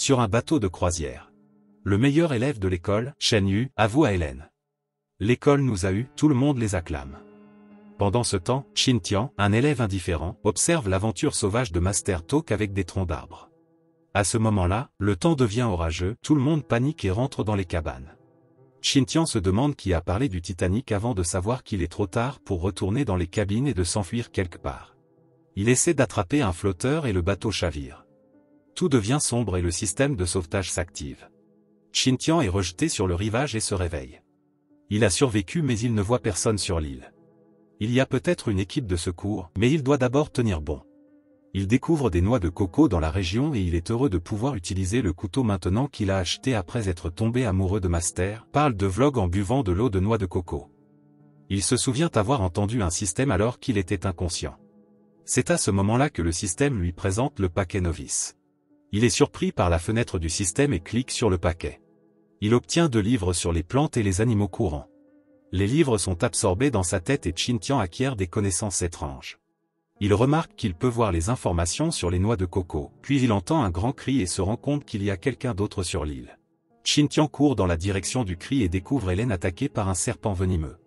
sur un bateau de croisière. Le meilleur élève de l'école, Chen Yu, avoue à Hélène. L'école nous a eu, tout le monde les acclame. Pendant ce temps, Shin Tian, un élève indifférent, observe l'aventure sauvage de Master Tok avec des troncs d'arbres. À ce moment-là, le temps devient orageux, tout le monde panique et rentre dans les cabanes. Shin Tian se demande qui a parlé du Titanic avant de savoir qu'il est trop tard pour retourner dans les cabines et de s'enfuir quelque part. Il essaie d'attraper un flotteur et le bateau chavire. Tout devient sombre et le système de sauvetage s'active. Chintian est rejeté sur le rivage et se réveille. Il a survécu mais il ne voit personne sur l'île. Il y a peut-être une équipe de secours, mais il doit d'abord tenir bon. Il découvre des noix de coco dans la région et il est heureux de pouvoir utiliser le couteau maintenant qu'il a acheté après être tombé amoureux de Master, parle de Vlog en buvant de l'eau de noix de coco. Il se souvient avoir entendu un système alors qu'il était inconscient. C'est à ce moment-là que le système lui présente le paquet novice. Il est surpris par la fenêtre du système et clique sur le paquet. Il obtient deux livres sur les plantes et les animaux courants. Les livres sont absorbés dans sa tête et Chintian acquiert des connaissances étranges. Il remarque qu'il peut voir les informations sur les noix de coco, puis il entend un grand cri et se rend compte qu'il y a quelqu'un d'autre sur l'île. Chintian court dans la direction du cri et découvre Hélène attaquée par un serpent venimeux.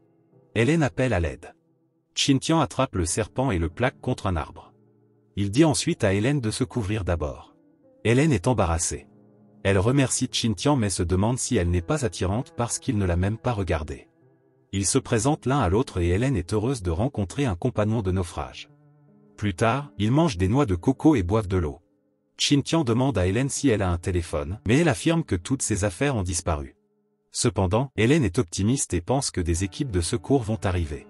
Hélène appelle à l'aide. Chintian attrape le serpent et le plaque contre un arbre. Il dit ensuite à Hélène de se couvrir d'abord. Hélène est embarrassée. Elle remercie Chintian mais se demande si elle n'est pas attirante parce qu'il ne l'a même pas regardée. Ils se présentent l'un à l'autre et Hélène est heureuse de rencontrer un compagnon de naufrage. Plus tard, ils mangent des noix de coco et boivent de l'eau. Chintian demande à Hélène si elle a un téléphone, mais elle affirme que toutes ses affaires ont disparu. Cependant, Hélène est optimiste et pense que des équipes de secours vont arriver.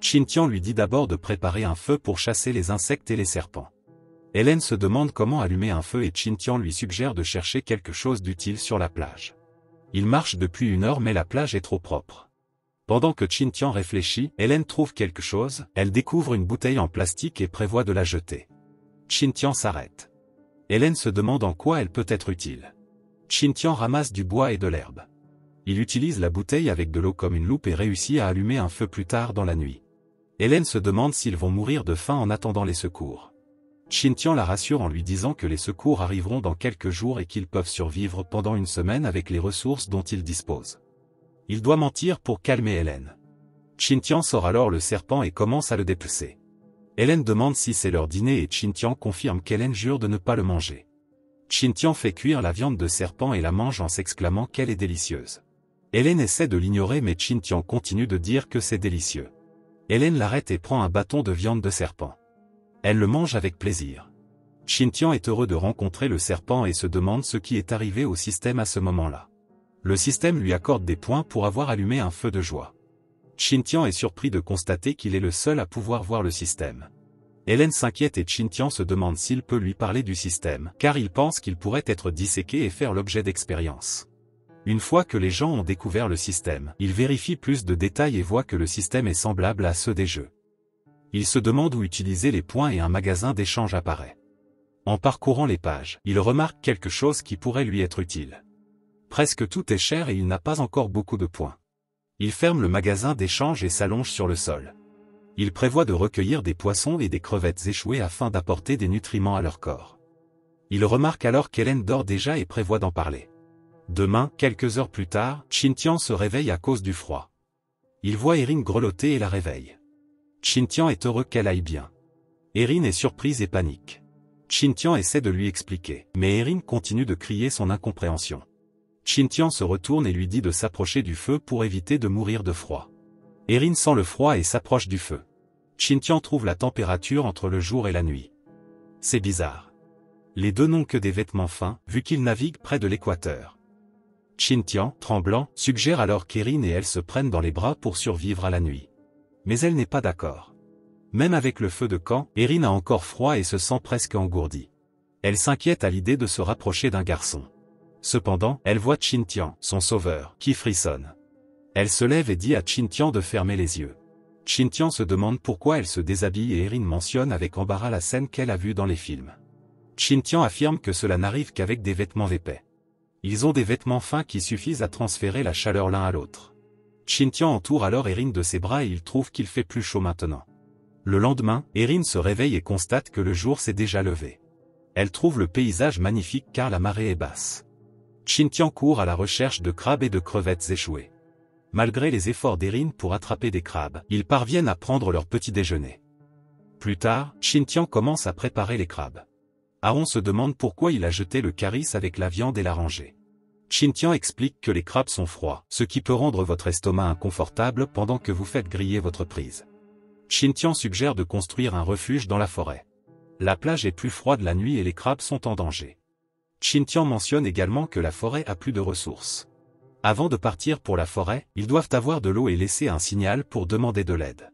Chintian lui dit d'abord de préparer un feu pour chasser les insectes et les serpents. Hélène se demande comment allumer un feu et Chintian lui suggère de chercher quelque chose d'utile sur la plage. Il marche depuis une heure mais la plage est trop propre. Pendant que Chintian réfléchit, Hélène trouve quelque chose, elle découvre une bouteille en plastique et prévoit de la jeter. Chintian s'arrête. Hélène se demande en quoi elle peut être utile. Chintian ramasse du bois et de l'herbe. Il utilise la bouteille avec de l'eau comme une loupe et réussit à allumer un feu plus tard dans la nuit. Hélène se demande s'ils vont mourir de faim en attendant les secours. Tian la rassure en lui disant que les secours arriveront dans quelques jours et qu'ils peuvent survivre pendant une semaine avec les ressources dont ils disposent. Il doit mentir pour calmer Hélène. Tian sort alors le serpent et commence à le dépecer. Hélène demande si c'est leur dîner et Tian confirme qu'Hélène jure de ne pas le manger. Tian fait cuire la viande de serpent et la mange en s'exclamant qu'elle est délicieuse. Hélène essaie de l'ignorer mais Tian continue de dire que c'est délicieux. Hélène l'arrête et prend un bâton de viande de serpent. Elle le mange avec plaisir. Tian est heureux de rencontrer le serpent et se demande ce qui est arrivé au système à ce moment-là. Le système lui accorde des points pour avoir allumé un feu de joie. Tian est surpris de constater qu'il est le seul à pouvoir voir le système. Hélène s'inquiète et Tian se demande s'il peut lui parler du système, car il pense qu'il pourrait être disséqué et faire l'objet d'expériences. Une fois que les gens ont découvert le système, ils vérifient plus de détails et voient que le système est semblable à ceux des jeux il se demande où utiliser les points et un magasin d'échange apparaît. En parcourant les pages, il remarque quelque chose qui pourrait lui être utile. Presque tout est cher et il n'a pas encore beaucoup de points. Il ferme le magasin d'échange et s'allonge sur le sol. Il prévoit de recueillir des poissons et des crevettes échouées afin d'apporter des nutriments à leur corps. Il remarque alors qu'Hélène dort déjà et prévoit d'en parler. Demain, quelques heures plus tard, Chintian se réveille à cause du froid. Il voit Erin grelotter et la réveille. Chintian est heureux qu'elle aille bien. Erin est surprise et panique. Chintian essaie de lui expliquer, mais Erin continue de crier son incompréhension. Chintian se retourne et lui dit de s'approcher du feu pour éviter de mourir de froid. Erin sent le froid et s'approche du feu. Chintian trouve la température entre le jour et la nuit. C'est bizarre. Les deux n'ont que des vêtements fins, vu qu'ils naviguent près de l'équateur. Chintian, tremblant, suggère alors qu'Erin et elle se prennent dans les bras pour survivre à la nuit mais elle n'est pas d'accord. Même avec le feu de camp, Erin a encore froid et se sent presque engourdie. Elle s'inquiète à l'idée de se rapprocher d'un garçon. Cependant, elle voit Chintian, son sauveur, qui frissonne. Elle se lève et dit à Chintian de fermer les yeux. Chintian se demande pourquoi elle se déshabille et Erin mentionne avec embarras la scène qu'elle a vue dans les films. Chintian affirme que cela n'arrive qu'avec des vêtements épais. Ils ont des vêtements fins qui suffisent à transférer la chaleur l'un à l'autre. Chintian entoure alors Erin de ses bras et il trouve qu'il fait plus chaud maintenant. Le lendemain, Erin se réveille et constate que le jour s'est déjà levé. Elle trouve le paysage magnifique car la marée est basse. Chintian court à la recherche de crabes et de crevettes échouées. Malgré les efforts d'Erin pour attraper des crabes, ils parviennent à prendre leur petit déjeuner. Plus tard, Chintian commence à préparer les crabes. Aaron se demande pourquoi il a jeté le carice avec la viande et l'a Chintian explique que les crabes sont froids, ce qui peut rendre votre estomac inconfortable pendant que vous faites griller votre prise. Chintian suggère de construire un refuge dans la forêt. La plage est plus froide la nuit et les crabes sont en danger. Chintian mentionne également que la forêt a plus de ressources. Avant de partir pour la forêt, ils doivent avoir de l'eau et laisser un signal pour demander de l'aide.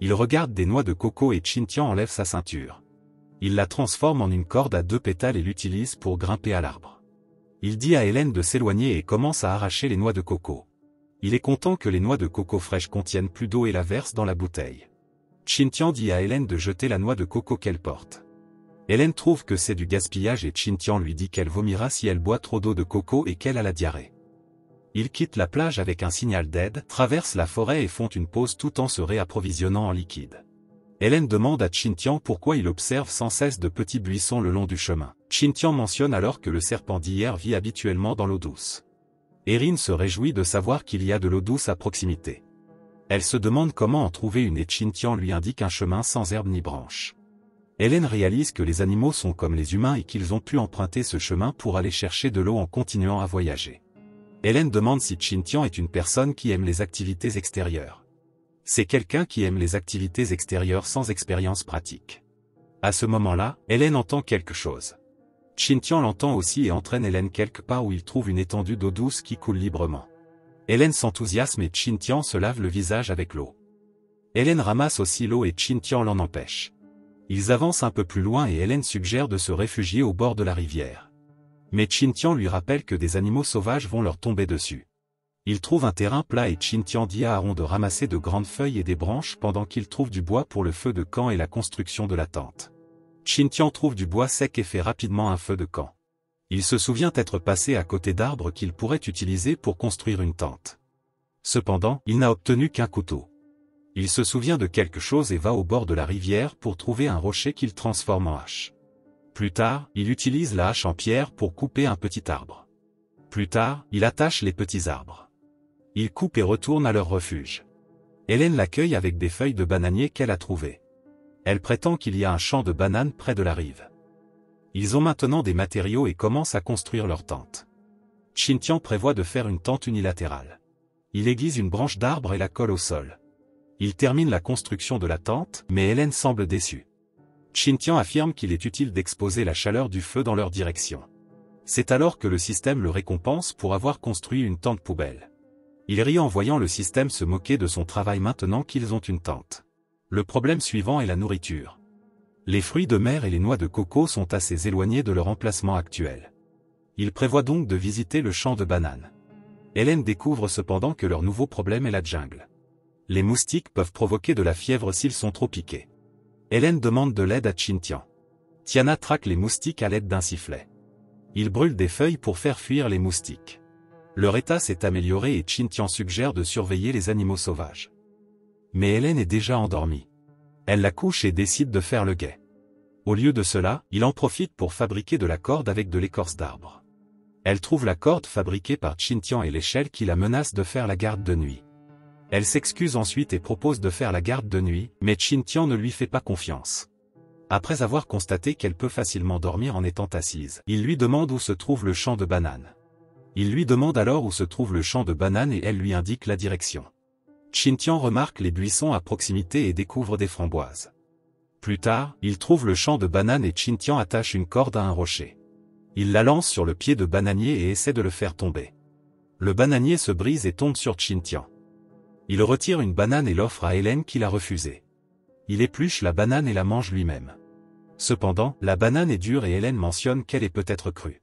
Ils regardent des noix de coco et Chintian enlève sa ceinture. Il la transforme en une corde à deux pétales et l'utilise pour grimper à l'arbre. Il dit à Hélène de s'éloigner et commence à arracher les noix de coco. Il est content que les noix de coco fraîches contiennent plus d'eau et la verse dans la bouteille. Chintian dit à Hélène de jeter la noix de coco qu'elle porte. Hélène trouve que c'est du gaspillage et Chintian lui dit qu'elle vomira si elle boit trop d'eau de coco et qu'elle a la diarrhée. Ils quittent la plage avec un signal d'aide, traversent la forêt et font une pause tout en se réapprovisionnant en liquide. Hélène demande à Chintian pourquoi il observe sans cesse de petits buissons le long du chemin. Chintian mentionne alors que le serpent d'hier vit habituellement dans l'eau douce. Erin se réjouit de savoir qu'il y a de l'eau douce à proximité. Elle se demande comment en trouver une et Chintian lui indique un chemin sans herbe ni branche. Hélène réalise que les animaux sont comme les humains et qu'ils ont pu emprunter ce chemin pour aller chercher de l'eau en continuant à voyager. Hélène demande si Chintian est une personne qui aime les activités extérieures. C'est quelqu'un qui aime les activités extérieures sans expérience pratique. À ce moment-là, Hélène entend quelque chose. Chintian l'entend aussi et entraîne Hélène quelque part où il trouve une étendue d'eau douce qui coule librement. Hélène s'enthousiasme et Chintian se lave le visage avec l'eau. Hélène ramasse aussi l'eau et Chintian l'en empêche. Ils avancent un peu plus loin et Hélène suggère de se réfugier au bord de la rivière. Mais Chintian lui rappelle que des animaux sauvages vont leur tomber dessus. Il trouve un terrain plat et dit à Aaron de ramasser de grandes feuilles et des branches pendant qu'il trouve du bois pour le feu de camp et la construction de la tente. Chintian trouve du bois sec et fait rapidement un feu de camp. Il se souvient être passé à côté d'arbres qu'il pourrait utiliser pour construire une tente. Cependant, il n'a obtenu qu'un couteau. Il se souvient de quelque chose et va au bord de la rivière pour trouver un rocher qu'il transforme en hache. Plus tard, il utilise la hache en pierre pour couper un petit arbre. Plus tard, il attache les petits arbres. Ils coupent et retournent à leur refuge. Hélène l'accueille avec des feuilles de bananier qu'elle a trouvées. Elle prétend qu'il y a un champ de bananes près de la rive. Ils ont maintenant des matériaux et commencent à construire leur tente. Tian prévoit de faire une tente unilatérale. Il aiguise une branche d'arbre et la colle au sol. Il termine la construction de la tente, mais Hélène semble déçue. Chintian affirme qu'il est utile d'exposer la chaleur du feu dans leur direction. C'est alors que le système le récompense pour avoir construit une tente poubelle. Il rit en voyant le système se moquer de son travail maintenant qu'ils ont une tente. Le problème suivant est la nourriture. Les fruits de mer et les noix de coco sont assez éloignés de leur emplacement actuel. Il prévoit donc de visiter le champ de bananes. Hélène découvre cependant que leur nouveau problème est la jungle. Les moustiques peuvent provoquer de la fièvre s'ils sont trop piqués. Hélène demande de l'aide à Chintian. Tiana traque les moustiques à l'aide d'un sifflet. Il brûle des feuilles pour faire fuir les moustiques. Leur état s'est amélioré et Chintian suggère de surveiller les animaux sauvages. Mais Hélène est déjà endormie. Elle la couche et décide de faire le guet. Au lieu de cela, il en profite pour fabriquer de la corde avec de l'écorce d'arbre. Elle trouve la corde fabriquée par Chintian et l'échelle qui la menace de faire la garde de nuit. Elle s'excuse ensuite et propose de faire la garde de nuit, mais Chintian ne lui fait pas confiance. Après avoir constaté qu'elle peut facilement dormir en étant assise, il lui demande où se trouve le champ de bananes. Il lui demande alors où se trouve le champ de bananes et elle lui indique la direction. Chintian remarque les buissons à proximité et découvre des framboises. Plus tard, il trouve le champ de bananes et Chintian attache une corde à un rocher. Il la lance sur le pied de bananier et essaie de le faire tomber. Le bananier se brise et tombe sur Chintian. Il retire une banane et l'offre à Hélène qui l'a refusée. Il épluche la banane et la mange lui-même. Cependant, la banane est dure et Hélène mentionne qu'elle est peut-être crue.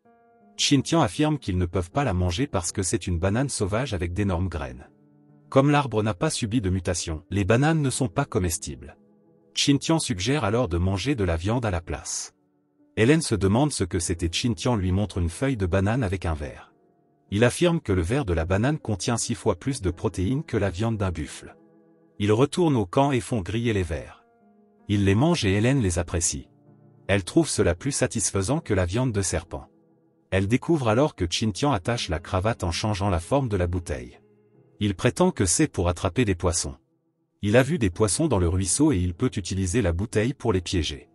Tian affirme qu'ils ne peuvent pas la manger parce que c'est une banane sauvage avec d'énormes graines. Comme l'arbre n'a pas subi de mutation, les bananes ne sont pas comestibles. Tian suggère alors de manger de la viande à la place. Hélène se demande ce que c'était Tian lui montre une feuille de banane avec un verre. Il affirme que le verre de la banane contient six fois plus de protéines que la viande d'un buffle. Ils retournent au camp et font griller les verres. Ils les mangent et Hélène les apprécie. Elle trouve cela plus satisfaisant que la viande de serpent. Elle découvre alors que Chintian attache la cravate en changeant la forme de la bouteille. Il prétend que c'est pour attraper des poissons. Il a vu des poissons dans le ruisseau et il peut utiliser la bouteille pour les piéger.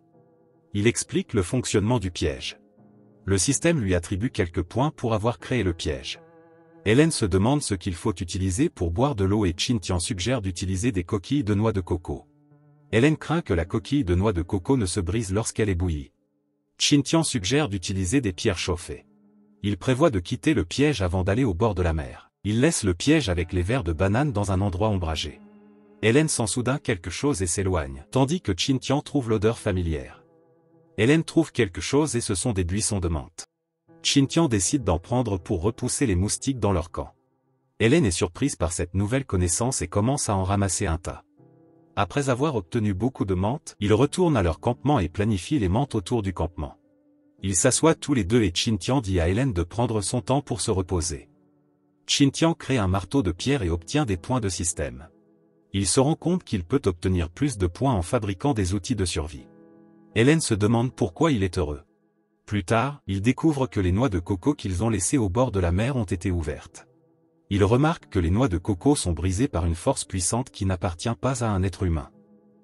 Il explique le fonctionnement du piège. Le système lui attribue quelques points pour avoir créé le piège. Hélène se demande ce qu'il faut utiliser pour boire de l'eau et Chintian suggère d'utiliser des coquilles de noix de coco. Hélène craint que la coquille de noix de coco ne se brise lorsqu'elle est bouillie. Chintian suggère d'utiliser des pierres chauffées. Il prévoit de quitter le piège avant d'aller au bord de la mer. Il laisse le piège avec les vers de banane dans un endroit ombragé. Hélène sent soudain quelque chose et s'éloigne, tandis que Chintian trouve l'odeur familière. Hélène trouve quelque chose et ce sont des buissons de menthe. Chintian décide d'en prendre pour repousser les moustiques dans leur camp. Hélène est surprise par cette nouvelle connaissance et commence à en ramasser un tas après avoir obtenu beaucoup de menthe, ils retournent à leur campement et planifient les menthes autour du campement. Ils s'assoient tous les deux et Tian dit à Hélène de prendre son temps pour se reposer. Tian crée un marteau de pierre et obtient des points de système. Il se rend compte qu'il peut obtenir plus de points en fabriquant des outils de survie. Hélène se demande pourquoi il est heureux. Plus tard, il découvre que les noix de coco qu'ils ont laissées au bord de la mer ont été ouvertes il remarque que les noix de coco sont brisées par une force puissante qui n'appartient pas à un être humain.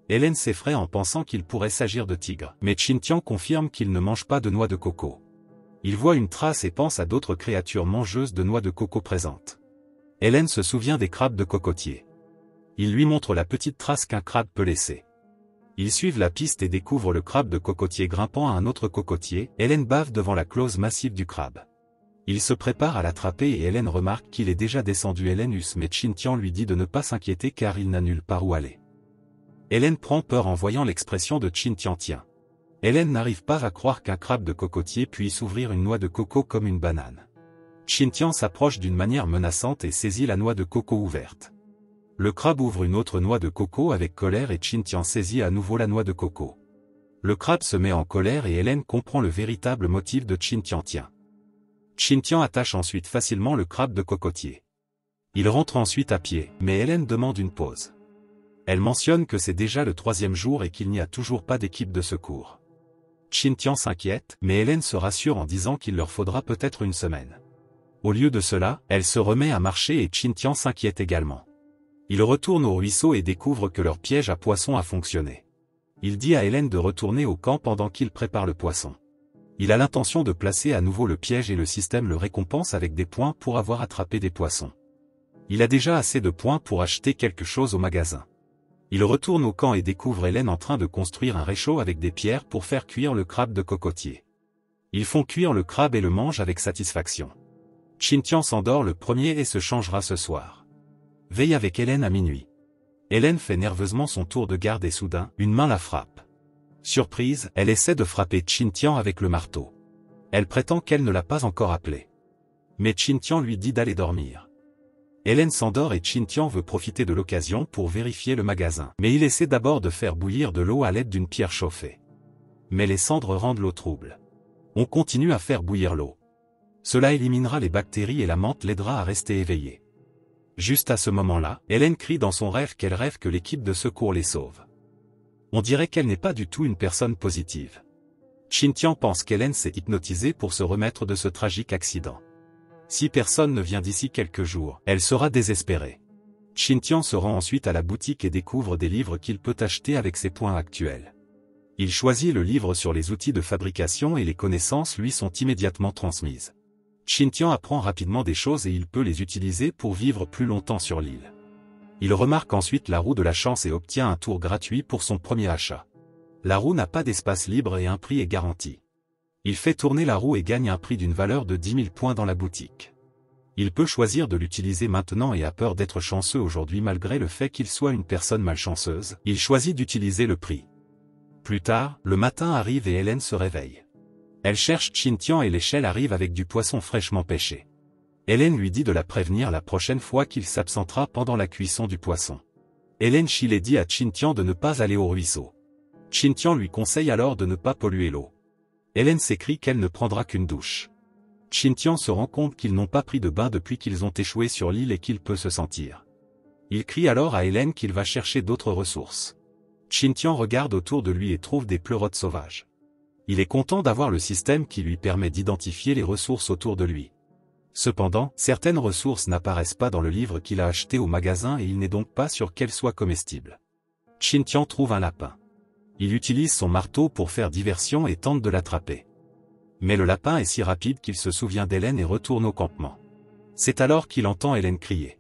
Hélène s'effraie en pensant qu'il pourrait s'agir de tigre, mais Chintian confirme qu'il ne mange pas de noix de coco. Il voit une trace et pense à d'autres créatures mangeuses de noix de coco présentes. Hélène se souvient des crabes de cocotier. Il lui montre la petite trace qu'un crabe peut laisser. Ils suivent la piste et découvrent le crabe de cocotier grimpant à un autre cocotier, Hélène bave devant la close massive du crabe. Il se prépare à l'attraper et Hélène remarque qu'il est déjà descendu Hélénus mais Chintian lui dit de ne pas s'inquiéter car il n'a nulle part où aller. Hélène prend peur en voyant l'expression de Chintian. Tian Hélène n'arrive pas à croire qu'un crabe de cocotier puisse ouvrir une noix de coco comme une banane. Chintian s'approche d'une manière menaçante et saisit la noix de coco ouverte. Le crabe ouvre une autre noix de coco avec colère et Chintian saisit à nouveau la noix de coco. Le crabe se met en colère et Hélène comprend le véritable motif de Chintian. Tian attache ensuite facilement le crabe de cocotier. Il rentre ensuite à pied, mais Hélène demande une pause. Elle mentionne que c'est déjà le troisième jour et qu'il n'y a toujours pas d'équipe de secours. Chintian s'inquiète, mais Hélène se rassure en disant qu'il leur faudra peut-être une semaine. Au lieu de cela, elle se remet à marcher et Chintian s'inquiète également. Il retourne au ruisseau et découvre que leur piège à poisson a fonctionné. Il dit à Hélène de retourner au camp pendant qu'il prépare le poisson il a l'intention de placer à nouveau le piège et le système le récompense avec des points pour avoir attrapé des poissons. Il a déjà assez de points pour acheter quelque chose au magasin. Il retourne au camp et découvre Hélène en train de construire un réchaud avec des pierres pour faire cuire le crabe de cocotier. Ils font cuire le crabe et le mangent avec satisfaction. Chintian s'endort le premier et se changera ce soir. Veille avec Hélène à minuit. Hélène fait nerveusement son tour de garde et soudain, une main la frappe. Surprise, elle essaie de frapper Tian avec le marteau. Elle prétend qu'elle ne l'a pas encore appelé. Mais Tian lui dit d'aller dormir. Hélène s'endort et Tian veut profiter de l'occasion pour vérifier le magasin. Mais il essaie d'abord de faire bouillir de l'eau à l'aide d'une pierre chauffée. Mais les cendres rendent l'eau trouble. On continue à faire bouillir l'eau. Cela éliminera les bactéries et la menthe l'aidera à rester éveillée. Juste à ce moment-là, Hélène crie dans son rêve qu'elle rêve que l'équipe de secours les sauve on dirait qu'elle n'est pas du tout une personne positive. Chintian pense qu'Hélène s'est hypnotisée pour se remettre de ce tragique accident. Si personne ne vient d'ici quelques jours, elle sera désespérée. Chintian se rend ensuite à la boutique et découvre des livres qu'il peut acheter avec ses points actuels. Il choisit le livre sur les outils de fabrication et les connaissances lui sont immédiatement transmises. Chintian apprend rapidement des choses et il peut les utiliser pour vivre plus longtemps sur l'île. Il remarque ensuite la roue de la chance et obtient un tour gratuit pour son premier achat. La roue n'a pas d'espace libre et un prix est garanti. Il fait tourner la roue et gagne un prix d'une valeur de 10 000 points dans la boutique. Il peut choisir de l'utiliser maintenant et a peur d'être chanceux aujourd'hui malgré le fait qu'il soit une personne malchanceuse. Il choisit d'utiliser le prix. Plus tard, le matin arrive et Hélène se réveille. Elle cherche Tian et l'échelle arrive avec du poisson fraîchement pêché. Hélène lui dit de la prévenir la prochaine fois qu'il s'absentera pendant la cuisson du poisson. Hélène Chile dit à Chintian de ne pas aller au ruisseau. Chintian lui conseille alors de ne pas polluer l'eau. Hélène s'écrit qu'elle ne prendra qu'une douche. Chintian se rend compte qu'ils n'ont pas pris de bain depuis qu'ils ont échoué sur l'île et qu'il peut se sentir. Il crie alors à Hélène qu'il va chercher d'autres ressources. Chintian regarde autour de lui et trouve des pleurotes sauvages. Il est content d'avoir le système qui lui permet d'identifier les ressources autour de lui. Cependant, certaines ressources n'apparaissent pas dans le livre qu'il a acheté au magasin et il n'est donc pas sûr qu'elles soient comestibles. Tian trouve un lapin. Il utilise son marteau pour faire diversion et tente de l'attraper. Mais le lapin est si rapide qu'il se souvient d'Hélène et retourne au campement. C'est alors qu'il entend Hélène crier.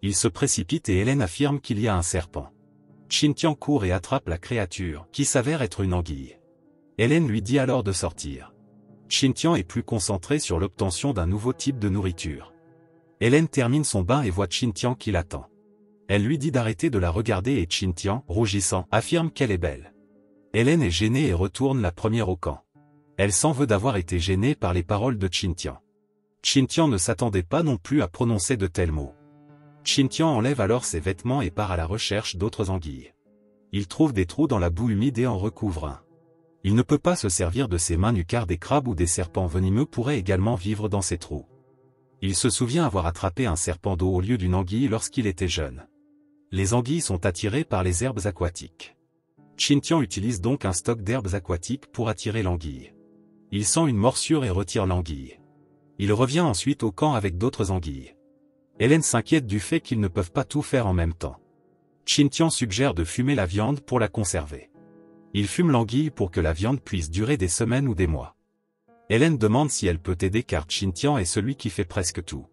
Il se précipite et Hélène affirme qu'il y a un serpent. Tian court et attrape la créature, qui s'avère être une anguille. Hélène lui dit alors de sortir. Chintian est plus concentré sur l'obtention d'un nouveau type de nourriture. Hélène termine son bain et voit Chintian qui l'attend. Elle lui dit d'arrêter de la regarder et Tian, rougissant, affirme qu'elle est belle. Hélène est gênée et retourne la première au camp. Elle s'en veut d'avoir été gênée par les paroles de Chintian. Chintian ne s'attendait pas non plus à prononcer de tels mots. Chintian enlève alors ses vêtements et part à la recherche d'autres anguilles. Il trouve des trous dans la boue humide et en recouvre un il ne peut pas se servir de ses mains nues car des crabes ou des serpents venimeux pourraient également vivre dans ses trous. Il se souvient avoir attrapé un serpent d'eau au lieu d'une anguille lorsqu'il était jeune. Les anguilles sont attirées par les herbes aquatiques. Tian utilise donc un stock d'herbes aquatiques pour attirer l'anguille. Il sent une morsure et retire l'anguille. Il revient ensuite au camp avec d'autres anguilles. Hélène s'inquiète du fait qu'ils ne peuvent pas tout faire en même temps. Tian suggère de fumer la viande pour la conserver. Il fume l'anguille pour que la viande puisse durer des semaines ou des mois. Hélène demande si elle peut aider car Chintian est celui qui fait presque tout.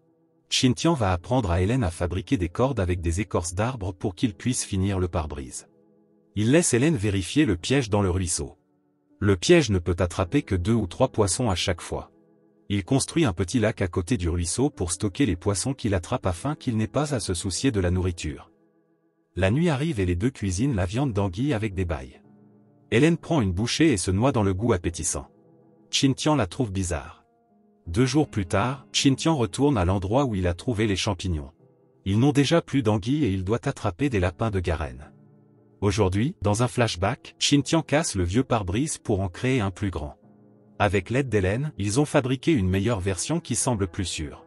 Chintian va apprendre à Hélène à fabriquer des cordes avec des écorces d'arbres pour qu'il puisse finir le pare-brise. Il laisse Hélène vérifier le piège dans le ruisseau. Le piège ne peut attraper que deux ou trois poissons à chaque fois. Il construit un petit lac à côté du ruisseau pour stocker les poissons qu'il attrape afin qu'il n'ait pas à se soucier de la nourriture. La nuit arrive et les deux cuisinent la viande d'anguille avec des bailles. Hélène prend une bouchée et se noie dans le goût appétissant. Chintian la trouve bizarre. Deux jours plus tard, Chintian retourne à l'endroit où il a trouvé les champignons. Ils n'ont déjà plus d'anguilles et il doit attraper des lapins de garenne. Aujourd'hui, dans un flashback, Chintian casse le vieux pare-brise pour en créer un plus grand. Avec l'aide d'Hélène, ils ont fabriqué une meilleure version qui semble plus sûre.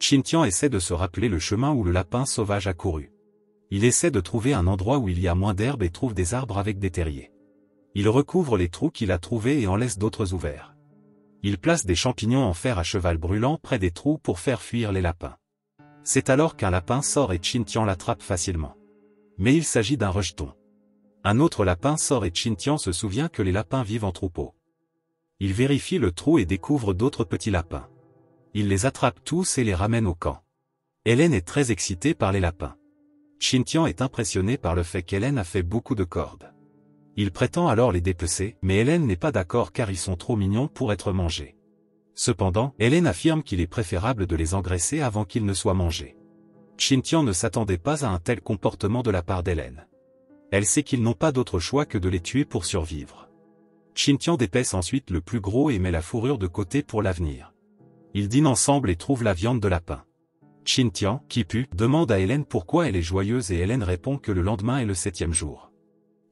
Chintian essaie de se rappeler le chemin où le lapin sauvage a couru. Il essaie de trouver un endroit où il y a moins d'herbe et trouve des arbres avec des terriers. Il recouvre les trous qu'il a trouvés et en laisse d'autres ouverts. Il place des champignons en fer à cheval brûlant près des trous pour faire fuir les lapins. C'est alors qu'un lapin sort et Chintian l'attrape facilement. Mais il s'agit d'un rejeton. Un autre lapin sort et Chintian se souvient que les lapins vivent en troupeau. Il vérifie le trou et découvre d'autres petits lapins. Il les attrape tous et les ramène au camp. Hélène est très excitée par les lapins. Chintian est impressionné par le fait qu'Hélène a fait beaucoup de cordes. Il prétend alors les dépecer, mais Hélène n'est pas d'accord car ils sont trop mignons pour être mangés. Cependant, Hélène affirme qu'il est préférable de les engraisser avant qu'ils ne soient mangés. Chintian ne s'attendait pas à un tel comportement de la part d'Hélène. Elle sait qu'ils n'ont pas d'autre choix que de les tuer pour survivre. Tian dépaisse ensuite le plus gros et met la fourrure de côté pour l'avenir. Ils dînent ensemble et trouvent la viande de lapin. Tian, qui pue, demande à Hélène pourquoi elle est joyeuse et Hélène répond que le lendemain est le septième jour.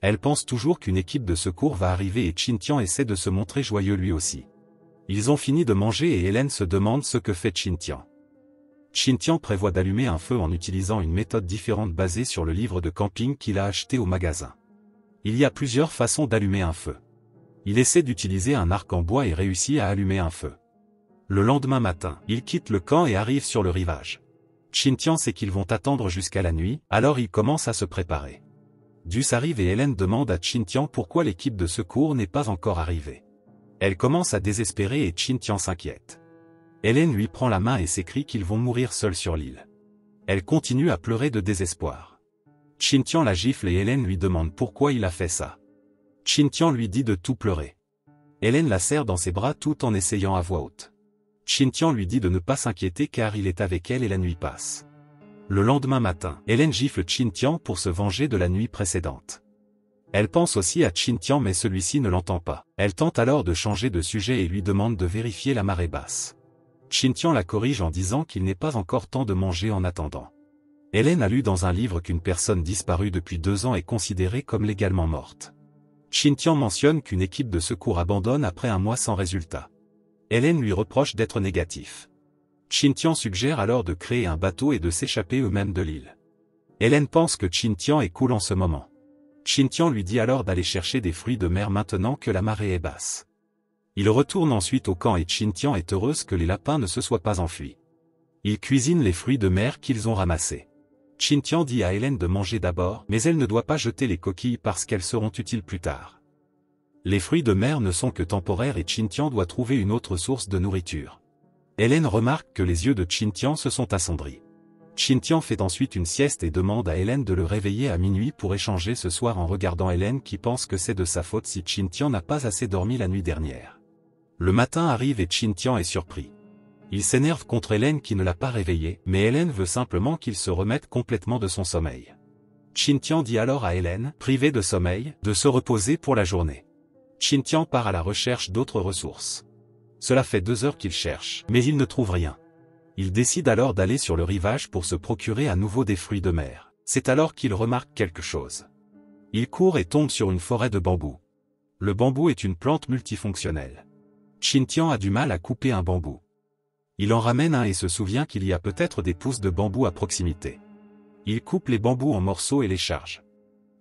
Elle pense toujours qu'une équipe de secours va arriver et Chintian essaie de se montrer joyeux lui aussi. Ils ont fini de manger et Hélène se demande ce que fait Chintian. Chintian prévoit d'allumer un feu en utilisant une méthode différente basée sur le livre de camping qu'il a acheté au magasin. Il y a plusieurs façons d'allumer un feu. Il essaie d'utiliser un arc en bois et réussit à allumer un feu. Le lendemain matin, il quitte le camp et arrive sur le rivage. Chintian sait qu'ils vont attendre jusqu'à la nuit, alors il commence à se préparer. Du arrive et Hélène demande à Chintian pourquoi l'équipe de secours n'est pas encore arrivée. Elle commence à désespérer et Chintian s'inquiète. Hélène lui prend la main et s'écrie qu'ils vont mourir seuls sur l'île. Elle continue à pleurer de désespoir. Chintian la gifle et Hélène lui demande pourquoi il a fait ça. Chintian lui dit de tout pleurer. Hélène la serre dans ses bras tout en essayant à voix haute. Chintian lui dit de ne pas s'inquiéter car il est avec elle et la nuit passe. Le lendemain matin, Hélène gifle Chintian Tian pour se venger de la nuit précédente. Elle pense aussi à Chin Tian mais celui-ci ne l'entend pas. Elle tente alors de changer de sujet et lui demande de vérifier la marée basse. Chintian Tian la corrige en disant qu'il n'est pas encore temps de manger en attendant. Hélène a lu dans un livre qu'une personne disparue depuis deux ans est considérée comme légalement morte. Chin Tian mentionne qu'une équipe de secours abandonne après un mois sans résultat. Hélène lui reproche d'être négatif. Tian suggère alors de créer un bateau et de s'échapper eux-mêmes de l'île. Hélène pense que Tian est cool en ce moment. Tian lui dit alors d'aller chercher des fruits de mer maintenant que la marée est basse. Il retourne ensuite au camp et Tian est heureuse que les lapins ne se soient pas enfuis. Ils cuisinent les fruits de mer qu'ils ont ramassés. Tian dit à Hélène de manger d'abord, mais elle ne doit pas jeter les coquilles parce qu'elles seront utiles plus tard. Les fruits de mer ne sont que temporaires et Tian doit trouver une autre source de nourriture. Hélène remarque que les yeux de Chintian se sont assombris. Chintian fait ensuite une sieste et demande à Hélène de le réveiller à minuit pour échanger ce soir en regardant Hélène qui pense que c'est de sa faute si Chintian n'a pas assez dormi la nuit dernière. Le matin arrive et Chintian est surpris. Il s'énerve contre Hélène qui ne l'a pas réveillé, mais Hélène veut simplement qu'il se remette complètement de son sommeil. Chintian dit alors à Hélène, privée de sommeil, de se reposer pour la journée. Chintian part à la recherche d'autres ressources. Cela fait deux heures qu'il cherche, mais il ne trouve rien. Il décide alors d'aller sur le rivage pour se procurer à nouveau des fruits de mer. C'est alors qu'il remarque quelque chose. Il court et tombe sur une forêt de bambou. Le bambou est une plante multifonctionnelle. Chintian a du mal à couper un bambou. Il en ramène un et se souvient qu'il y a peut-être des pousses de bambou à proximité. Il coupe les bambous en morceaux et les charge.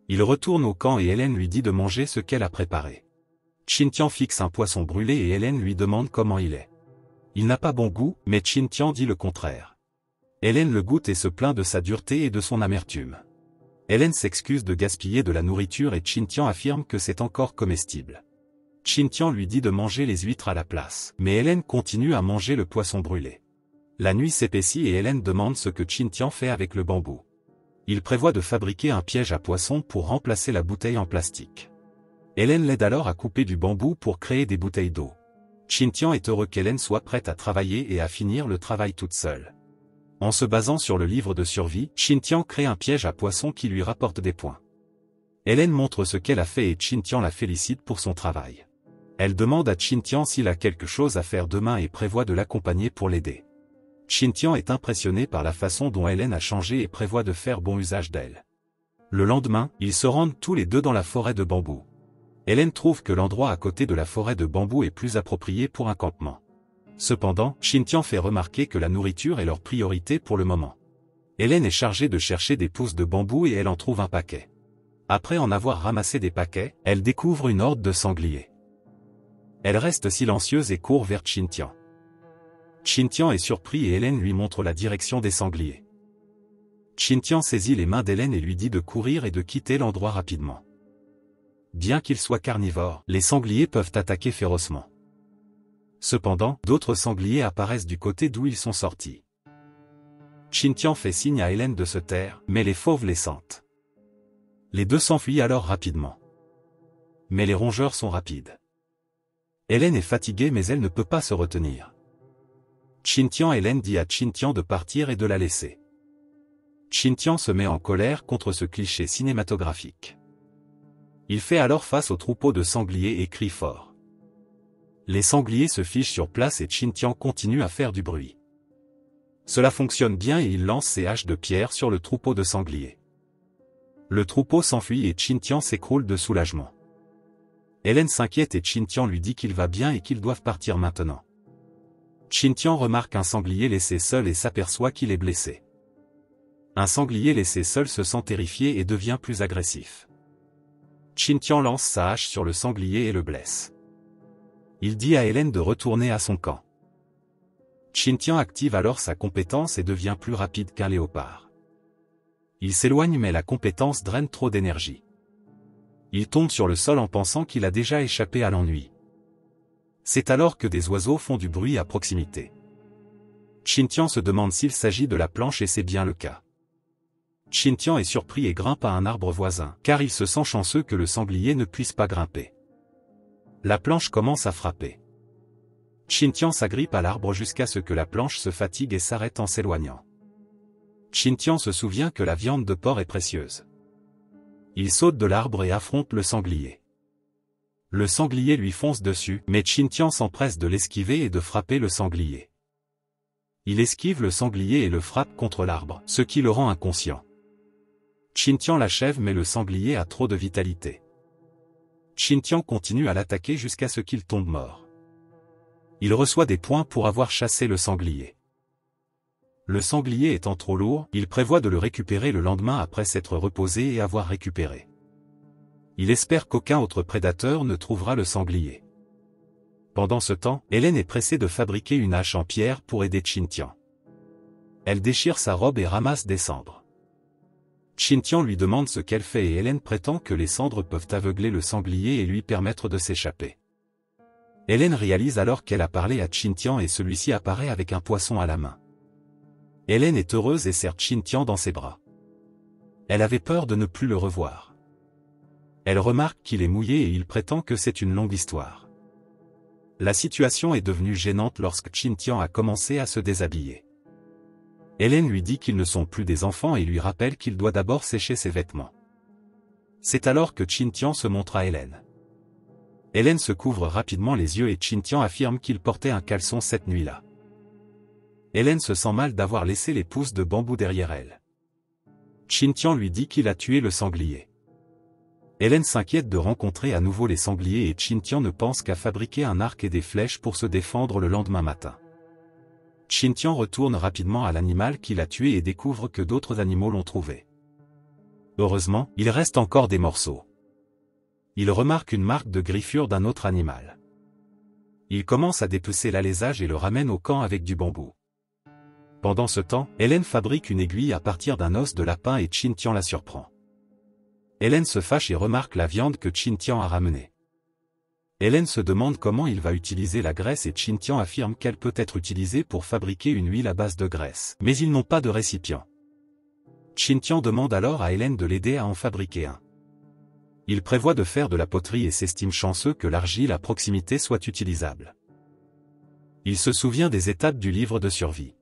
Il retourne au camp et Hélène lui dit de manger ce qu'elle a préparé. Tian fixe un poisson brûlé et Hélène lui demande comment il est. Il n'a pas bon goût, mais Tian dit le contraire. Hélène le goûte et se plaint de sa dureté et de son amertume. Hélène s'excuse de gaspiller de la nourriture et Tian affirme que c'est encore comestible. Tian lui dit de manger les huîtres à la place, mais Hélène continue à manger le poisson brûlé. La nuit s'épaissit et Hélène demande ce que Tian fait avec le bambou. Il prévoit de fabriquer un piège à poisson pour remplacer la bouteille en plastique. Hélène l'aide alors à couper du bambou pour créer des bouteilles d'eau. Chintian est heureux qu'Hélène soit prête à travailler et à finir le travail toute seule. En se basant sur le livre de survie, Chintian crée un piège à poissons qui lui rapporte des points. Hélène montre ce qu'elle a fait et Chintian la félicite pour son travail. Elle demande à Chintian s'il a quelque chose à faire demain et prévoit de l'accompagner pour l'aider. Chintian est impressionné par la façon dont Hélène a changé et prévoit de faire bon usage d'elle. Le lendemain, ils se rendent tous les deux dans la forêt de bambou. Hélène trouve que l'endroit à côté de la forêt de bambou est plus approprié pour un campement. Cependant, Tian fait remarquer que la nourriture est leur priorité pour le moment. Hélène est chargée de chercher des pousses de bambou et elle en trouve un paquet. Après en avoir ramassé des paquets, elle découvre une horde de sangliers. Elle reste silencieuse et court vers Chintian. Tian est surpris et Hélène lui montre la direction des sangliers. Chintian saisit les mains d'Hélène et lui dit de courir et de quitter l'endroit rapidement bien qu'ils soient carnivores, les sangliers peuvent attaquer férocement. Cependant, d'autres sangliers apparaissent du côté d'où ils sont sortis. Tian fait signe à Hélène de se taire, mais les fauves les sentent. Les deux s'enfuient alors rapidement. Mais les rongeurs sont rapides. Hélène est fatiguée mais elle ne peut pas se retenir. Chintian Hélène dit à Tian de partir et de la laisser. Tian se met en colère contre ce cliché cinématographique. Il fait alors face au troupeau de sangliers et crie fort. Les sangliers se fichent sur place et Chintian continue à faire du bruit. Cela fonctionne bien et il lance ses haches de pierre sur le troupeau de sangliers. Le troupeau s'enfuit et Chintian s'écroule de soulagement. Hélène s'inquiète et Chintian lui dit qu'il va bien et qu'ils doivent partir maintenant. Chintian remarque un sanglier laissé seul et s'aperçoit qu'il est blessé. Un sanglier laissé seul se sent terrifié et devient plus agressif. Chintian lance sa hache sur le sanglier et le blesse. Il dit à Hélène de retourner à son camp. Chintian active alors sa compétence et devient plus rapide qu'un léopard. Il s'éloigne mais la compétence draine trop d'énergie. Il tombe sur le sol en pensant qu'il a déjà échappé à l'ennui. C'est alors que des oiseaux font du bruit à proximité. Chintian se demande s'il s'agit de la planche et c'est bien le cas. Chintian est surpris et grimpe à un arbre voisin, car il se sent chanceux que le sanglier ne puisse pas grimper. La planche commence à frapper. Chintian s'agrippe à l'arbre jusqu'à ce que la planche se fatigue et s'arrête en s'éloignant. Xintian se souvient que la viande de porc est précieuse. Il saute de l'arbre et affronte le sanglier. Le sanglier lui fonce dessus, mais Tian s'empresse de l'esquiver et de frapper le sanglier. Il esquive le sanglier et le frappe contre l'arbre, ce qui le rend inconscient. Chintian l'achève mais le sanglier a trop de vitalité. Chintian continue à l'attaquer jusqu'à ce qu'il tombe mort. Il reçoit des points pour avoir chassé le sanglier. Le sanglier étant trop lourd, il prévoit de le récupérer le lendemain après s'être reposé et avoir récupéré. Il espère qu'aucun autre prédateur ne trouvera le sanglier. Pendant ce temps, Hélène est pressée de fabriquer une hache en pierre pour aider Chintian. Elle déchire sa robe et ramasse des cendres. Chintian lui demande ce qu'elle fait et Hélène prétend que les cendres peuvent aveugler le sanglier et lui permettre de s'échapper. Hélène réalise alors qu'elle a parlé à Chintian et celui-ci apparaît avec un poisson à la main. Hélène est heureuse et serre Tian dans ses bras. Elle avait peur de ne plus le revoir. Elle remarque qu'il est mouillé et il prétend que c'est une longue histoire. La situation est devenue gênante lorsque Tian a commencé à se déshabiller. Hélène lui dit qu'ils ne sont plus des enfants et lui rappelle qu'il doit d'abord sécher ses vêtements. C'est alors que Chintian se montre à Hélène. Hélène se couvre rapidement les yeux et Chintian affirme qu'il portait un caleçon cette nuit-là. Hélène se sent mal d'avoir laissé les pousses de bambou derrière elle. Chintian lui dit qu'il a tué le sanglier. Hélène s'inquiète de rencontrer à nouveau les sangliers et Chintian ne pense qu'à fabriquer un arc et des flèches pour se défendre le lendemain matin. Chintian retourne rapidement à l'animal qu'il a tué et découvre que d'autres animaux l'ont trouvé. Heureusement, il reste encore des morceaux. Il remarque une marque de griffure d'un autre animal. Il commence à dépecer l'alésage et le ramène au camp avec du bambou. Pendant ce temps, Hélène fabrique une aiguille à partir d'un os de lapin et Chintian la surprend. Hélène se fâche et remarque la viande que Chintian a ramenée. Hélène se demande comment il va utiliser la graisse et Chintian affirme qu'elle peut être utilisée pour fabriquer une huile à base de graisse. Mais ils n'ont pas de récipient. Chintian demande alors à Hélène de l'aider à en fabriquer un. Il prévoit de faire de la poterie et s'estime chanceux que l'argile à proximité soit utilisable. Il se souvient des étapes du livre de survie.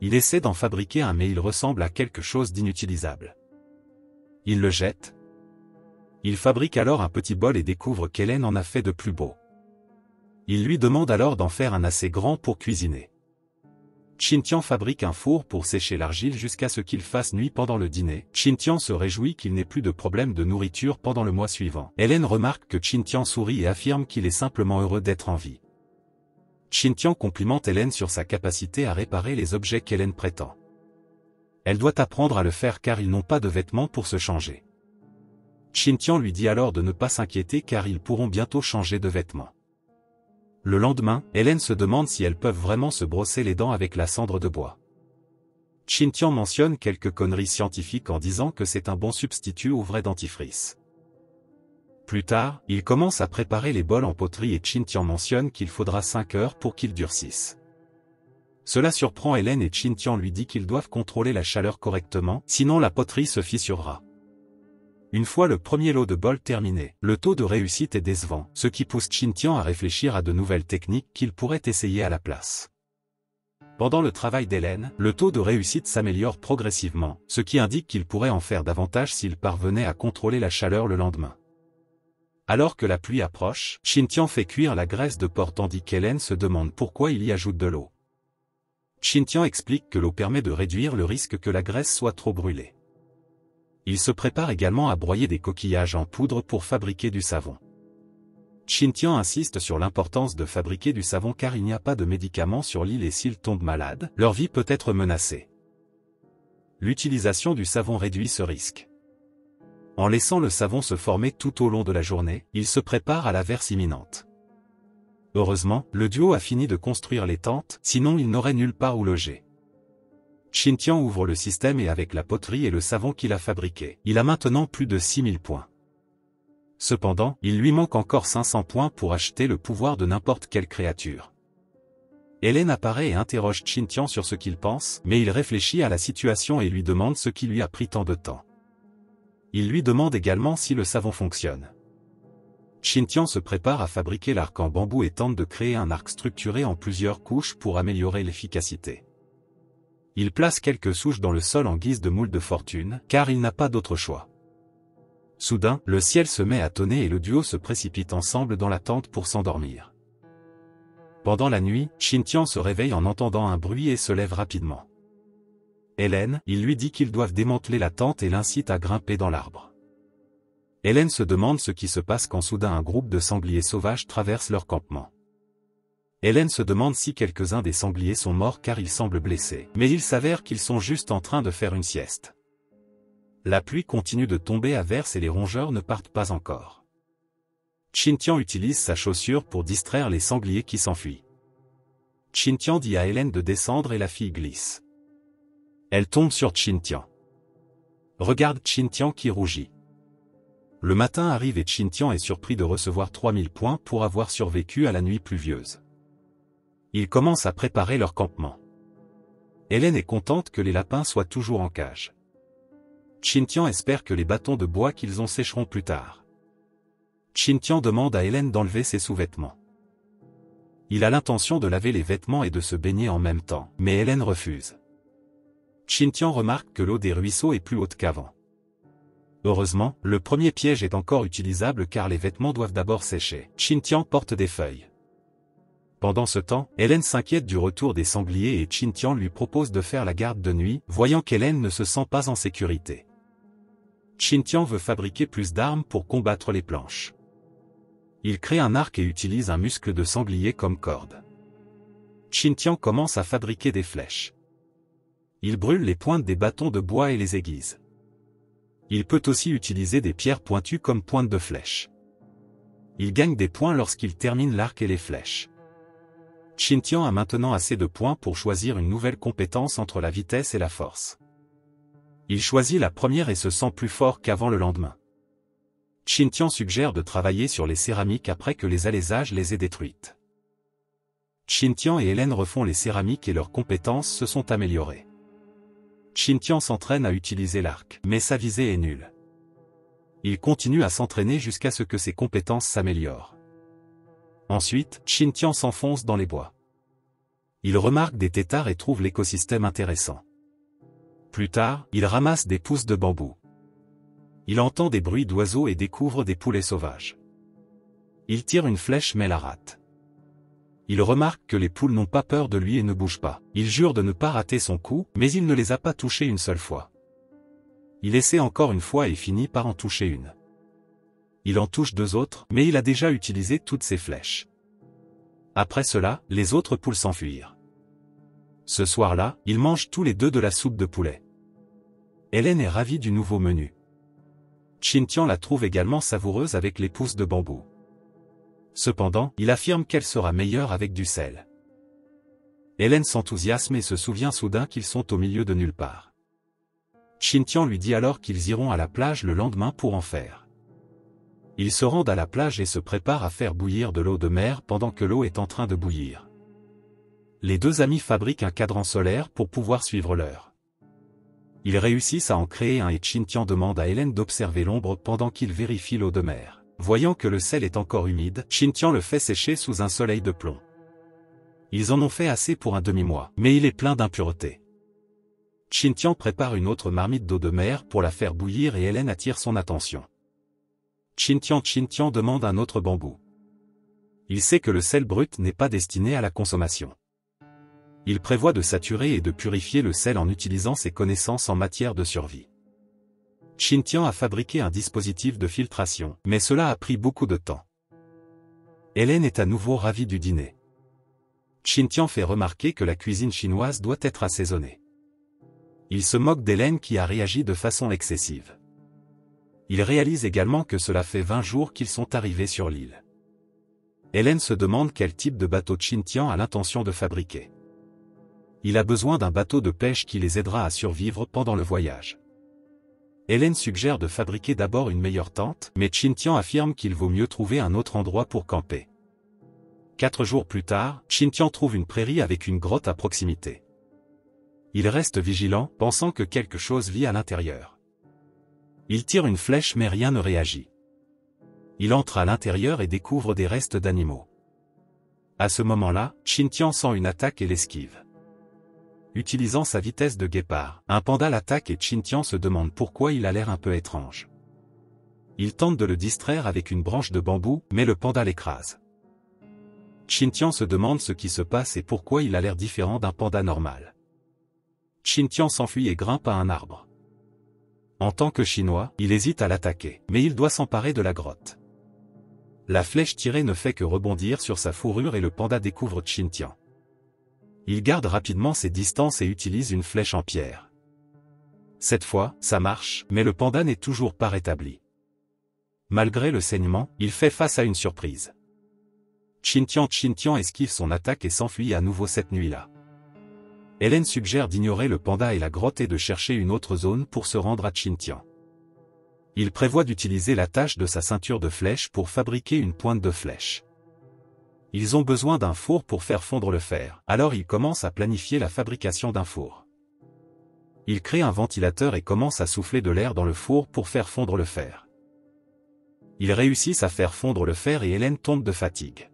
Il essaie d'en fabriquer un mais il ressemble à quelque chose d'inutilisable. Il le jette, il fabrique alors un petit bol et découvre qu'Hélène en a fait de plus beau. Il lui demande alors d'en faire un assez grand pour cuisiner. Chintian fabrique un four pour sécher l'argile jusqu'à ce qu'il fasse nuit pendant le dîner. Chintian se réjouit qu'il n'ait plus de problème de nourriture pendant le mois suivant. Hélène remarque que Chintian sourit et affirme qu'il est simplement heureux d'être en vie. Tian complimente Hélène sur sa capacité à réparer les objets qu'Hélène prétend. Elle doit apprendre à le faire car ils n'ont pas de vêtements pour se changer. Tian lui dit alors de ne pas s'inquiéter car ils pourront bientôt changer de vêtements. Le lendemain, Hélène se demande si elles peuvent vraiment se brosser les dents avec la cendre de bois. Tian mentionne quelques conneries scientifiques en disant que c'est un bon substitut au vrai dentifrice. Plus tard, il commence à préparer les bols en poterie et Tian mentionne qu'il faudra 5 heures pour qu'ils durcissent. Cela surprend Hélène et Chintian lui dit qu'ils doivent contrôler la chaleur correctement, sinon la poterie se fissurera. Une fois le premier lot de bol terminé, le taux de réussite est décevant, ce qui pousse Tian à réfléchir à de nouvelles techniques qu'il pourrait essayer à la place. Pendant le travail d'Hélène, le taux de réussite s'améliore progressivement, ce qui indique qu'il pourrait en faire davantage s'il parvenait à contrôler la chaleur le lendemain. Alors que la pluie approche, Tian fait cuire la graisse de porc tandis qu'Hélène se demande pourquoi il y ajoute de l'eau. Tian explique que l'eau permet de réduire le risque que la graisse soit trop brûlée. Il se prépare également à broyer des coquillages en poudre pour fabriquer du savon. Chintian insiste sur l'importance de fabriquer du savon car il n'y a pas de médicaments sur l'île et s'ils tombent malades, leur vie peut être menacée. L'utilisation du savon réduit ce risque. En laissant le savon se former tout au long de la journée, il se prépare à la verse imminente. Heureusement, le duo a fini de construire les tentes, sinon il n'aurait nulle part où loger. Tian ouvre le système et avec la poterie et le savon qu'il a fabriqué, il a maintenant plus de 6000 points. Cependant, il lui manque encore 500 points pour acheter le pouvoir de n'importe quelle créature. Hélène apparaît et interroge Tian sur ce qu'il pense, mais il réfléchit à la situation et lui demande ce qui lui a pris tant de temps. Il lui demande également si le savon fonctionne. Tian se prépare à fabriquer l'arc en bambou et tente de créer un arc structuré en plusieurs couches pour améliorer l'efficacité il place quelques souches dans le sol en guise de moule de fortune, car il n'a pas d'autre choix. Soudain, le ciel se met à tonner et le duo se précipite ensemble dans la tente pour s'endormir. Pendant la nuit, Tian se réveille en entendant un bruit et se lève rapidement. Hélène, il lui dit qu'ils doivent démanteler la tente et l'incite à grimper dans l'arbre. Hélène se demande ce qui se passe quand soudain un groupe de sangliers sauvages traverse leur campement. Hélène se demande si quelques-uns des sangliers sont morts car ils semblent blessés. Mais il s'avère qu'ils sont juste en train de faire une sieste. La pluie continue de tomber à verse et les rongeurs ne partent pas encore. Tian utilise sa chaussure pour distraire les sangliers qui s'enfuient. Tian dit à Hélène de descendre et la fille glisse. Elle tombe sur Chintian. Regarde Chintian qui rougit. Le matin arrive et Tian est surpris de recevoir 3000 points pour avoir survécu à la nuit pluvieuse. Ils commencent à préparer leur campement. Hélène est contente que les lapins soient toujours en cage. Chintian espère que les bâtons de bois qu'ils ont sécheront plus tard. Chintian demande à Hélène d'enlever ses sous-vêtements. Il a l'intention de laver les vêtements et de se baigner en même temps, mais Hélène refuse. Chintian remarque que l'eau des ruisseaux est plus haute qu'avant. Heureusement, le premier piège est encore utilisable car les vêtements doivent d'abord sécher. Chintian porte des feuilles. Pendant ce temps, Hélène s'inquiète du retour des sangliers et Chintian lui propose de faire la garde de nuit, voyant qu'Hélène ne se sent pas en sécurité. Chintian veut fabriquer plus d'armes pour combattre les planches. Il crée un arc et utilise un muscle de sanglier comme corde. Chintian commence à fabriquer des flèches. Il brûle les pointes des bâtons de bois et les aiguise. Il peut aussi utiliser des pierres pointues comme pointes de flèches. Il gagne des points lorsqu'il termine l'arc et les flèches. Chintian a maintenant assez de points pour choisir une nouvelle compétence entre la vitesse et la force. Il choisit la première et se sent plus fort qu'avant le lendemain. Chintian suggère de travailler sur les céramiques après que les alésages les aient détruites. Chintian et Hélène refont les céramiques et leurs compétences se sont améliorées. Chintian s'entraîne à utiliser l'arc, mais sa visée est nulle. Il continue à s'entraîner jusqu'à ce que ses compétences s'améliorent. Ensuite, Tian s'enfonce dans les bois. Il remarque des têtards et trouve l'écosystème intéressant. Plus tard, il ramasse des pousses de bambou. Il entend des bruits d'oiseaux et découvre des poulets sauvages. Il tire une flèche mais la rate. Il remarque que les poules n'ont pas peur de lui et ne bougent pas. Il jure de ne pas rater son coup, mais il ne les a pas touchées une seule fois. Il essaie encore une fois et finit par en toucher une il en touche deux autres, mais il a déjà utilisé toutes ses flèches. Après cela, les autres poules s'enfuirent. Ce soir-là, ils mangent tous les deux de la soupe de poulet. Hélène est ravie du nouveau menu. Chintian la trouve également savoureuse avec les pousses de bambou. Cependant, il affirme qu'elle sera meilleure avec du sel. Hélène s'enthousiasme et se souvient soudain qu'ils sont au milieu de nulle part. Chintian lui dit alors qu'ils iront à la plage le lendemain pour en faire. Ils se rendent à la plage et se préparent à faire bouillir de l'eau de mer pendant que l'eau est en train de bouillir. Les deux amis fabriquent un cadran solaire pour pouvoir suivre l'heure. Ils réussissent à en créer un et Chintian demande à Hélène d'observer l'ombre pendant qu'il vérifie l'eau de mer. Voyant que le sel est encore humide, Chintian le fait sécher sous un soleil de plomb. Ils en ont fait assez pour un demi-mois, mais il est plein d'impuretés. Chintian prépare une autre marmite d'eau de mer pour la faire bouillir et Hélène attire son attention. Chintian Chintian demande un autre bambou. Il sait que le sel brut n'est pas destiné à la consommation. Il prévoit de saturer et de purifier le sel en utilisant ses connaissances en matière de survie. Chintian a fabriqué un dispositif de filtration, mais cela a pris beaucoup de temps. Hélène est à nouveau ravie du dîner. Chintian fait remarquer que la cuisine chinoise doit être assaisonnée. Il se moque d'Hélène qui a réagi de façon excessive. Il réalise également que cela fait 20 jours qu'ils sont arrivés sur l'île. Hélène se demande quel type de bateau Chintian a l'intention de fabriquer. Il a besoin d'un bateau de pêche qui les aidera à survivre pendant le voyage. Hélène suggère de fabriquer d'abord une meilleure tente, mais Chintian affirme qu'il vaut mieux trouver un autre endroit pour camper. Quatre jours plus tard, Chintian trouve une prairie avec une grotte à proximité. Il reste vigilant, pensant que quelque chose vit à l'intérieur. Il tire une flèche mais rien ne réagit. Il entre à l'intérieur et découvre des restes d'animaux. À ce moment-là, Chintian sent une attaque et l'esquive. Utilisant sa vitesse de guépard, un panda l'attaque et Chintian se demande pourquoi il a l'air un peu étrange. Il tente de le distraire avec une branche de bambou, mais le panda l'écrase. Chintian se demande ce qui se passe et pourquoi il a l'air différent d'un panda normal. Chintian s'enfuit et grimpe à un arbre. En tant que Chinois, il hésite à l'attaquer, mais il doit s'emparer de la grotte. La flèche tirée ne fait que rebondir sur sa fourrure et le panda découvre Chintian. Il garde rapidement ses distances et utilise une flèche en pierre. Cette fois, ça marche, mais le panda n'est toujours pas rétabli. Malgré le saignement, il fait face à une surprise. Chintian Chintian esquive son attaque et s'enfuit à nouveau cette nuit-là. Hélène suggère d'ignorer le panda et la grotte et de chercher une autre zone pour se rendre à Chintian. Il prévoit d'utiliser la l'attache de sa ceinture de flèche pour fabriquer une pointe de flèche. Ils ont besoin d'un four pour faire fondre le fer, alors il commence à planifier la fabrication d'un four. Il crée un ventilateur et commence à souffler de l'air dans le four pour faire fondre le fer. Ils réussissent à faire fondre le fer et Hélène tombe de fatigue.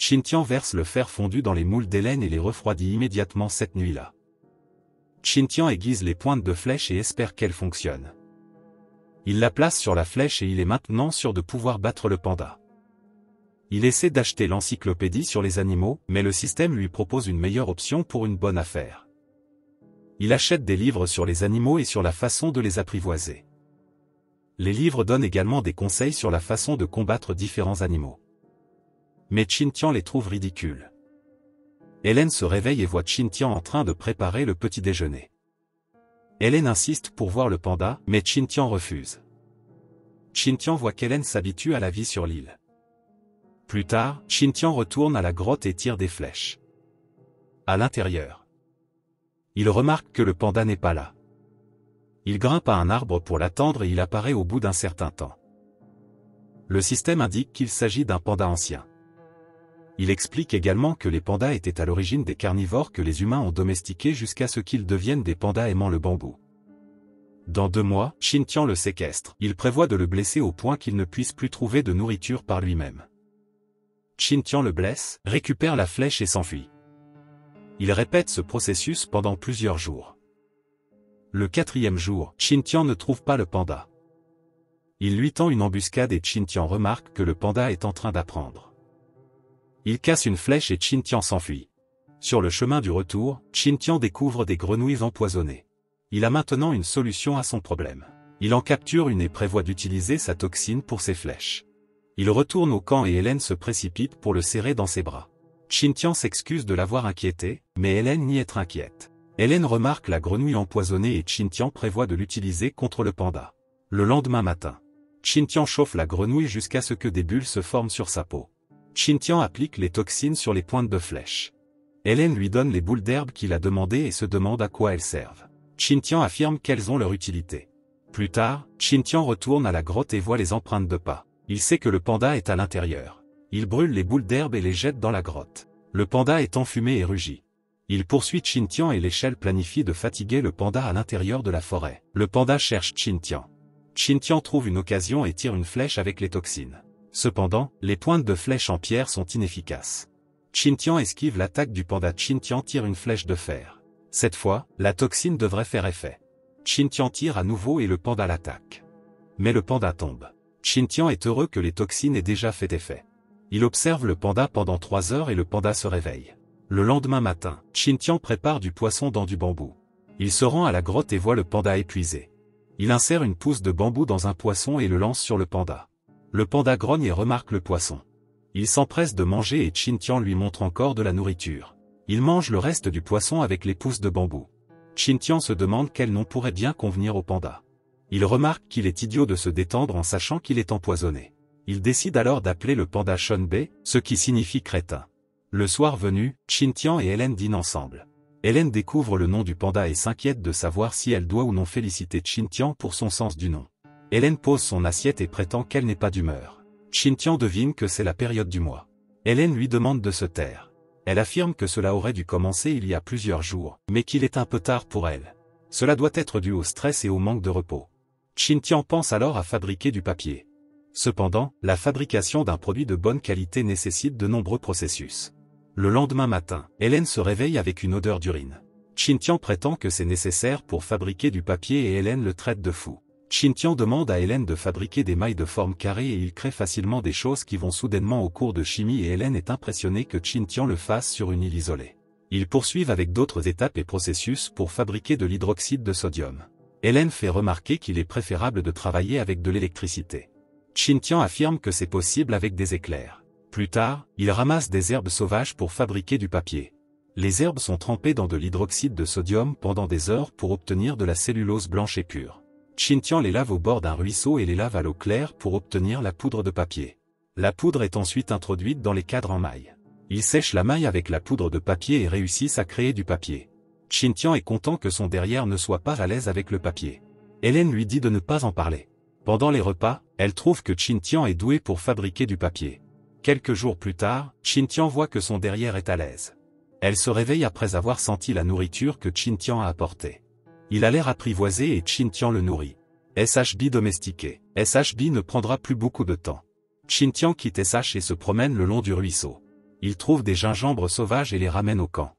Chintian verse le fer fondu dans les moules d'Hélène et les refroidit immédiatement cette nuit-là. Chintian aiguise les pointes de flèche et espère qu'elles fonctionnent. Il la place sur la flèche et il est maintenant sûr de pouvoir battre le panda. Il essaie d'acheter l'encyclopédie sur les animaux, mais le système lui propose une meilleure option pour une bonne affaire. Il achète des livres sur les animaux et sur la façon de les apprivoiser. Les livres donnent également des conseils sur la façon de combattre différents animaux mais Chintian les trouve ridicules. Hélène se réveille et voit Chintian en train de préparer le petit déjeuner. Hélène insiste pour voir le panda, mais Chintian refuse. Chintian voit qu'Hélène s'habitue à la vie sur l'île. Plus tard, Chintian retourne à la grotte et tire des flèches. À l'intérieur. Il remarque que le panda n'est pas là. Il grimpe à un arbre pour l'attendre et il apparaît au bout d'un certain temps. Le système indique qu'il s'agit d'un panda ancien. Il explique également que les pandas étaient à l'origine des carnivores que les humains ont domestiqués jusqu'à ce qu'ils deviennent des pandas aimant le bambou. Dans deux mois, Tian le séquestre. Il prévoit de le blesser au point qu'il ne puisse plus trouver de nourriture par lui-même. Tian le blesse, récupère la flèche et s'enfuit. Il répète ce processus pendant plusieurs jours. Le quatrième jour, Tian ne trouve pas le panda. Il lui tend une embuscade et Tian remarque que le panda est en train d'apprendre. Il casse une flèche et Chintian s'enfuit. Sur le chemin du retour, Chintian découvre des grenouilles empoisonnées. Il a maintenant une solution à son problème. Il en capture une et prévoit d'utiliser sa toxine pour ses flèches. Il retourne au camp et Hélène se précipite pour le serrer dans ses bras. Chintian s'excuse de l'avoir inquiété, mais Hélène n'y est inquiète. Hélène remarque la grenouille empoisonnée et Chintian prévoit de l'utiliser contre le panda. Le lendemain matin, Chintian chauffe la grenouille jusqu'à ce que des bulles se forment sur sa peau. Chintian applique les toxines sur les pointes de flèches. Hélène lui donne les boules d'herbe qu'il a demandées et se demande à quoi elles servent. Chintian affirme qu'elles ont leur utilité. Plus tard, Chintian retourne à la grotte et voit les empreintes de pas. Il sait que le panda est à l'intérieur. Il brûle les boules d'herbe et les jette dans la grotte. Le panda est enfumé et rugit. Il poursuit Chintian et l'échelle planifie de fatiguer le panda à l'intérieur de la forêt. Le panda cherche Chintian. Chintian trouve une occasion et tire une flèche avec les toxines. Cependant, les pointes de flèches en pierre sont inefficaces. Chintian esquive l'attaque du panda Chintian tire une flèche de fer. Cette fois, la toxine devrait faire effet. Chintian tire à nouveau et le panda l'attaque. Mais le panda tombe. Chintian est heureux que les toxines aient déjà fait effet. Il observe le panda pendant trois heures et le panda se réveille. Le lendemain matin, Chintian prépare du poisson dans du bambou. Il se rend à la grotte et voit le panda épuisé. Il insère une pousse de bambou dans un poisson et le lance sur le panda. Le panda grogne et remarque le poisson. Il s'empresse de manger et Chintian lui montre encore de la nourriture. Il mange le reste du poisson avec les pouces de bambou. Chintian se demande quel nom pourrait bien convenir au panda. Il remarque qu'il est idiot de se détendre en sachant qu'il est empoisonné. Il décide alors d'appeler le panda Shonbei, ce qui signifie crétin. Le soir venu, Chintian et Hélène dînent ensemble. Hélène découvre le nom du panda et s'inquiète de savoir si elle doit ou non féliciter Chintian pour son sens du nom. Hélène pose son assiette et prétend qu'elle n'est pas d'humeur. Tian devine que c'est la période du mois. Hélène lui demande de se taire. Elle affirme que cela aurait dû commencer il y a plusieurs jours, mais qu'il est un peu tard pour elle. Cela doit être dû au stress et au manque de repos. Tian pense alors à fabriquer du papier. Cependant, la fabrication d'un produit de bonne qualité nécessite de nombreux processus. Le lendemain matin, Hélène se réveille avec une odeur d'urine. Tian prétend que c'est nécessaire pour fabriquer du papier et Hélène le traite de fou. Tian demande à Hélène de fabriquer des mailles de forme carrée et il crée facilement des choses qui vont soudainement au cours de chimie et Hélène est impressionnée que Tian le fasse sur une île isolée. Ils poursuivent avec d'autres étapes et processus pour fabriquer de l'hydroxyde de sodium. Hélène fait remarquer qu'il est préférable de travailler avec de l'électricité. Tian affirme que c'est possible avec des éclairs. Plus tard, il ramasse des herbes sauvages pour fabriquer du papier. Les herbes sont trempées dans de l'hydroxyde de sodium pendant des heures pour obtenir de la cellulose blanche et pure. Tian les lave au bord d'un ruisseau et les lave à l'eau claire pour obtenir la poudre de papier. La poudre est ensuite introduite dans les cadres en maille. Ils sèchent la maille avec la poudre de papier et réussissent à créer du papier. Chintian est content que son derrière ne soit pas à l'aise avec le papier. Hélène lui dit de ne pas en parler. Pendant les repas, elle trouve que Chintian est doué pour fabriquer du papier. Quelques jours plus tard, Chintian voit que son derrière est à l'aise. Elle se réveille après avoir senti la nourriture que Chintian a apportée. Il a l'air apprivoisé et Chintian Tian le nourrit. SHB domestiqué. SHB ne prendra plus beaucoup de temps. Qin Tian quitte SH et se promène le long du ruisseau. Il trouve des gingembres sauvages et les ramène au camp.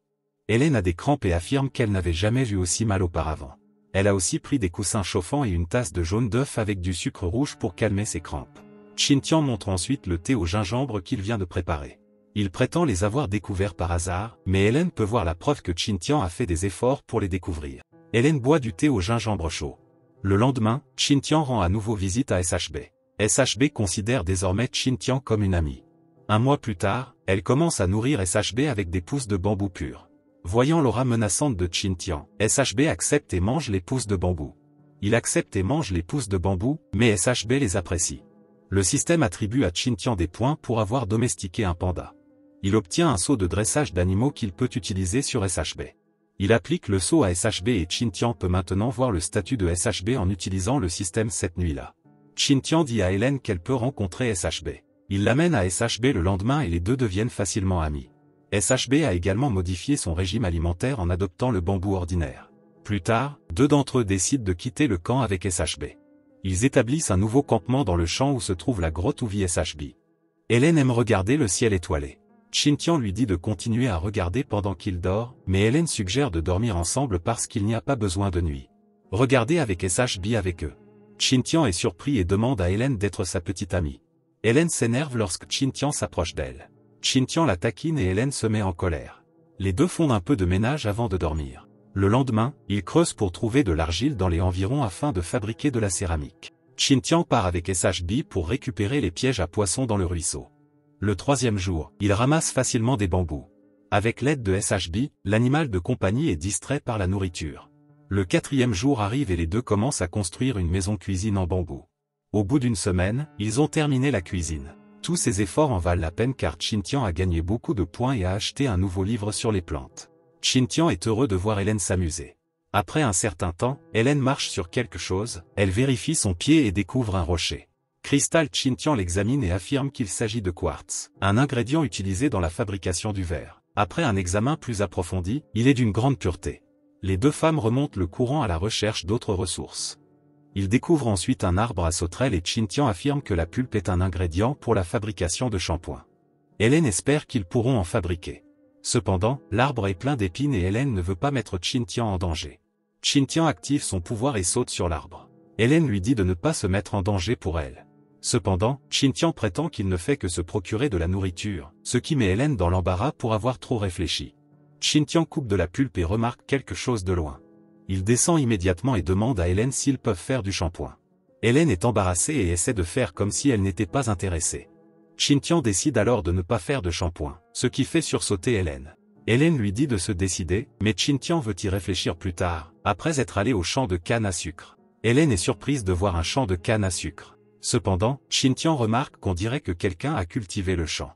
Hélène a des crampes et affirme qu'elle n'avait jamais vu aussi mal auparavant. Elle a aussi pris des coussins chauffants et une tasse de jaune d'œuf avec du sucre rouge pour calmer ses crampes. Chintian Tian montre ensuite le thé au gingembre qu'il vient de préparer. Il prétend les avoir découverts par hasard, mais Hélène peut voir la preuve que Chintian Tian a fait des efforts pour les découvrir. Hélène boit du thé au gingembre chaud. Le lendemain, Tian rend à nouveau visite à SHB. SHB considère désormais Tian comme une amie. Un mois plus tard, elle commence à nourrir SHB avec des pousses de bambou pures. Voyant l'aura menaçante de Tian, SHB accepte et mange les pousses de bambou. Il accepte et mange les pousses de bambou, mais SHB les apprécie. Le système attribue à Tian des points pour avoir domestiqué un panda. Il obtient un seau de dressage d'animaux qu'il peut utiliser sur SHB. Il applique le saut à SHB et Chintian peut maintenant voir le statut de SHB en utilisant le système cette nuit-là. Chintian dit à Hélène qu'elle peut rencontrer SHB. Il l'amène à SHB le lendemain et les deux deviennent facilement amis. SHB a également modifié son régime alimentaire en adoptant le bambou ordinaire. Plus tard, deux d'entre eux décident de quitter le camp avec SHB. Ils établissent un nouveau campement dans le champ où se trouve la grotte où vit SHB. Hélène aime regarder le ciel étoilé. Chintian lui dit de continuer à regarder pendant qu'il dort, mais Hélène suggère de dormir ensemble parce qu'il n'y a pas besoin de nuit. Regardez avec SHB avec eux. Chintian est surpris et demande à Hélène d'être sa petite amie. Hélène s'énerve lorsque Chintian s'approche d'elle. Chintian la taquine et Hélène se met en colère. Les deux font un peu de ménage avant de dormir. Le lendemain, ils creusent pour trouver de l'argile dans les environs afin de fabriquer de la céramique. Chintian part avec SHB pour récupérer les pièges à poissons dans le ruisseau. Le troisième jour, il ramasse facilement des bambous. Avec l'aide de SHB, l'animal de compagnie est distrait par la nourriture. Le quatrième jour arrive et les deux commencent à construire une maison cuisine en bambou. Au bout d'une semaine, ils ont terminé la cuisine. Tous ces efforts en valent la peine car Chintian a gagné beaucoup de points et a acheté un nouveau livre sur les plantes. Chintian est heureux de voir Hélène s'amuser. Après un certain temps, Hélène marche sur quelque chose, elle vérifie son pied et découvre un rocher. Crystal Chintian l'examine et affirme qu'il s'agit de quartz, un ingrédient utilisé dans la fabrication du verre. Après un examen plus approfondi, il est d'une grande pureté. Les deux femmes remontent le courant à la recherche d'autres ressources. Ils découvrent ensuite un arbre à sauterelles et Chintian affirme que la pulpe est un ingrédient pour la fabrication de shampoing. Hélène espère qu'ils pourront en fabriquer. Cependant, l'arbre est plein d'épines et Hélène ne veut pas mettre Chintian en danger. Chintian active son pouvoir et saute sur l'arbre. Hélène lui dit de ne pas se mettre en danger pour elle. Cependant, Tian prétend qu'il ne fait que se procurer de la nourriture, ce qui met Hélène dans l'embarras pour avoir trop réfléchi. Tian coupe de la pulpe et remarque quelque chose de loin. Il descend immédiatement et demande à Hélène s'ils peuvent faire du shampoing. Hélène est embarrassée et essaie de faire comme si elle n'était pas intéressée. Tian décide alors de ne pas faire de shampoing, ce qui fait sursauter Hélène. Hélène lui dit de se décider, mais Tian veut y réfléchir plus tard, après être allé au champ de canne à sucre. Hélène est surprise de voir un champ de canne à sucre. Cependant, Chintian remarque qu'on dirait que quelqu'un a cultivé le champ.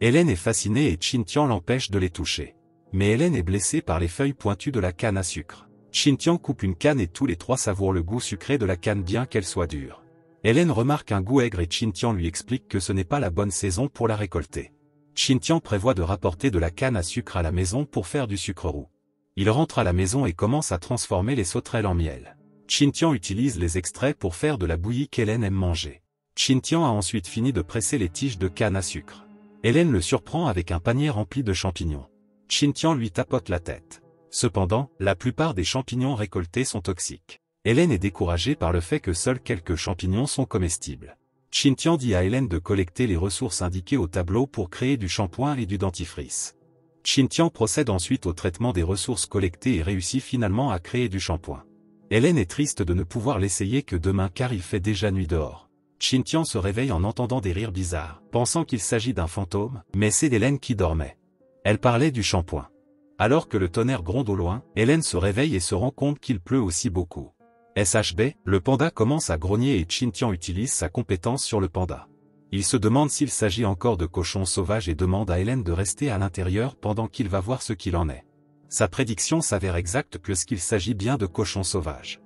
Hélène est fascinée et Chintian l'empêche de les toucher. Mais Hélène est blessée par les feuilles pointues de la canne à sucre. Chintian coupe une canne et tous les trois savourent le goût sucré de la canne bien qu'elle soit dure. Hélène remarque un goût aigre et Chintian lui explique que ce n'est pas la bonne saison pour la récolter. Chintian prévoit de rapporter de la canne à sucre à la maison pour faire du sucre roux. Il rentre à la maison et commence à transformer les sauterelles en miel. Chintian utilise les extraits pour faire de la bouillie qu'Hélène aime manger. Chintian a ensuite fini de presser les tiges de canne à sucre. Hélène le surprend avec un panier rempli de champignons. Chintian lui tapote la tête. Cependant, la plupart des champignons récoltés sont toxiques. Hélène est découragée par le fait que seuls quelques champignons sont comestibles. Chintian dit à Hélène de collecter les ressources indiquées au tableau pour créer du shampoing et du dentifrice. Chintian procède ensuite au traitement des ressources collectées et réussit finalement à créer du shampoing. Hélène est triste de ne pouvoir l'essayer que demain car il fait déjà nuit dehors. Chintian se réveille en entendant des rires bizarres, pensant qu'il s'agit d'un fantôme, mais c'est Hélène qui dormait. Elle parlait du shampoing. Alors que le tonnerre gronde au loin, Hélène se réveille et se rend compte qu'il pleut aussi beaucoup. SHB, le panda commence à grogner et Chintian utilise sa compétence sur le panda. Il se demande s'il s'agit encore de cochons sauvages et demande à Hélène de rester à l'intérieur pendant qu'il va voir ce qu'il en est sa prédiction s'avère exacte que ce qu'il s'agit bien de cochons sauvages.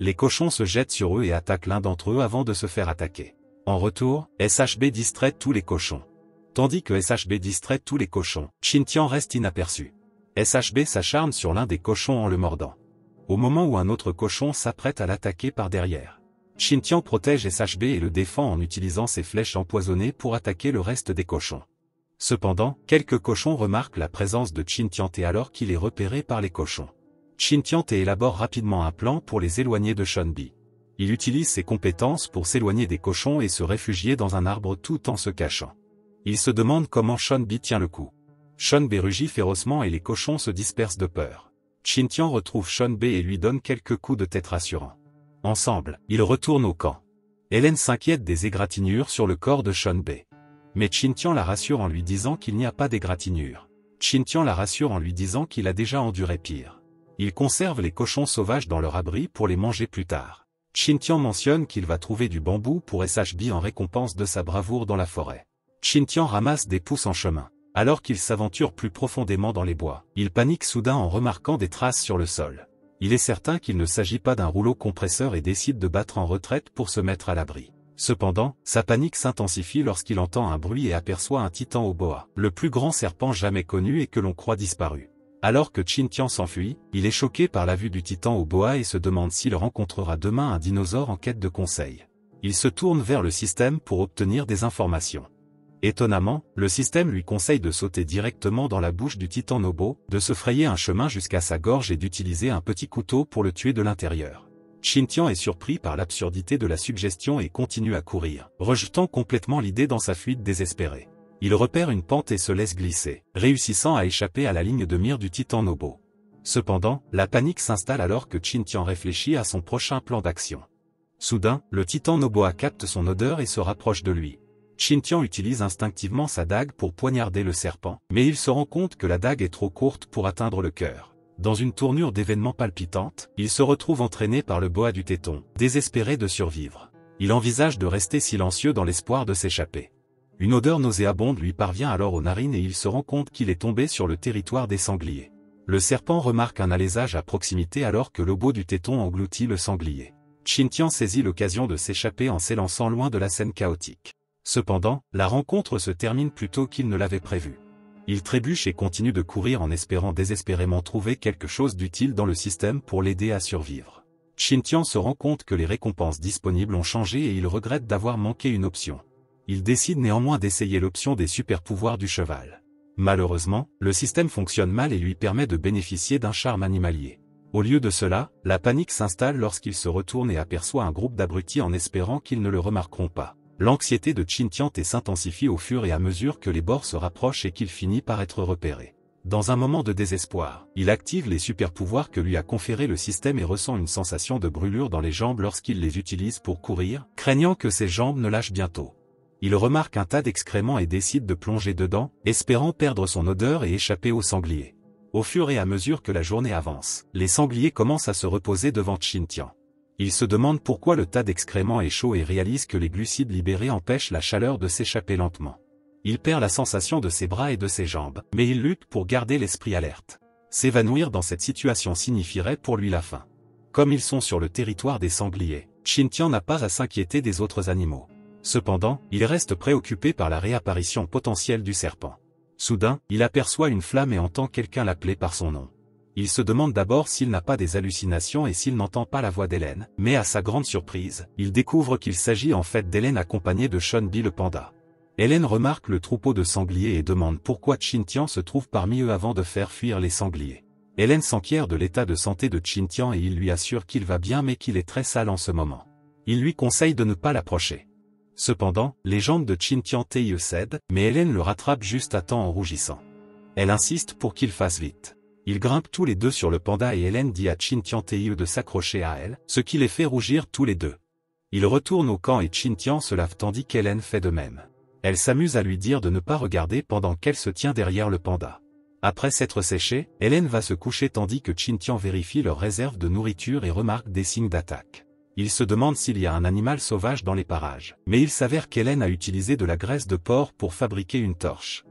Les cochons se jettent sur eux et attaquent l'un d'entre eux avant de se faire attaquer. En retour, SHB distrait tous les cochons. Tandis que SHB distrait tous les cochons, Chintian reste inaperçu. SHB s'acharne sur l'un des cochons en le mordant. Au moment où un autre cochon s'apprête à l'attaquer par derrière, Tian protège SHB et le défend en utilisant ses flèches empoisonnées pour attaquer le reste des cochons. Cependant, quelques cochons remarquent la présence de Chintiante alors qu'il est repéré par les cochons. Chintiante élabore rapidement un plan pour les éloigner de B. Il utilise ses compétences pour s'éloigner des cochons et se réfugier dans un arbre tout en se cachant. Il se demande comment B tient le coup. Bei rugit férocement et les cochons se dispersent de peur. Tian retrouve B et lui donne quelques coups de tête rassurants. Ensemble, ils retournent au camp. Hélène s'inquiète des égratignures sur le corps de B. Mais Chintian la rassure en lui disant qu'il n'y a pas d'égratignure. Chintian la rassure en lui disant qu'il a déjà enduré pire. Il conserve les cochons sauvages dans leur abri pour les manger plus tard. Chintian mentionne qu'il va trouver du bambou pour SHB en récompense de sa bravoure dans la forêt. Chintian ramasse des pousses en chemin. Alors qu'il s'aventure plus profondément dans les bois, il panique soudain en remarquant des traces sur le sol. Il est certain qu'il ne s'agit pas d'un rouleau compresseur et décide de battre en retraite pour se mettre à l'abri. Cependant, sa panique s'intensifie lorsqu'il entend un bruit et aperçoit un titan au boa, le plus grand serpent jamais connu et que l'on croit disparu. Alors que Qin Tian s'enfuit, il est choqué par la vue du titan au boa et se demande s'il rencontrera demain un dinosaure en quête de conseil. Il se tourne vers le système pour obtenir des informations. Étonnamment, le système lui conseille de sauter directement dans la bouche du titan Nobo, de se frayer un chemin jusqu'à sa gorge et d'utiliser un petit couteau pour le tuer de l'intérieur. Tian est surpris par l'absurdité de la suggestion et continue à courir, rejetant complètement l'idée dans sa fuite désespérée. Il repère une pente et se laisse glisser, réussissant à échapper à la ligne de mire du titan Nobo. Cependant, la panique s'installe alors que Tian réfléchit à son prochain plan d'action. Soudain, le titan Nobo capte son odeur et se rapproche de lui. Tian utilise instinctivement sa dague pour poignarder le serpent, mais il se rend compte que la dague est trop courte pour atteindre le cœur. Dans une tournure d'événements palpitante, il se retrouve entraîné par le boa du téton, désespéré de survivre. Il envisage de rester silencieux dans l'espoir de s'échapper. Une odeur nauséabonde lui parvient alors aux narines et il se rend compte qu'il est tombé sur le territoire des sangliers. Le serpent remarque un alésage à proximité alors que le boa du téton engloutit le sanglier. Chintian saisit l'occasion de s'échapper en s'élançant loin de la scène chaotique. Cependant, la rencontre se termine plus tôt qu'il ne l'avait prévu il trébuche et continue de courir en espérant désespérément trouver quelque chose d'utile dans le système pour l'aider à survivre. Tian se rend compte que les récompenses disponibles ont changé et il regrette d'avoir manqué une option. Il décide néanmoins d'essayer l'option des super-pouvoirs du cheval. Malheureusement, le système fonctionne mal et lui permet de bénéficier d'un charme animalier. Au lieu de cela, la panique s'installe lorsqu'il se retourne et aperçoit un groupe d'abrutis en espérant qu'ils ne le remarqueront pas l'anxiété de et s'intensifie au fur et à mesure que les bords se rapprochent et qu'il finit par être repéré. Dans un moment de désespoir, il active les super-pouvoirs que lui a conférés le système et ressent une sensation de brûlure dans les jambes lorsqu'il les utilise pour courir, craignant que ses jambes ne lâchent bientôt. Il remarque un tas d'excréments et décide de plonger dedans, espérant perdre son odeur et échapper aux sangliers. Au fur et à mesure que la journée avance, les sangliers commencent à se reposer devant Chintian. Il se demande pourquoi le tas d'excréments est chaud et réalise que les glucides libérés empêchent la chaleur de s'échapper lentement. Il perd la sensation de ses bras et de ses jambes, mais il lutte pour garder l'esprit alerte. S'évanouir dans cette situation signifierait pour lui la fin. Comme ils sont sur le territoire des sangliers, Tian n'a pas à s'inquiéter des autres animaux. Cependant, il reste préoccupé par la réapparition potentielle du serpent. Soudain, il aperçoit une flamme et entend quelqu'un l'appeler par son nom. Il se demande d'abord s'il n'a pas des hallucinations et s'il n'entend pas la voix d'Hélène, mais à sa grande surprise, il découvre qu'il s'agit en fait d'Hélène accompagnée de Sean B. le panda. Hélène remarque le troupeau de sangliers et demande pourquoi Tian se trouve parmi eux avant de faire fuir les sangliers. Hélène s'enquiert de l'état de santé de Chintian et il lui assure qu'il va bien mais qu'il est très sale en ce moment. Il lui conseille de ne pas l'approcher. Cependant, les jambes de Chintian tie cèdent, mais Hélène le rattrape juste à temps en rougissant. Elle insiste pour qu'il fasse vite. Ils grimpent tous les deux sur le panda et Hélène dit à Chin Tian Yu de s'accrocher à elle, ce qui les fait rougir tous les deux. Ils retournent au camp et Chin Tian se lave tandis qu'Hélène fait de même. Elle s'amuse à lui dire de ne pas regarder pendant qu'elle se tient derrière le panda. Après s'être séchée, Hélène va se coucher tandis que Chin Tian vérifie leur réserves de nourriture et remarque des signes d'attaque. Il se demande s'il y a un animal sauvage dans les parages, mais il s'avère qu'Hélène a utilisé de la graisse de porc pour fabriquer une torche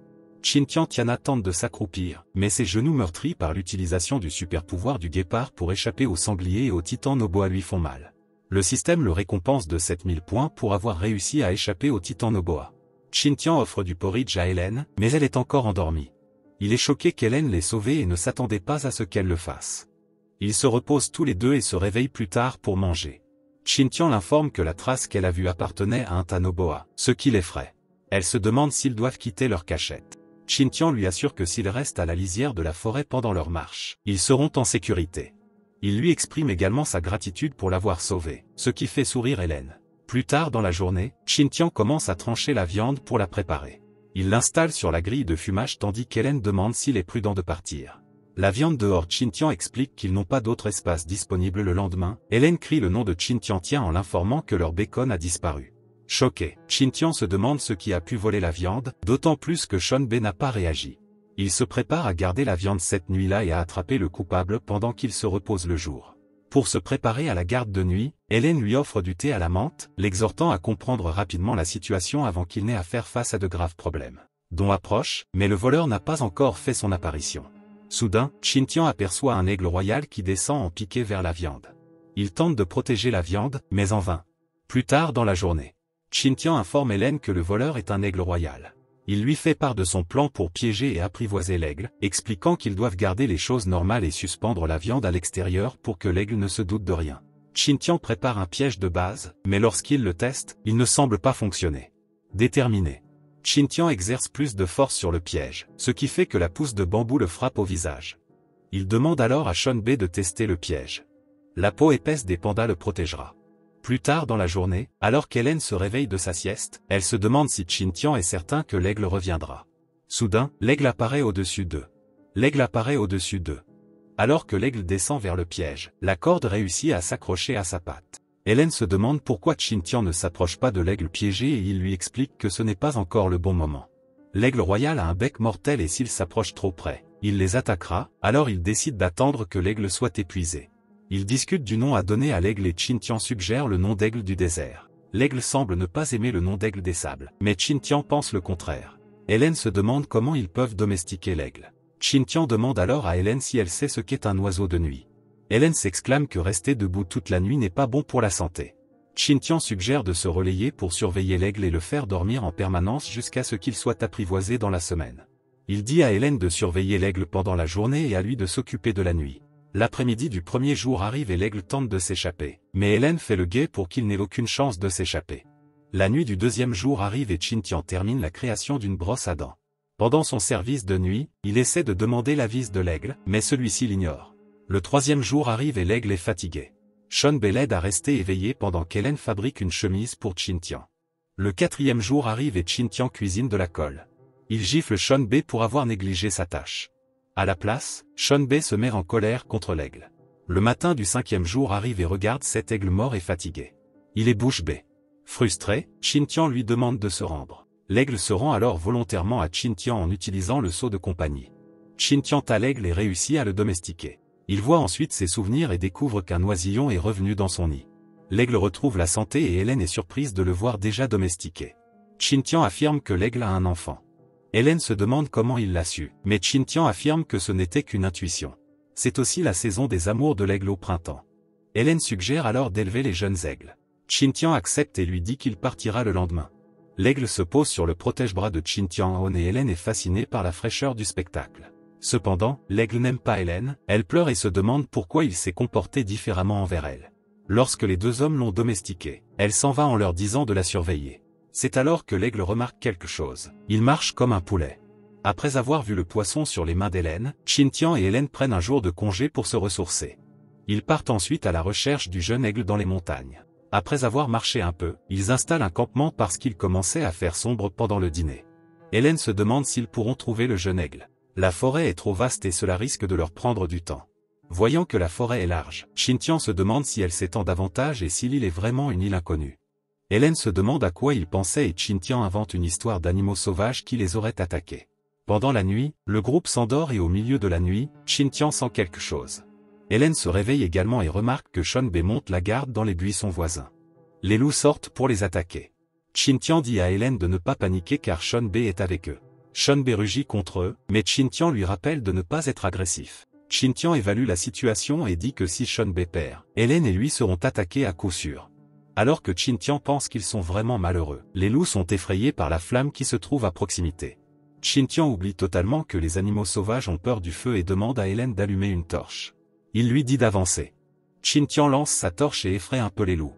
tient Tiana tente de s'accroupir, mais ses genoux meurtris par l'utilisation du super-pouvoir du guépard pour échapper aux sangliers et aux titans Noboa lui font mal. Le système le récompense de 7000 points pour avoir réussi à échapper au titans Noboa. Chintian offre du porridge à Hélène, mais elle est encore endormie. Il est choqué qu'Hélène l'ait sauvée et ne s'attendait pas à ce qu'elle le fasse. Ils se reposent tous les deux et se réveillent plus tard pour manger. Chintian Tian l'informe que la trace qu'elle a vue appartenait à un Tanoboa, ce qui l'effraie. Elle se demande s'ils doivent quitter leur cachette. Chintian lui assure que s'ils restent à la lisière de la forêt pendant leur marche, ils seront en sécurité. Il lui exprime également sa gratitude pour l'avoir sauvé, ce qui fait sourire Hélène. Plus tard dans la journée, Chintian commence à trancher la viande pour la préparer. Il l'installe sur la grille de fumage tandis qu'Hélène demande s'il est prudent de partir. La viande dehors Chintian explique qu'ils n'ont pas d'autre espace disponible le lendemain. Hélène crie le nom de Chintian Tian en l'informant que leur bacon a disparu. Choqué, Chintian se demande ce qui a pu voler la viande, d'autant plus que Bei n'a pas réagi. Il se prépare à garder la viande cette nuit-là et à attraper le coupable pendant qu'il se repose le jour. Pour se préparer à la garde de nuit, Hélène lui offre du thé à la menthe, l'exhortant à comprendre rapidement la situation avant qu'il n'ait à faire face à de graves problèmes. Don approche, mais le voleur n'a pas encore fait son apparition. Soudain, Chintian aperçoit un aigle royal qui descend en piqué vers la viande. Il tente de protéger la viande, mais en vain. Plus tard dans la journée, Chintian informe Hélène que le voleur est un aigle royal. Il lui fait part de son plan pour piéger et apprivoiser l'aigle, expliquant qu'ils doivent garder les choses normales et suspendre la viande à l'extérieur pour que l'aigle ne se doute de rien. Chintian prépare un piège de base, mais lorsqu'il le teste, il ne semble pas fonctionner. Déterminé. Chintian exerce plus de force sur le piège, ce qui fait que la pousse de bambou le frappe au visage. Il demande alors à Sean Bei de tester le piège. La peau épaisse des pandas le protégera. Plus tard dans la journée, alors qu'Hélène se réveille de sa sieste, elle se demande si Chintian est certain que l'aigle reviendra. Soudain, l'aigle apparaît au-dessus d'eux. L'aigle apparaît au-dessus d'eux. Alors que l'aigle descend vers le piège, la corde réussit à s'accrocher à sa patte. Hélène se demande pourquoi Chintian ne s'approche pas de l'aigle piégé et il lui explique que ce n'est pas encore le bon moment. L'aigle royal a un bec mortel et s'il s'approche trop près, il les attaquera, alors il décide d'attendre que l'aigle soit épuisé. Ils discutent du nom à donner à l'aigle et Chintian suggère le nom d'aigle du désert. L'aigle semble ne pas aimer le nom d'aigle des sables, mais Chintian pense le contraire. Hélène se demande comment ils peuvent domestiquer l'aigle. Chintian demande alors à Hélène si elle sait ce qu'est un oiseau de nuit. Hélène s'exclame que rester debout toute la nuit n'est pas bon pour la santé. Chintian suggère de se relayer pour surveiller l'aigle et le faire dormir en permanence jusqu'à ce qu'il soit apprivoisé dans la semaine. Il dit à Hélène de surveiller l'aigle pendant la journée et à lui de s'occuper de la nuit. L'après-midi du premier jour arrive et l'aigle tente de s'échapper. Mais Hélène fait le guet pour qu'il n'ait aucune chance de s'échapper. La nuit du deuxième jour arrive et Chintian termine la création d'une brosse à dents. Pendant son service de nuit, il essaie de demander l'avis de l'aigle, mais celui-ci l'ignore. Le troisième jour arrive et l'aigle est fatigué. Sean l'aide à rester éveillé pendant qu'Hélène fabrique une chemise pour Chintian. Le quatrième jour arrive et Chintian cuisine de la colle. Il gifle Sean B pour avoir négligé sa tâche. À la place, Sean Bay se met en colère contre l'aigle. Le matin du cinquième jour arrive et regarde cet aigle mort et fatigué. Il est bouche bée. Frustré, Chintian lui demande de se rendre. L'aigle se rend alors volontairement à Chintian en utilisant le seau de compagnie. Chintian ta l'aigle et réussit à le domestiquer. Il voit ensuite ses souvenirs et découvre qu'un oisillon est revenu dans son nid. L'aigle retrouve la santé et Hélène est surprise de le voir déjà domestiqué. Chintian affirme que l'aigle a un enfant. Hélène se demande comment il l'a su, mais Tian affirme que ce n'était qu'une intuition. C'est aussi la saison des amours de l'aigle au printemps. Hélène suggère alors d'élever les jeunes aigles. Tian accepte et lui dit qu'il partira le lendemain. L'aigle se pose sur le protège-bras de Chintian et Hélène est fascinée par la fraîcheur du spectacle. Cependant, l'aigle n'aime pas Hélène, elle pleure et se demande pourquoi il s'est comporté différemment envers elle. Lorsque les deux hommes l'ont domestiquée, elle s'en va en leur disant de la surveiller. C'est alors que l'aigle remarque quelque chose. Il marche comme un poulet. Après avoir vu le poisson sur les mains d'Hélène, Chintian et Hélène prennent un jour de congé pour se ressourcer. Ils partent ensuite à la recherche du jeune aigle dans les montagnes. Après avoir marché un peu, ils installent un campement parce qu'il commençait à faire sombre pendant le dîner. Hélène se demande s'ils pourront trouver le jeune aigle. La forêt est trop vaste et cela risque de leur prendre du temps. Voyant que la forêt est large, Tian se demande si elle s'étend davantage et si l'île est vraiment une île inconnue. Hélène se demande à quoi ils pensaient et Tian invente une histoire d'animaux sauvages qui les auraient attaqués. Pendant la nuit, le groupe s'endort et au milieu de la nuit, Tian sent quelque chose. Hélène se réveille également et remarque que Sean Bay monte la garde dans les buissons voisins. Les loups sortent pour les attaquer. Tian dit à Hélène de ne pas paniquer car Sean Bay est avec eux. Sean Bei rugit contre eux, mais Tian lui rappelle de ne pas être agressif. Chintian évalue la situation et dit que si Sean Bei perd, Hélène et lui seront attaqués à coup sûr alors que Qin pense qu'ils sont vraiment malheureux. Les loups sont effrayés par la flamme qui se trouve à proximité. Qin oublie totalement que les animaux sauvages ont peur du feu et demande à Hélène d'allumer une torche. Il lui dit d'avancer. Qin lance sa torche et effraie un peu les loups.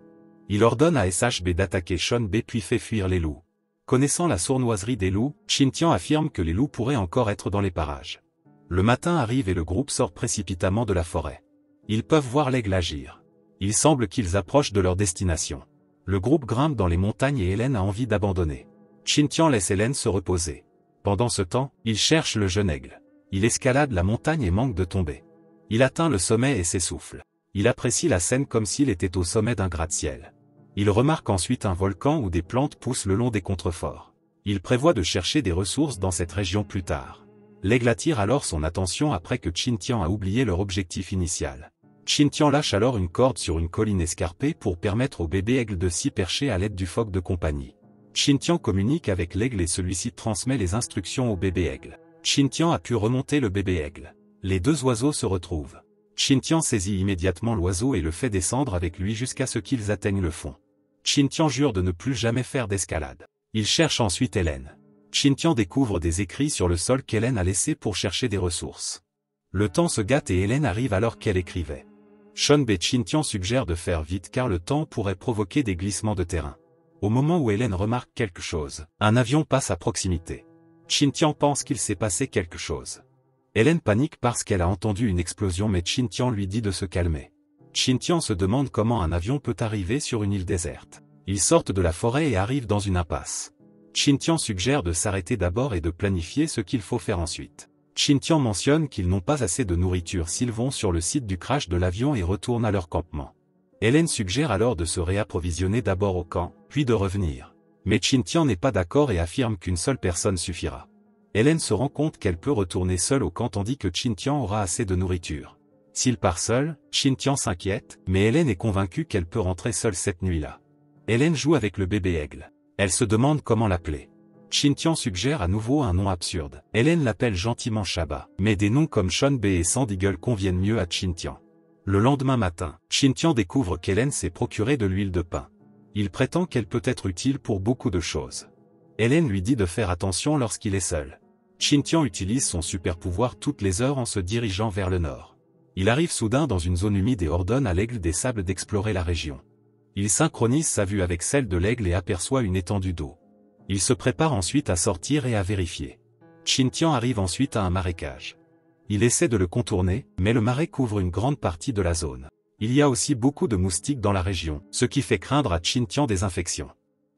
Il ordonne à SHB d'attaquer Sean B puis fait fuir les loups. Connaissant la sournoiserie des loups, Qin affirme que les loups pourraient encore être dans les parages. Le matin arrive et le groupe sort précipitamment de la forêt. Ils peuvent voir l'aigle agir il semble qu'ils approchent de leur destination. Le groupe grimpe dans les montagnes et Hélène a envie d'abandonner. Chintian laisse Hélène se reposer. Pendant ce temps, il cherche le jeune aigle. Il escalade la montagne et manque de tomber. Il atteint le sommet et s'essouffle. Il apprécie la scène comme s'il était au sommet d'un gratte-ciel. Il remarque ensuite un volcan où des plantes poussent le long des contreforts. Il prévoit de chercher des ressources dans cette région plus tard. L'aigle attire alors son attention après que Chintian a oublié leur objectif initial. Chintian lâche alors une corde sur une colline escarpée pour permettre au bébé aigle de s'y percher à l'aide du phoque de compagnie. Chintian communique avec l'aigle et celui-ci transmet les instructions au bébé aigle. Chintian a pu remonter le bébé aigle. Les deux oiseaux se retrouvent. Chintian saisit immédiatement l'oiseau et le fait descendre avec lui jusqu'à ce qu'ils atteignent le fond. Chintian jure de ne plus jamais faire d'escalade. Il cherche ensuite Hélène. Chintian découvre des écrits sur le sol qu'Hélène a laissé pour chercher des ressources. Le temps se gâte et Hélène arrive alors qu'elle écrivait. Sean Tian suggère de faire vite car le temps pourrait provoquer des glissements de terrain. Au moment où Hélène remarque quelque chose, un avion passe à proximité. Tian pense qu'il s'est passé quelque chose. Hélène panique parce qu'elle a entendu une explosion mais Tian lui dit de se calmer. Tian se demande comment un avion peut arriver sur une île déserte. Ils sortent de la forêt et arrivent dans une impasse. Tian suggère de s'arrêter d'abord et de planifier ce qu'il faut faire ensuite. Chintian mentionne qu'ils n'ont pas assez de nourriture s'ils vont sur le site du crash de l'avion et retournent à leur campement. Hélène suggère alors de se réapprovisionner d'abord au camp, puis de revenir. Mais Chintian n'est pas d'accord et affirme qu'une seule personne suffira. Hélène se rend compte qu'elle peut retourner seule au camp tandis que Chintian aura assez de nourriture. S'il part seul, Chintian s'inquiète, mais Hélène est convaincue qu'elle peut rentrer seule cette nuit-là. Hélène joue avec le bébé aigle. Elle se demande comment l'appeler. Chintian suggère à nouveau un nom absurde. Hélène l'appelle gentiment Shaba. Mais des noms comme Sean B et Sandy conviennent mieux à Chintian. Le lendemain matin, Chintian découvre qu'Hélène s'est procuré de l'huile de pain. Il prétend qu'elle peut être utile pour beaucoup de choses. Hélène lui dit de faire attention lorsqu'il est seul. Chintian utilise son super pouvoir toutes les heures en se dirigeant vers le nord. Il arrive soudain dans une zone humide et ordonne à l'aigle des sables d'explorer la région. Il synchronise sa vue avec celle de l'aigle et aperçoit une étendue d'eau. Il se prépare ensuite à sortir et à vérifier. Chintian arrive ensuite à un marécage. Il essaie de le contourner, mais le marais couvre une grande partie de la zone. Il y a aussi beaucoup de moustiques dans la région, ce qui fait craindre à Chintian des infections.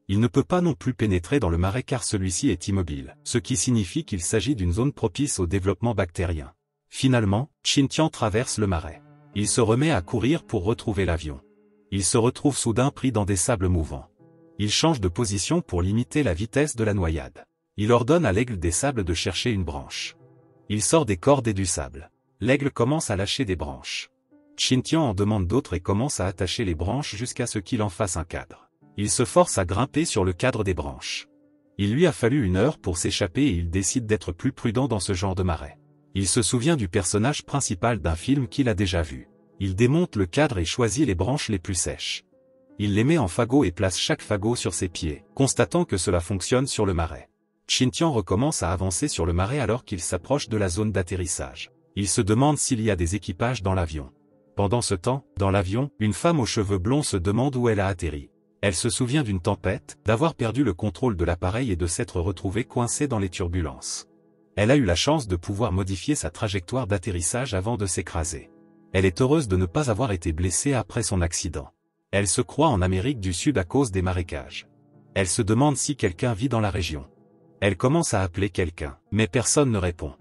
Il ne peut pas non plus pénétrer dans le marais car celui-ci est immobile, ce qui signifie qu'il s'agit d'une zone propice au développement bactérien. Finalement, Chintian traverse le marais. Il se remet à courir pour retrouver l'avion. Il se retrouve soudain pris dans des sables mouvants il change de position pour limiter la vitesse de la noyade. Il ordonne à l'aigle des sables de chercher une branche. Il sort des cordes et du sable. L'aigle commence à lâcher des branches. Chintian en demande d'autres et commence à attacher les branches jusqu'à ce qu'il en fasse un cadre. Il se force à grimper sur le cadre des branches. Il lui a fallu une heure pour s'échapper et il décide d'être plus prudent dans ce genre de marais. Il se souvient du personnage principal d'un film qu'il a déjà vu. Il démonte le cadre et choisit les branches les plus sèches. Il les met en fagot et place chaque fagot sur ses pieds, constatant que cela fonctionne sur le marais. Chintian recommence à avancer sur le marais alors qu'il s'approche de la zone d'atterrissage. Il se demande s'il y a des équipages dans l'avion. Pendant ce temps, dans l'avion, une femme aux cheveux blonds se demande où elle a atterri. Elle se souvient d'une tempête, d'avoir perdu le contrôle de l'appareil et de s'être retrouvée coincée dans les turbulences. Elle a eu la chance de pouvoir modifier sa trajectoire d'atterrissage avant de s'écraser. Elle est heureuse de ne pas avoir été blessée après son accident. Elle se croit en Amérique du Sud à cause des marécages. Elle se demande si quelqu'un vit dans la région. Elle commence à appeler quelqu'un, mais personne ne répond.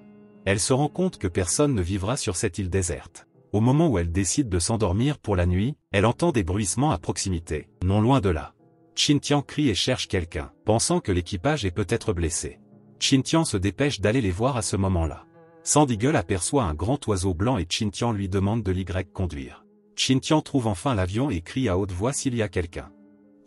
Elle se rend compte que personne ne vivra sur cette île déserte. Au moment où elle décide de s'endormir pour la nuit, elle entend des bruissements à proximité, non loin de là. Chintian crie et cherche quelqu'un, pensant que l'équipage est peut-être blessé. Chintian se dépêche d'aller les voir à ce moment-là. Sandy aperçoit un grand oiseau blanc et Chintian lui demande de l'Y conduire. Tian trouve enfin l'avion et crie à haute voix s'il y a quelqu'un.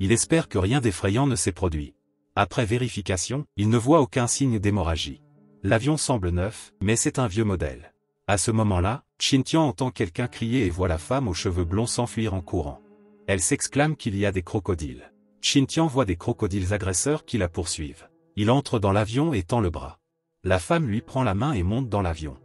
Il espère que rien d'effrayant ne s'est produit. Après vérification, il ne voit aucun signe d'hémorragie. L'avion semble neuf, mais c'est un vieux modèle. À ce moment-là, Chintian entend quelqu'un crier et voit la femme aux cheveux blonds s'enfuir en courant. Elle s'exclame qu'il y a des crocodiles. Chintian voit des crocodiles agresseurs qui la poursuivent. Il entre dans l'avion et tend le bras. La femme lui prend la main et monte dans l'avion.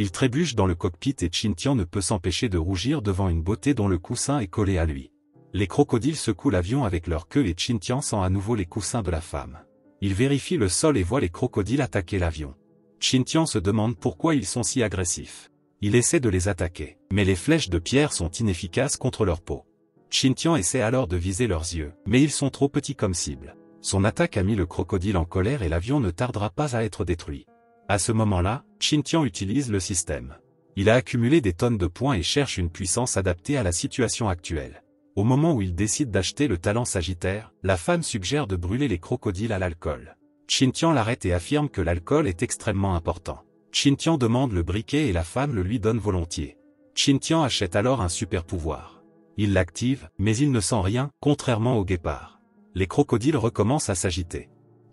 Il trébuche dans le cockpit et Chintian ne peut s'empêcher de rougir devant une beauté dont le coussin est collé à lui. Les crocodiles secouent l'avion avec leur queue et Chintian sent à nouveau les coussins de la femme. Il vérifie le sol et voit les crocodiles attaquer l'avion. Chintian se demande pourquoi ils sont si agressifs. Il essaie de les attaquer, mais les flèches de pierre sont inefficaces contre leur peau. Chintian essaie alors de viser leurs yeux, mais ils sont trop petits comme cible. Son attaque a mis le crocodile en colère et l'avion ne tardera pas à être détruit. À ce moment-là, Chintian utilise le système. Il a accumulé des tonnes de points et cherche une puissance adaptée à la situation actuelle. Au moment où il décide d'acheter le talent sagittaire, la femme suggère de brûler les crocodiles à l'alcool. Chintian l'arrête et affirme que l'alcool est extrêmement important. Chintian demande le briquet et la femme le lui donne volontiers. Chintian achète alors un super pouvoir. Il l'active, mais il ne sent rien, contrairement au guépard. Les crocodiles recommencent à s'agiter.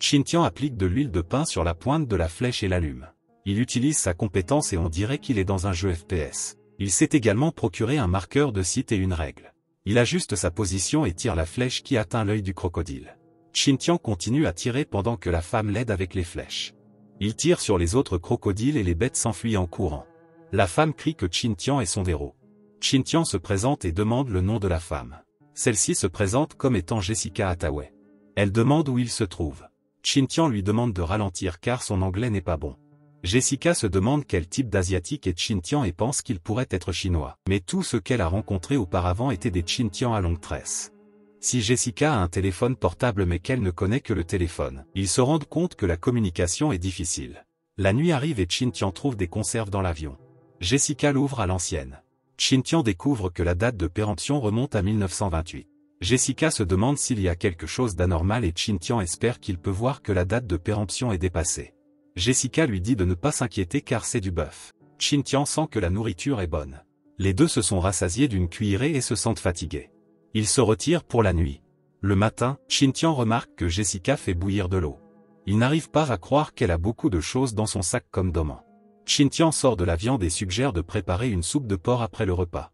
Chintian applique de l'huile de pain sur la pointe de la flèche et l'allume. Il utilise sa compétence et on dirait qu'il est dans un jeu FPS. Il s'est également procuré un marqueur de site et une règle. Il ajuste sa position et tire la flèche qui atteint l'œil du crocodile. Chintian continue à tirer pendant que la femme l'aide avec les flèches. Il tire sur les autres crocodiles et les bêtes s'enfuient en courant. La femme crie que Chintian est son héros. Chintian se présente et demande le nom de la femme. Celle-ci se présente comme étant Jessica Attaway. Elle demande où il se trouve. Chintian lui demande de ralentir car son anglais n'est pas bon. Jessica se demande quel type d'asiatique est Chintian et pense qu'il pourrait être chinois. Mais tout ce qu'elle a rencontré auparavant était des Chintian à longue tresse. Si Jessica a un téléphone portable mais qu'elle ne connaît que le téléphone, ils se rendent compte que la communication est difficile. La nuit arrive et Chintian trouve des conserves dans l'avion. Jessica l'ouvre à l'ancienne. Chintian découvre que la date de péremption remonte à 1928. Jessica se demande s'il y a quelque chose d'anormal et Chintian espère qu'il peut voir que la date de péremption est dépassée. Jessica lui dit de ne pas s'inquiéter car c'est du bœuf. Chintian sent que la nourriture est bonne. Les deux se sont rassasiés d'une cuillerée et se sentent fatigués. Ils se retirent pour la nuit. Le matin, Chintian remarque que Jessica fait bouillir de l'eau. Il n'arrive pas à croire qu'elle a beaucoup de choses dans son sac comme dormant. Chintian sort de la viande et suggère de préparer une soupe de porc après le repas.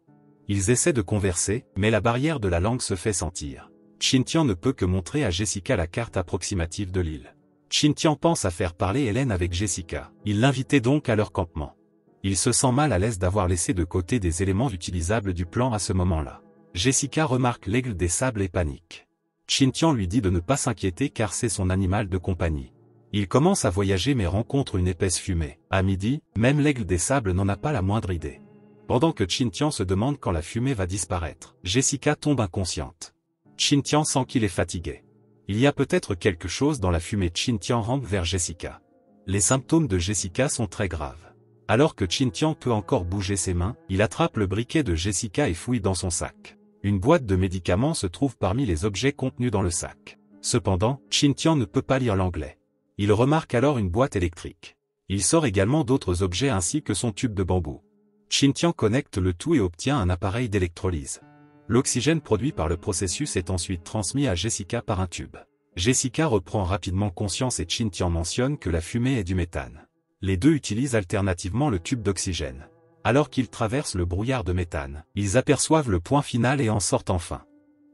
Ils essaient de converser, mais la barrière de la langue se fait sentir. Chintian ne peut que montrer à Jessica la carte approximative de l'île. Chintian pense à faire parler Hélène avec Jessica. Il l'invitait donc à leur campement. Il se sent mal à l'aise d'avoir laissé de côté des éléments utilisables du plan à ce moment-là. Jessica remarque l'aigle des sables et panique. Chintian lui dit de ne pas s'inquiéter car c'est son animal de compagnie. Il commence à voyager mais rencontre une épaisse fumée. À midi, même l'aigle des sables n'en a pas la moindre idée. Pendant que Tian se demande quand la fumée va disparaître, Jessica tombe inconsciente. Tian sent qu'il est fatigué. Il y a peut-être quelque chose dans la fumée. Tian rampe vers Jessica. Les symptômes de Jessica sont très graves. Alors que Tian peut encore bouger ses mains, il attrape le briquet de Jessica et fouille dans son sac. Une boîte de médicaments se trouve parmi les objets contenus dans le sac. Cependant, Tian ne peut pas lire l'anglais. Il remarque alors une boîte électrique. Il sort également d'autres objets ainsi que son tube de bambou. Tian connecte le tout et obtient un appareil d'électrolyse. L'oxygène produit par le processus est ensuite transmis à Jessica par un tube. Jessica reprend rapidement conscience et Chintian mentionne que la fumée est du méthane. Les deux utilisent alternativement le tube d'oxygène. Alors qu'ils traversent le brouillard de méthane, ils aperçoivent le point final et en sortent enfin.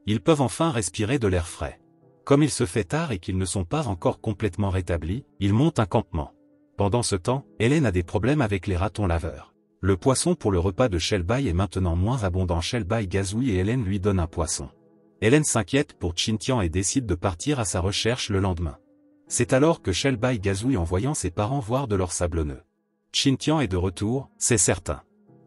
Ils peuvent enfin respirer de l'air frais. Comme il se fait tard et qu'ils ne sont pas encore complètement rétablis, ils montent un campement. Pendant ce temps, Hélène a des problèmes avec les ratons laveurs. Le poisson pour le repas de Shelby est maintenant moins abondant. Shelby gazouille et Hélène lui donne un poisson. Hélène s'inquiète pour Chintian et décide de partir à sa recherche le lendemain. C'est alors que Shelby gazouille en voyant ses parents voir de leur sablonneux. Chintian est de retour, c'est certain.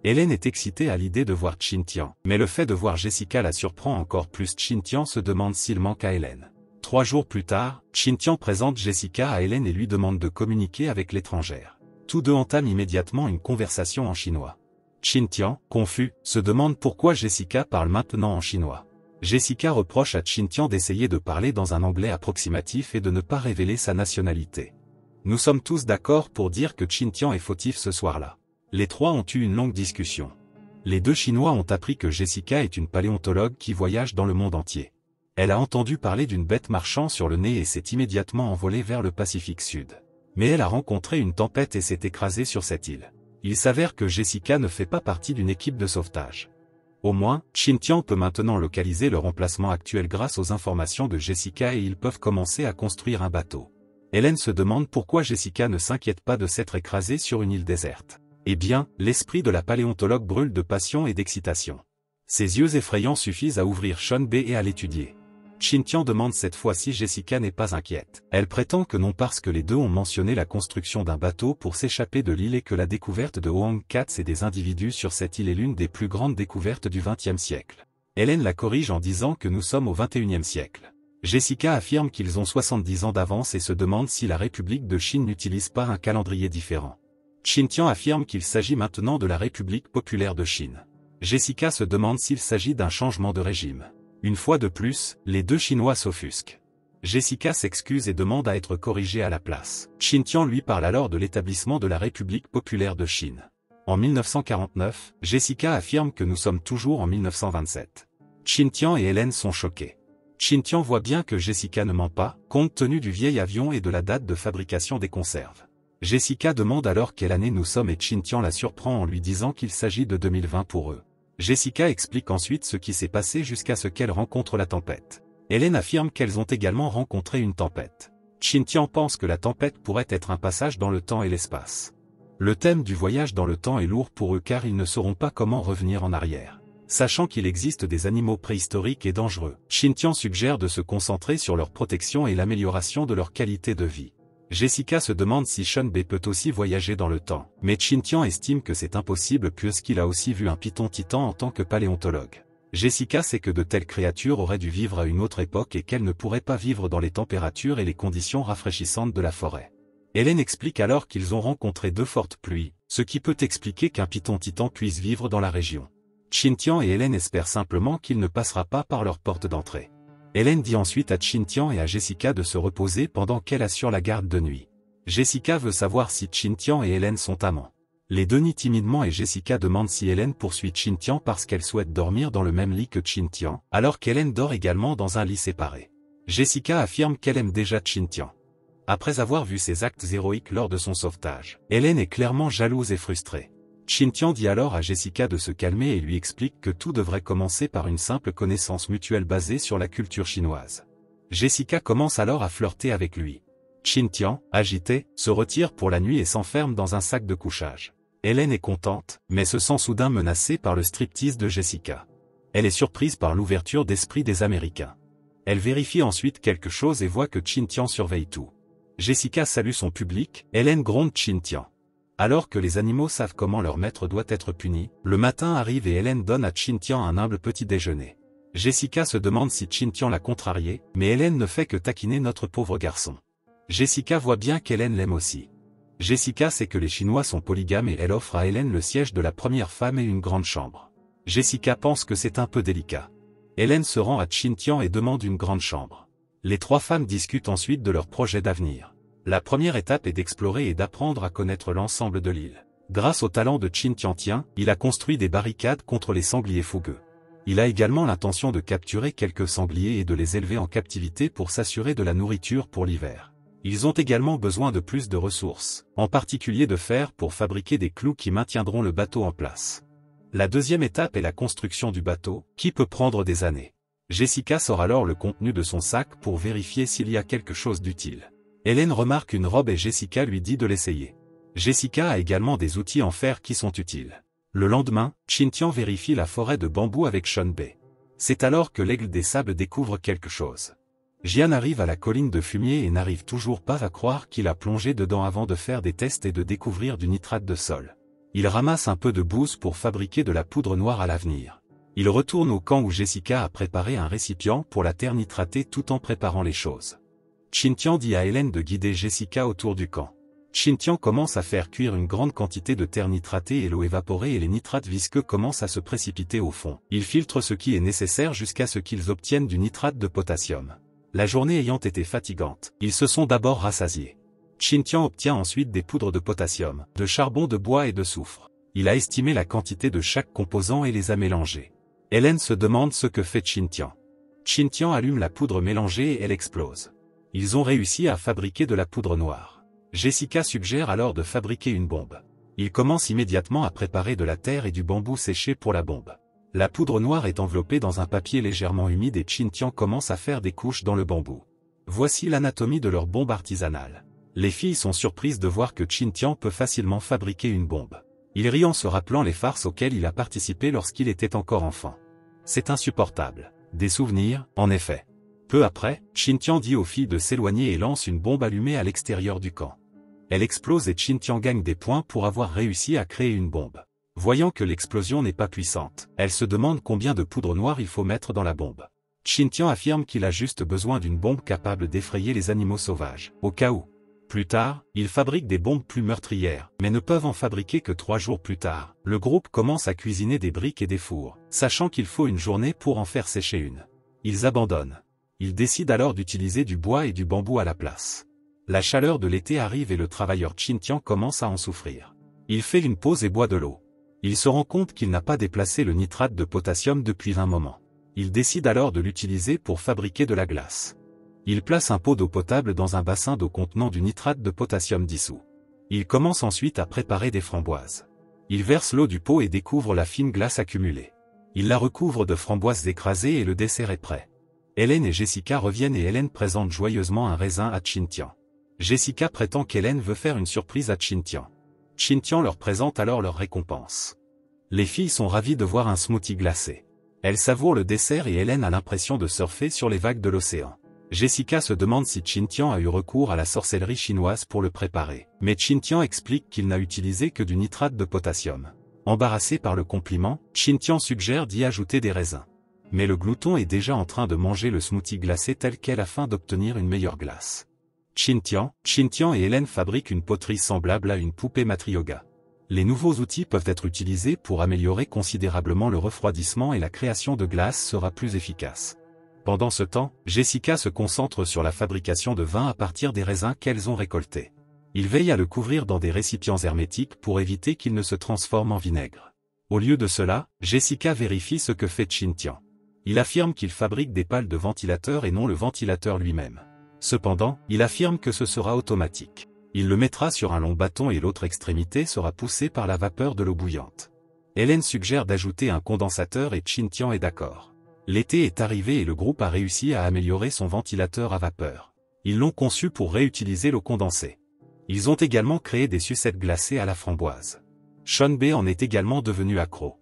Hélène est excitée à l'idée de voir Chintian, mais le fait de voir Jessica la surprend encore plus. Chintian se demande s'il manque à Hélène. Trois jours plus tard, Chintian présente Jessica à Hélène et lui demande de communiquer avec l'étrangère. Tous deux entament immédiatement une conversation en chinois. Chin Tian, confus, se demande pourquoi Jessica parle maintenant en chinois. Jessica reproche à Chin Tian d'essayer de parler dans un anglais approximatif et de ne pas révéler sa nationalité. Nous sommes tous d'accord pour dire que Chin Tian est fautif ce soir-là. Les trois ont eu une longue discussion. Les deux Chinois ont appris que Jessica est une paléontologue qui voyage dans le monde entier. Elle a entendu parler d'une bête marchant sur le nez et s'est immédiatement envolée vers le Pacifique Sud mais elle a rencontré une tempête et s'est écrasée sur cette île. Il s'avère que Jessica ne fait pas partie d'une équipe de sauvetage. Au moins, Tian peut maintenant localiser le remplacement actuel grâce aux informations de Jessica et ils peuvent commencer à construire un bateau. Hélène se demande pourquoi Jessica ne s'inquiète pas de s'être écrasée sur une île déserte. Eh bien, l'esprit de la paléontologue brûle de passion et d'excitation. Ses yeux effrayants suffisent à ouvrir Sean B et à l'étudier. Tian demande cette fois si Jessica n'est pas inquiète. Elle prétend que non parce que les deux ont mentionné la construction d'un bateau pour s'échapper de l'île et que la découverte de Huang Katz et des individus sur cette île est l'une des plus grandes découvertes du XXe siècle. Hélène la corrige en disant que nous sommes au XXIe siècle. Jessica affirme qu'ils ont 70 ans d'avance et se demande si la République de Chine n'utilise pas un calendrier différent. Tian affirme qu'il s'agit maintenant de la République populaire de Chine. Jessica se demande s'il s'agit d'un changement de régime. Une fois de plus, les deux Chinois s'offusquent. Jessica s'excuse et demande à être corrigée à la place. Qin Tian lui parle alors de l'établissement de la République populaire de Chine. En 1949, Jessica affirme que nous sommes toujours en 1927. Qin Tian et Hélène sont choqués. Qin Tian voit bien que Jessica ne ment pas, compte tenu du vieil avion et de la date de fabrication des conserves. Jessica demande alors quelle année nous sommes et Qin Tian la surprend en lui disant qu'il s'agit de 2020 pour eux. Jessica explique ensuite ce qui s'est passé jusqu'à ce qu'elle rencontre la tempête. Hélène affirme qu'elles ont également rencontré une tempête. Tian pense que la tempête pourrait être un passage dans le temps et l'espace. Le thème du voyage dans le temps est lourd pour eux car ils ne sauront pas comment revenir en arrière. Sachant qu'il existe des animaux préhistoriques et dangereux, Tian suggère de se concentrer sur leur protection et l'amélioration de leur qualité de vie. Jessica se demande si Sean Bay peut aussi voyager dans le temps, mais Chintian estime que c'est impossible puisqu'il a aussi vu un python titan en tant que paléontologue. Jessica sait que de telles créatures auraient dû vivre à une autre époque et qu'elles ne pourraient pas vivre dans les températures et les conditions rafraîchissantes de la forêt. Hélène explique alors qu'ils ont rencontré deux fortes pluies, ce qui peut expliquer qu'un python titan puisse vivre dans la région. Chintian et Hélène espèrent simplement qu'il ne passera pas par leur porte d'entrée. Hélène dit ensuite à Chintian et à Jessica de se reposer pendant qu'elle assure la garde de nuit. Jessica veut savoir si Chintian et Hélène sont amants. Les deux nient timidement et Jessica demande si Hélène poursuit Chintian parce qu'elle souhaite dormir dans le même lit que Chintian, alors qu'Hélène dort également dans un lit séparé. Jessica affirme qu'elle aime déjà Chintian. Après avoir vu ses actes héroïques lors de son sauvetage, Hélène est clairement jalouse et frustrée. Tian dit alors à Jessica de se calmer et lui explique que tout devrait commencer par une simple connaissance mutuelle basée sur la culture chinoise. Jessica commence alors à flirter avec lui. Tian, agité, se retire pour la nuit et s'enferme dans un sac de couchage. Hélène est contente, mais se sent soudain menacée par le striptease de Jessica. Elle est surprise par l'ouverture d'esprit des Américains. Elle vérifie ensuite quelque chose et voit que Chintian surveille tout. Jessica salue son public, Hélène gronde Chintian. Alors que les animaux savent comment leur maître doit être puni, le matin arrive et Hélène donne à Chintian un humble petit déjeuner. Jessica se demande si Tian l'a contrarié, mais Hélène ne fait que taquiner notre pauvre garçon. Jessica voit bien qu'Hélène l'aime aussi. Jessica sait que les Chinois sont polygames et elle offre à Hélène le siège de la première femme et une grande chambre. Jessica pense que c'est un peu délicat. Hélène se rend à Tian et demande une grande chambre. Les trois femmes discutent ensuite de leur projet d'avenir. La première étape est d'explorer et d'apprendre à connaître l'ensemble de l'île. Grâce au talent de Qin Tian, il a construit des barricades contre les sangliers fougueux. Il a également l'intention de capturer quelques sangliers et de les élever en captivité pour s'assurer de la nourriture pour l'hiver. Ils ont également besoin de plus de ressources, en particulier de fer pour fabriquer des clous qui maintiendront le bateau en place. La deuxième étape est la construction du bateau, qui peut prendre des années. Jessica sort alors le contenu de son sac pour vérifier s'il y a quelque chose d'utile. Hélène remarque une robe et Jessica lui dit de l'essayer. Jessica a également des outils en fer qui sont utiles. Le lendemain, Tian vérifie la forêt de bambou avec Sean Bay. C'est alors que l'aigle des sables découvre quelque chose. Jian arrive à la colline de fumier et n'arrive toujours pas à croire qu'il a plongé dedans avant de faire des tests et de découvrir du nitrate de sol. Il ramasse un peu de bouse pour fabriquer de la poudre noire à l'avenir. Il retourne au camp où Jessica a préparé un récipient pour la terre nitratée tout en préparant les choses. Chintian dit à Hélène de guider Jessica autour du camp. Chintian commence à faire cuire une grande quantité de terre nitratée et l'eau évaporée et les nitrates visqueux commencent à se précipiter au fond. Ils filtrent ce qui est nécessaire jusqu'à ce qu'ils obtiennent du nitrate de potassium. La journée ayant été fatigante, ils se sont d'abord rassasiés. Chintian obtient ensuite des poudres de potassium, de charbon de bois et de soufre. Il a estimé la quantité de chaque composant et les a mélangés. Hélène se demande ce que fait Chintian. Chintian allume la poudre mélangée et elle explose ils ont réussi à fabriquer de la poudre noire. Jessica suggère alors de fabriquer une bombe. Ils commencent immédiatement à préparer de la terre et du bambou séché pour la bombe. La poudre noire est enveloppée dans un papier légèrement humide et Chintian commence à faire des couches dans le bambou. Voici l'anatomie de leur bombe artisanale. Les filles sont surprises de voir que Chintian peut facilement fabriquer une bombe. Il rit en se rappelant les farces auxquelles il a participé lorsqu'il était encore enfant. C'est insupportable. Des souvenirs, en effet. Peu après, Qin dit aux filles de s'éloigner et lance une bombe allumée à l'extérieur du camp. Elle explose et Qin gagne des points pour avoir réussi à créer une bombe. Voyant que l'explosion n'est pas puissante, elle se demande combien de poudre noire il faut mettre dans la bombe. Qin affirme qu'il a juste besoin d'une bombe capable d'effrayer les animaux sauvages, au cas où. Plus tard, ils fabriquent des bombes plus meurtrières, mais ne peuvent en fabriquer que trois jours plus tard. Le groupe commence à cuisiner des briques et des fours, sachant qu'il faut une journée pour en faire sécher une. Ils abandonnent il décide alors d'utiliser du bois et du bambou à la place. La chaleur de l'été arrive et le travailleur Chintian commence à en souffrir. Il fait une pause et boit de l'eau. Il se rend compte qu'il n'a pas déplacé le nitrate de potassium depuis un moment. Il décide alors de l'utiliser pour fabriquer de la glace. Il place un pot d'eau potable dans un bassin d'eau contenant du nitrate de potassium dissous. Il commence ensuite à préparer des framboises. Il verse l'eau du pot et découvre la fine glace accumulée. Il la recouvre de framboises écrasées et le dessert est prêt. Hélène et Jessica reviennent et Hélène présente joyeusement un raisin à Chintian. Jessica prétend qu'Hélène veut faire une surprise à Chintian. Chintian leur présente alors leur récompense. Les filles sont ravies de voir un smoothie glacé. Elles savourent le dessert et Hélène a l'impression de surfer sur les vagues de l'océan. Jessica se demande si Chintian a eu recours à la sorcellerie chinoise pour le préparer. Mais Chintian explique qu'il n'a utilisé que du nitrate de potassium. Embarrassé par le compliment, Chintian suggère d'y ajouter des raisins mais le glouton est déjà en train de manger le smoothie glacé tel quel afin d'obtenir une meilleure glace. Chintian, Chintian et Hélène fabriquent une poterie semblable à une poupée matrioga. Les nouveaux outils peuvent être utilisés pour améliorer considérablement le refroidissement et la création de glace sera plus efficace. Pendant ce temps, Jessica se concentre sur la fabrication de vin à partir des raisins qu'elles ont récoltés. Il veille à le couvrir dans des récipients hermétiques pour éviter qu'il ne se transforme en vinaigre. Au lieu de cela, Jessica vérifie ce que fait Chintian. Il affirme qu'il fabrique des pales de ventilateur et non le ventilateur lui-même. Cependant, il affirme que ce sera automatique. Il le mettra sur un long bâton et l'autre extrémité sera poussée par la vapeur de l'eau bouillante. Hélène suggère d'ajouter un condensateur et Chin Tian est d'accord. L'été est arrivé et le groupe a réussi à améliorer son ventilateur à vapeur. Ils l'ont conçu pour réutiliser l'eau condensée. Ils ont également créé des sucettes glacées à la framboise. Sean B en est également devenu accro.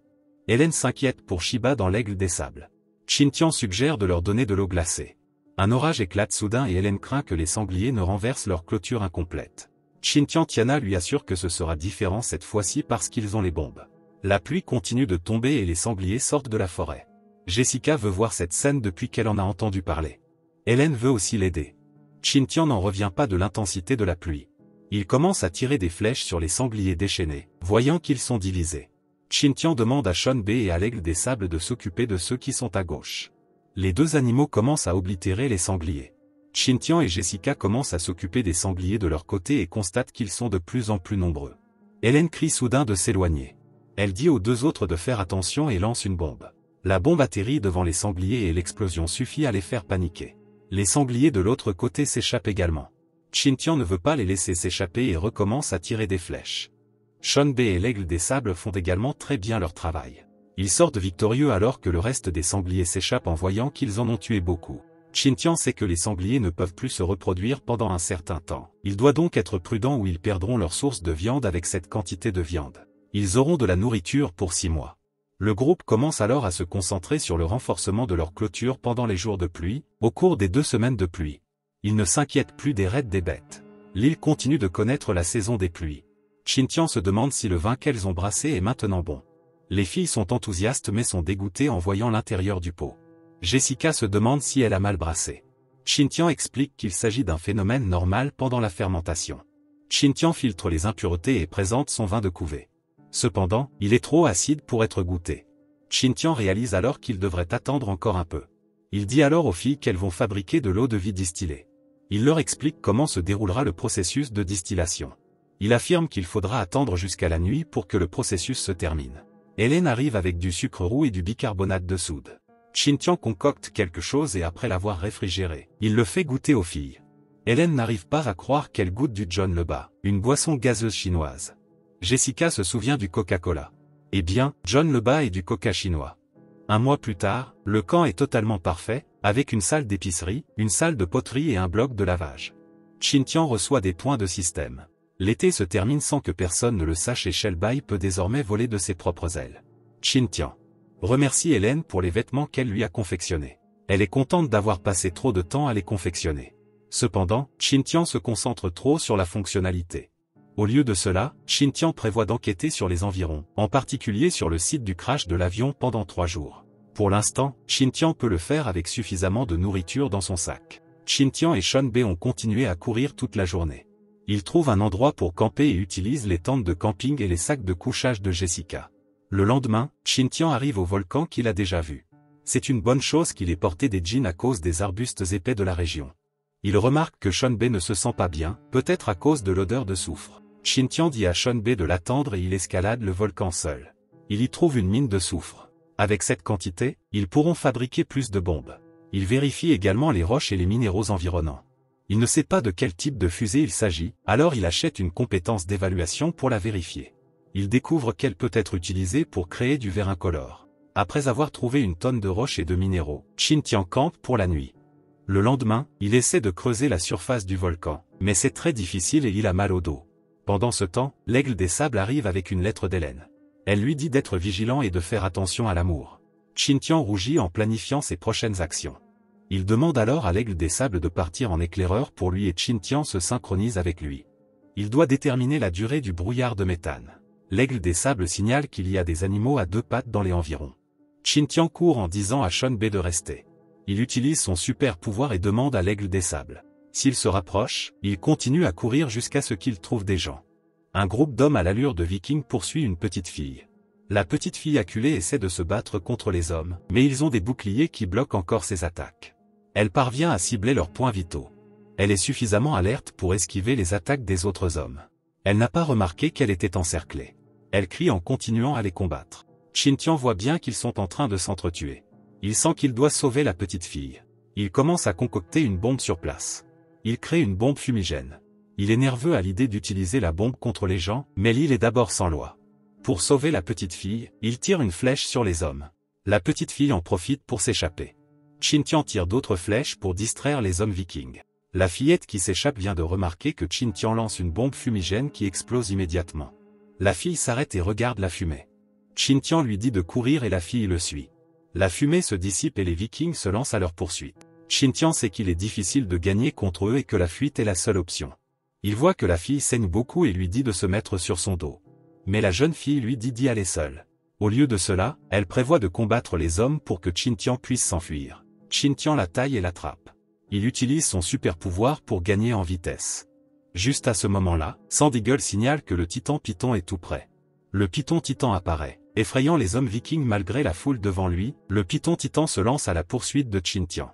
Hélène s'inquiète pour Shiba dans l'aigle des sables. Chintian suggère de leur donner de l'eau glacée. Un orage éclate soudain et Hélène craint que les sangliers ne renversent leur clôture incomplète. Chintian Tiana lui assure que ce sera différent cette fois-ci parce qu'ils ont les bombes. La pluie continue de tomber et les sangliers sortent de la forêt. Jessica veut voir cette scène depuis qu'elle en a entendu parler. Hélène veut aussi l'aider. Chintian n'en revient pas de l'intensité de la pluie. Il commence à tirer des flèches sur les sangliers déchaînés, voyant qu'ils sont divisés. Chintian demande à Sean B et à l'aigle des sables de s'occuper de ceux qui sont à gauche. Les deux animaux commencent à oblitérer les sangliers. Chintian et Jessica commencent à s'occuper des sangliers de leur côté et constatent qu'ils sont de plus en plus nombreux. Hélène crie soudain de s'éloigner. Elle dit aux deux autres de faire attention et lance une bombe. La bombe atterrit devant les sangliers et l'explosion suffit à les faire paniquer. Les sangliers de l'autre côté s'échappent également. Chintian ne veut pas les laisser s'échapper et recommence à tirer des flèches. Sean et l'Aigle des Sables font également très bien leur travail. Ils sortent victorieux alors que le reste des sangliers s'échappe en voyant qu'ils en ont tué beaucoup. Chintian sait que les sangliers ne peuvent plus se reproduire pendant un certain temps. Il doit donc être prudent ou ils perdront leur source de viande avec cette quantité de viande. Ils auront de la nourriture pour six mois. Le groupe commence alors à se concentrer sur le renforcement de leur clôture pendant les jours de pluie, au cours des deux semaines de pluie. Ils ne s'inquiètent plus des raids des bêtes. L'île continue de connaître la saison des pluies. Chintian se demande si le vin qu'elles ont brassé est maintenant bon. Les filles sont enthousiastes mais sont dégoûtées en voyant l'intérieur du pot. Jessica se demande si elle a mal brassé. Chintian explique qu'il s'agit d'un phénomène normal pendant la fermentation. Chintian filtre les impuretés et présente son vin de couvée. Cependant, il est trop acide pour être goûté. Chintian réalise alors qu'il devrait attendre encore un peu. Il dit alors aux filles qu'elles vont fabriquer de l'eau de vie distillée. Il leur explique comment se déroulera le processus de distillation il affirme qu'il faudra attendre jusqu'à la nuit pour que le processus se termine. Hélène arrive avec du sucre roux et du bicarbonate de soude. Chintian concocte quelque chose et après l'avoir réfrigéré, il le fait goûter aux filles. Hélène n'arrive pas à croire qu'elle goûte du John Leba, une boisson gazeuse chinoise. Jessica se souvient du Coca-Cola. Eh bien, John Leba est du Coca chinois. Un mois plus tard, le camp est totalement parfait, avec une salle d'épicerie, une salle de poterie et un bloc de lavage. Chintian reçoit des points de système. L'été se termine sans que personne ne le sache et Shelby peut désormais voler de ses propres ailes. Chintian Tian remercie Hélène pour les vêtements qu'elle lui a confectionnés. Elle est contente d'avoir passé trop de temps à les confectionner. Cependant, Chin Tian se concentre trop sur la fonctionnalité. Au lieu de cela, Chin Tian prévoit d'enquêter sur les environs, en particulier sur le site du crash de l'avion pendant trois jours. Pour l'instant, Chin Tian peut le faire avec suffisamment de nourriture dans son sac. Chin Tian et Sean Bei ont continué à courir toute la journée il trouve un endroit pour camper et utilise les tentes de camping et les sacs de couchage de Jessica. Le lendemain, Tian arrive au volcan qu'il a déjà vu. C'est une bonne chose qu'il ait porté des jeans à cause des arbustes épais de la région. Il remarque que Bei ne se sent pas bien, peut-être à cause de l'odeur de soufre. Tian dit à Bei de l'attendre et il escalade le volcan seul. Il y trouve une mine de soufre. Avec cette quantité, ils pourront fabriquer plus de bombes. Il vérifie également les roches et les minéraux environnants il ne sait pas de quel type de fusée il s'agit, alors il achète une compétence d'évaluation pour la vérifier. Il découvre qu'elle peut être utilisée pour créer du verre incolore. Après avoir trouvé une tonne de roches et de minéraux, Chin Tian campe pour la nuit. Le lendemain, il essaie de creuser la surface du volcan, mais c'est très difficile et il a mal au dos. Pendant ce temps, l'aigle des sables arrive avec une lettre d'Hélène. Elle lui dit d'être vigilant et de faire attention à l'amour. Chin Tian rougit en planifiant ses prochaines actions. Il demande alors à l'aigle des sables de partir en éclaireur pour lui et Chintian se synchronise avec lui. Il doit déterminer la durée du brouillard de méthane. L'aigle des sables signale qu'il y a des animaux à deux pattes dans les environs. Chintian court en disant à Sean Bei de rester. Il utilise son super pouvoir et demande à l'aigle des sables. S'il se rapproche, il continue à courir jusqu'à ce qu'il trouve des gens. Un groupe d'hommes à l'allure de vikings poursuit une petite fille. La petite fille acculée essaie de se battre contre les hommes, mais ils ont des boucliers qui bloquent encore ses attaques. Elle parvient à cibler leurs points vitaux. Elle est suffisamment alerte pour esquiver les attaques des autres hommes. Elle n'a pas remarqué qu'elle était encerclée. Elle crie en continuant à les combattre. Tian voit bien qu'ils sont en train de s'entretuer. Il sent qu'il doit sauver la petite fille. Il commence à concocter une bombe sur place. Il crée une bombe fumigène. Il est nerveux à l'idée d'utiliser la bombe contre les gens, mais l'île est d'abord sans loi. Pour sauver la petite fille, il tire une flèche sur les hommes. La petite fille en profite pour s'échapper. Tian tire d'autres flèches pour distraire les hommes vikings. La fillette qui s'échappe vient de remarquer que Tian lance une bombe fumigène qui explose immédiatement. La fille s'arrête et regarde la fumée. Chintian lui dit de courir et la fille le suit. La fumée se dissipe et les vikings se lancent à leur poursuite. Tian sait qu'il est difficile de gagner contre eux et que la fuite est la seule option. Il voit que la fille saigne beaucoup et lui dit de se mettre sur son dos. Mais la jeune fille lui dit d'y aller seule. Au lieu de cela, elle prévoit de combattre les hommes pour que Tian puisse s'enfuir. Chintian la taille et l'attrape. Il utilise son super pouvoir pour gagner en vitesse. Juste à ce moment-là, Sandigul signale que le titan Python est tout près. Le python titan apparaît. Effrayant les hommes vikings malgré la foule devant lui, le python titan se lance à la poursuite de Chintian.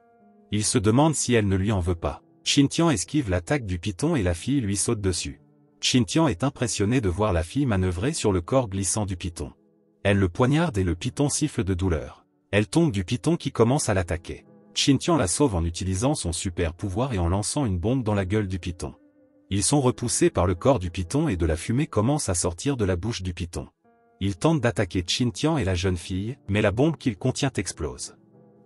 Il se demande si elle ne lui en veut pas. Chintian esquive l'attaque du python et la fille lui saute dessus. Chintian est impressionné de voir la fille manœuvrer sur le corps glissant du python. Elle le poignarde et le python siffle de douleur. Elle tombe du python qui commence à l'attaquer. Chintian la sauve en utilisant son super pouvoir et en lançant une bombe dans la gueule du python. Ils sont repoussés par le corps du python et de la fumée commence à sortir de la bouche du python. Ils tentent d'attaquer Chintian et la jeune fille, mais la bombe qu'il contient explose.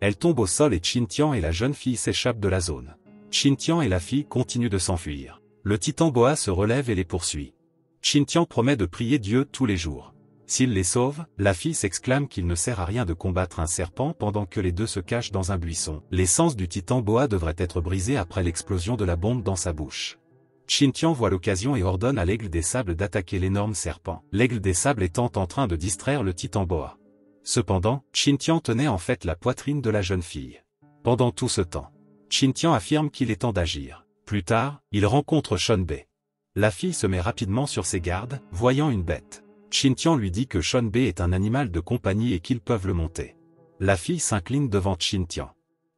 Elle tombe au sol et Chintian et la jeune fille s'échappent de la zone. Chintian et la fille continuent de s'enfuir. Le titan boa se relève et les poursuit. Chintian promet de prier Dieu tous les jours. S'il les sauve, la fille s'exclame qu'il ne sert à rien de combattre un serpent pendant que les deux se cachent dans un buisson. L'essence du titan boa devrait être brisée après l'explosion de la bombe dans sa bouche. Tian voit l'occasion et ordonne à l'aigle des sables d'attaquer l'énorme serpent. L'aigle des sables étant en train de distraire le titan boa. Cependant, Tian tenait en fait la poitrine de la jeune fille. Pendant tout ce temps, Chintian affirme qu'il est temps d'agir. Plus tard, il rencontre Bei. La fille se met rapidement sur ses gardes, voyant une bête. Tian lui dit que Sean est un animal de compagnie et qu'ils peuvent le monter. La fille s'incline devant Chintian.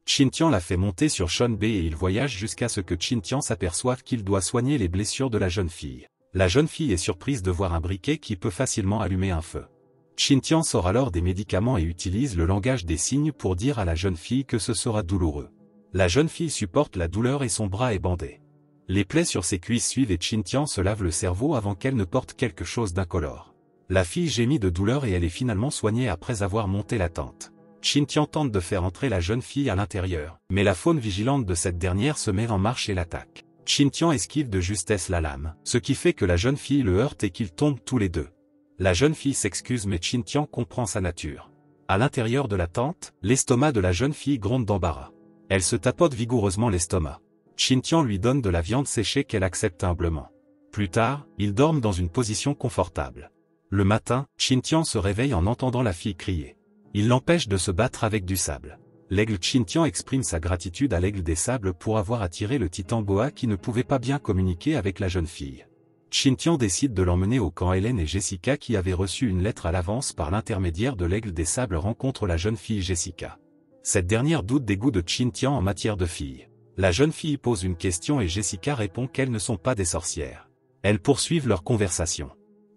tian la fait monter sur Sean et ils voyagent jusqu'à ce que Chintian s'aperçoive qu'il doit soigner les blessures de la jeune fille. La jeune fille est surprise de voir un briquet qui peut facilement allumer un feu. Tian sort alors des médicaments et utilise le langage des signes pour dire à la jeune fille que ce sera douloureux. La jeune fille supporte la douleur et son bras est bandé. Les plaies sur ses cuisses suivent et Tian se lave le cerveau avant qu'elle ne porte quelque chose d'incolore. La fille gémit de douleur et elle est finalement soignée après avoir monté la tente. Tian tente de faire entrer la jeune fille à l'intérieur, mais la faune vigilante de cette dernière se met en marche et l'attaque. Tian esquive de justesse la lame, ce qui fait que la jeune fille le heurte et qu'ils tombent tous les deux. La jeune fille s'excuse mais Tian comprend sa nature. À l'intérieur de la tente, l'estomac de la jeune fille gronde d'embarras. Elle se tapote vigoureusement l'estomac. Tian lui donne de la viande séchée qu'elle accepte humblement. Plus tard, ils dorment dans une position confortable. Le matin, Tian se réveille en entendant la fille crier. Il l'empêche de se battre avec du sable. L'aigle Chintian exprime sa gratitude à l'aigle des sables pour avoir attiré le titan Boa qui ne pouvait pas bien communiquer avec la jeune fille. Tian décide de l'emmener au camp Hélène et Jessica qui avaient reçu une lettre à l'avance par l'intermédiaire de l'aigle des sables rencontre la jeune fille Jessica. Cette dernière doute des goûts de Tian en matière de fille. La jeune fille pose une question et Jessica répond qu'elles ne sont pas des sorcières. Elles poursuivent leur conversation.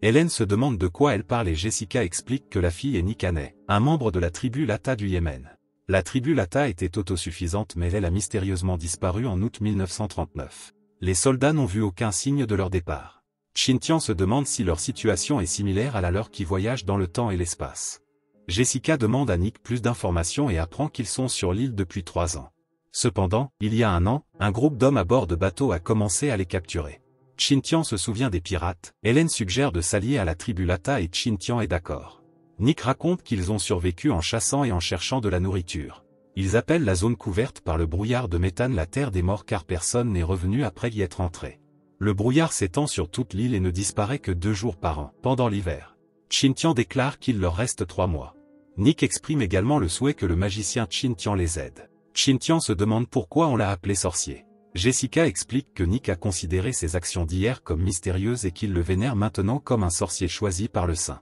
Hélène se demande de quoi elle parle et Jessica explique que la fille est Nikané, un membre de la tribu Lata du Yémen. La tribu Lata était autosuffisante mais elle a mystérieusement disparu en août 1939. Les soldats n'ont vu aucun signe de leur départ. Chintian se demande si leur situation est similaire à la leur qui voyage dans le temps et l'espace. Jessica demande à Nick plus d'informations et apprend qu'ils sont sur l'île depuis trois ans. Cependant, il y a un an, un groupe d'hommes à bord de bateaux a commencé à les capturer. Chintian se souvient des pirates, Hélène suggère de s'allier à la tribu Lata et Chintian est d'accord. Nick raconte qu'ils ont survécu en chassant et en cherchant de la nourriture. Ils appellent la zone couverte par le brouillard de méthane la terre des morts car personne n'est revenu après y être entré. Le brouillard s'étend sur toute l'île et ne disparaît que deux jours par an, pendant l'hiver. Chintian déclare qu'il leur reste trois mois. Nick exprime également le souhait que le magicien Chintian les aide. Chintian se demande pourquoi on l'a appelé sorcier. Jessica explique que Nick a considéré ses actions d'hier comme mystérieuses et qu'il le vénère maintenant comme un sorcier choisi par le saint.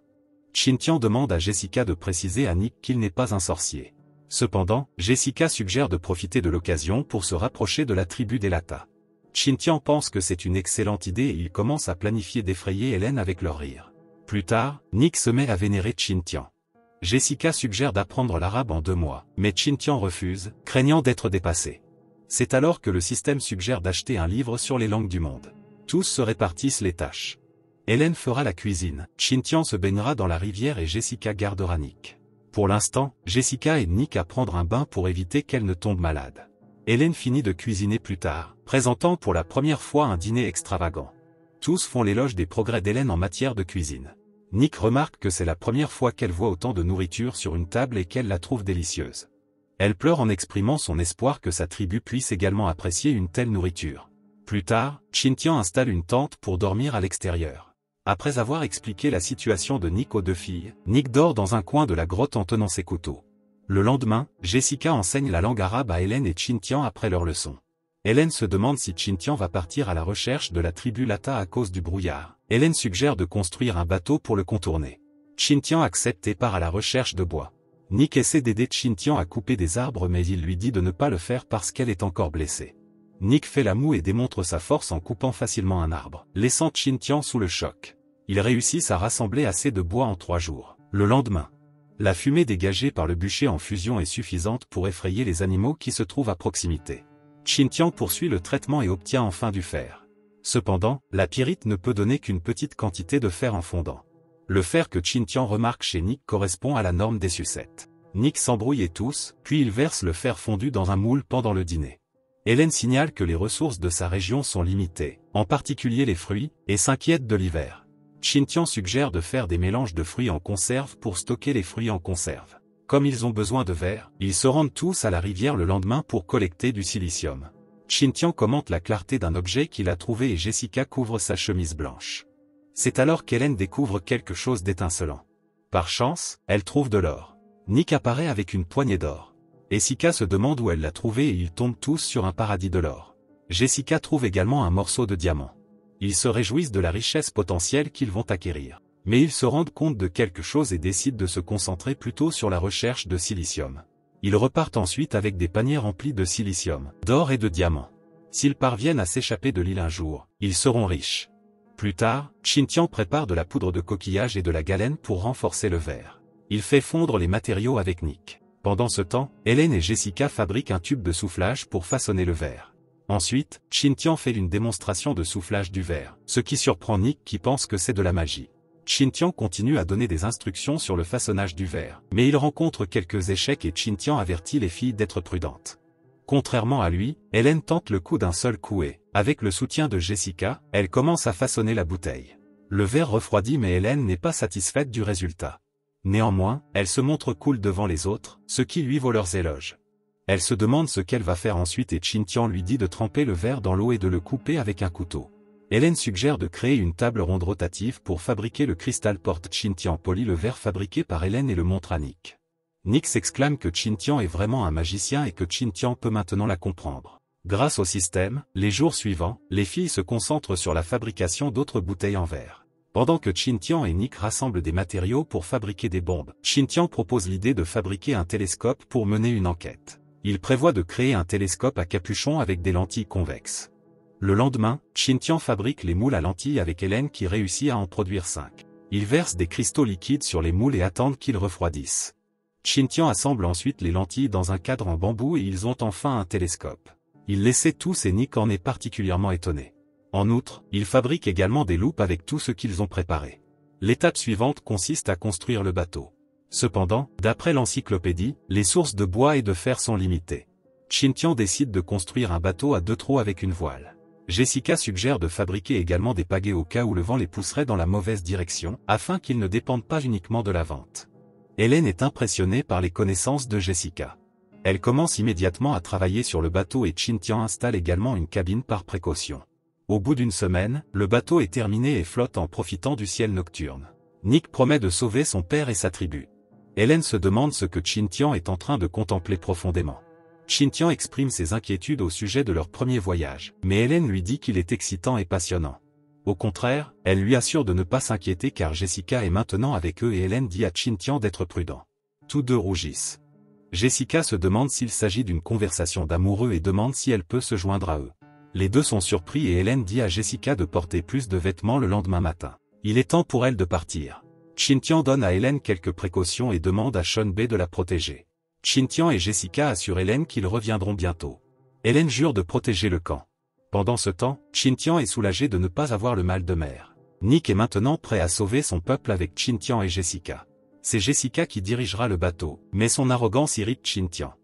Chintian demande à Jessica de préciser à Nick qu'il n'est pas un sorcier. Cependant, Jessica suggère de profiter de l'occasion pour se rapprocher de la tribu des Lata. Chintian pense que c'est une excellente idée et il commence à planifier d'effrayer Hélène avec leur rire. Plus tard, Nick se met à vénérer Chintian. Jessica suggère d'apprendre l'arabe en deux mois, mais Chintian refuse, craignant d'être dépassé. C'est alors que le système suggère d'acheter un livre sur les langues du monde. Tous se répartissent les tâches. Hélène fera la cuisine, Chintian se baignera dans la rivière et Jessica gardera Nick. Pour l'instant, Jessica aide Nick à prendre un bain pour éviter qu'elle ne tombe malade. Hélène finit de cuisiner plus tard, présentant pour la première fois un dîner extravagant. Tous font l'éloge des progrès d'Hélène en matière de cuisine. Nick remarque que c'est la première fois qu'elle voit autant de nourriture sur une table et qu'elle la trouve délicieuse. Elle pleure en exprimant son espoir que sa tribu puisse également apprécier une telle nourriture. Plus tard, Chintian installe une tente pour dormir à l'extérieur. Après avoir expliqué la situation de Nick aux deux filles, Nick dort dans un coin de la grotte en tenant ses couteaux. Le lendemain, Jessica enseigne la langue arabe à Hélène et Chintian après leur leçon. Hélène se demande si Chintian va partir à la recherche de la tribu Lata à cause du brouillard. Hélène suggère de construire un bateau pour le contourner. Chintian accepte et part à la recherche de bois. Nick essaie d'aider Chintian à couper des arbres mais il lui dit de ne pas le faire parce qu'elle est encore blessée. Nick fait la moue et démontre sa force en coupant facilement un arbre, laissant Chintian sous le choc. Ils réussissent à rassembler assez de bois en trois jours. Le lendemain, la fumée dégagée par le bûcher en fusion est suffisante pour effrayer les animaux qui se trouvent à proximité. Tian poursuit le traitement et obtient enfin du fer. Cependant, la pyrite ne peut donner qu'une petite quantité de fer en fondant. Le fer que Chintian remarque chez Nick correspond à la norme des sucettes. Nick s'embrouille et tous, puis il verse le fer fondu dans un moule pendant le dîner. Hélène signale que les ressources de sa région sont limitées, en particulier les fruits, et s'inquiète de l'hiver. Chintian suggère de faire des mélanges de fruits en conserve pour stocker les fruits en conserve. Comme ils ont besoin de verre, ils se rendent tous à la rivière le lendemain pour collecter du silicium. Chintian commente la clarté d'un objet qu'il a trouvé et Jessica couvre sa chemise blanche. C'est alors qu'Hélène découvre quelque chose d'étincelant. Par chance, elle trouve de l'or. Nick apparaît avec une poignée d'or. Jessica se demande où elle l'a trouvé et ils tombent tous sur un paradis de l'or. Jessica trouve également un morceau de diamant. Ils se réjouissent de la richesse potentielle qu'ils vont acquérir. Mais ils se rendent compte de quelque chose et décident de se concentrer plutôt sur la recherche de silicium. Ils repartent ensuite avec des paniers remplis de silicium, d'or et de diamants. S'ils parviennent à s'échapper de l'île un jour, ils seront riches. Plus tard, Tian prépare de la poudre de coquillage et de la galène pour renforcer le verre. Il fait fondre les matériaux avec Nick. Pendant ce temps, Hélène et Jessica fabriquent un tube de soufflage pour façonner le verre. Ensuite, Tian fait une démonstration de soufflage du verre, ce qui surprend Nick qui pense que c'est de la magie. Tian continue à donner des instructions sur le façonnage du verre, mais il rencontre quelques échecs et Tian avertit les filles d'être prudentes. Contrairement à lui, Hélène tente le coup d'un seul coup et, avec le soutien de Jessica, elle commence à façonner la bouteille. Le verre refroidit mais Hélène n'est pas satisfaite du résultat. Néanmoins, elle se montre cool devant les autres, ce qui lui vaut leurs éloges. Elle se demande ce qu'elle va faire ensuite et Chintian lui dit de tremper le verre dans l'eau et de le couper avec un couteau. Hélène suggère de créer une table ronde rotative pour fabriquer le cristal porte Chintian polie le verre fabriqué par Hélène et le montre à Nick. Nick s'exclame que Chintian Tian est vraiment un magicien et que Chintian Tian peut maintenant la comprendre. Grâce au système, les jours suivants, les filles se concentrent sur la fabrication d'autres bouteilles en verre. Pendant que Chintian Tian et Nick rassemblent des matériaux pour fabriquer des bombes, Chin Tian propose l'idée de fabriquer un télescope pour mener une enquête. Il prévoit de créer un télescope à capuchon avec des lentilles convexes. Le lendemain, Chintian Tian fabrique les moules à lentilles avec Hélène qui réussit à en produire 5. Ils versent des cristaux liquides sur les moules et attendent qu'ils refroidissent. Chintian assemble ensuite les lentilles dans un cadre en bambou et ils ont enfin un télescope. Ils laissaient tous et Nick en est particulièrement étonné. En outre, ils fabriquent également des loupes avec tout ce qu'ils ont préparé. L'étape suivante consiste à construire le bateau. Cependant, d'après l'encyclopédie, les sources de bois et de fer sont limitées. Chintian décide de construire un bateau à deux trous avec une voile. Jessica suggère de fabriquer également des pagaies au cas où le vent les pousserait dans la mauvaise direction, afin qu'ils ne dépendent pas uniquement de la vente. Hélène est impressionnée par les connaissances de Jessica. Elle commence immédiatement à travailler sur le bateau et Chintian installe également une cabine par précaution. Au bout d'une semaine, le bateau est terminé et flotte en profitant du ciel nocturne. Nick promet de sauver son père et sa tribu. Hélène se demande ce que Chintian est en train de contempler profondément. Chintian exprime ses inquiétudes au sujet de leur premier voyage, mais Hélène lui dit qu'il est excitant et passionnant. Au contraire, elle lui assure de ne pas s'inquiéter car Jessica est maintenant avec eux et Hélène dit à Chintian d'être prudent. Tous deux rougissent. Jessica se demande s'il s'agit d'une conversation d'amoureux et demande si elle peut se joindre à eux. Les deux sont surpris et Hélène dit à Jessica de porter plus de vêtements le lendemain matin. Il est temps pour elle de partir. Chintian donne à Hélène quelques précautions et demande à Sean Bay de la protéger. Chintian et Jessica assurent Hélène qu'ils reviendront bientôt. Hélène jure de protéger le camp. Pendant ce temps, Chintian est soulagé de ne pas avoir le mal de mer. Nick est maintenant prêt à sauver son peuple avec Chintian et Jessica. C'est Jessica qui dirigera le bateau, mais son arrogance irrite Chintian.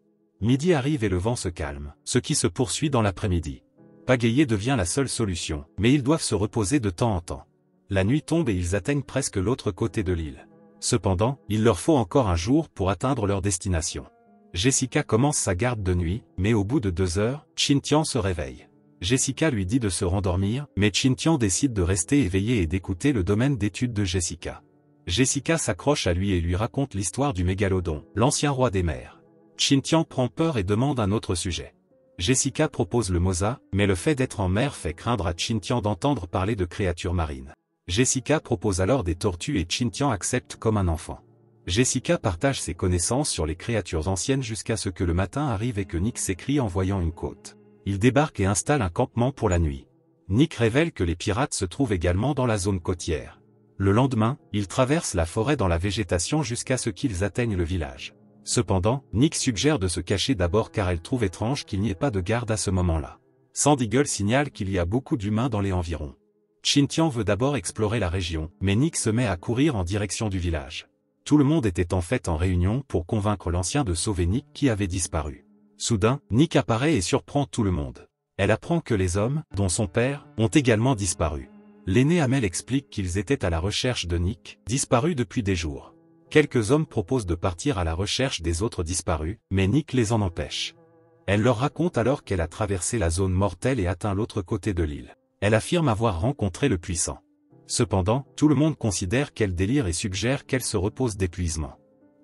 Midi arrive et le vent se calme, ce qui se poursuit dans l'après-midi. Pagayer devient la seule solution, mais ils doivent se reposer de temps en temps. La nuit tombe et ils atteignent presque l'autre côté de l'île. Cependant, il leur faut encore un jour pour atteindre leur destination. Jessica commence sa garde de nuit, mais au bout de deux heures, Chintian se réveille. Jessica lui dit de se rendormir, mais Tian décide de rester éveillé et d'écouter le domaine d'étude de Jessica. Jessica s'accroche à lui et lui raconte l'histoire du mégalodon, l'ancien roi des mers. Tian prend peur et demande un autre sujet. Jessica propose le mosa, mais le fait d'être en mer fait craindre à Chintian d'entendre parler de créatures marines. Jessica propose alors des tortues et Chintian accepte comme un enfant. Jessica partage ses connaissances sur les créatures anciennes jusqu'à ce que le matin arrive et que Nick s'écrie en voyant une côte ils débarquent et installent un campement pour la nuit. Nick révèle que les pirates se trouvent également dans la zone côtière. Le lendemain, ils traversent la forêt dans la végétation jusqu'à ce qu'ils atteignent le village. Cependant, Nick suggère de se cacher d'abord car elle trouve étrange qu'il n'y ait pas de garde à ce moment-là. Sandigle signale qu'il y a beaucoup d'humains dans les environs. Chintian veut d'abord explorer la région, mais Nick se met à courir en direction du village. Tout le monde était en fait en réunion pour convaincre l'ancien de sauver Nick qui avait disparu. Soudain, Nick apparaît et surprend tout le monde. Elle apprend que les hommes, dont son père, ont également disparu. L'aîné Amel explique qu'ils étaient à la recherche de Nick, disparu depuis des jours. Quelques hommes proposent de partir à la recherche des autres disparus, mais Nick les en empêche. Elle leur raconte alors qu'elle a traversé la zone mortelle et atteint l'autre côté de l'île. Elle affirme avoir rencontré le puissant. Cependant, tout le monde considère qu'elle délire et suggère qu'elle se repose d'épuisement.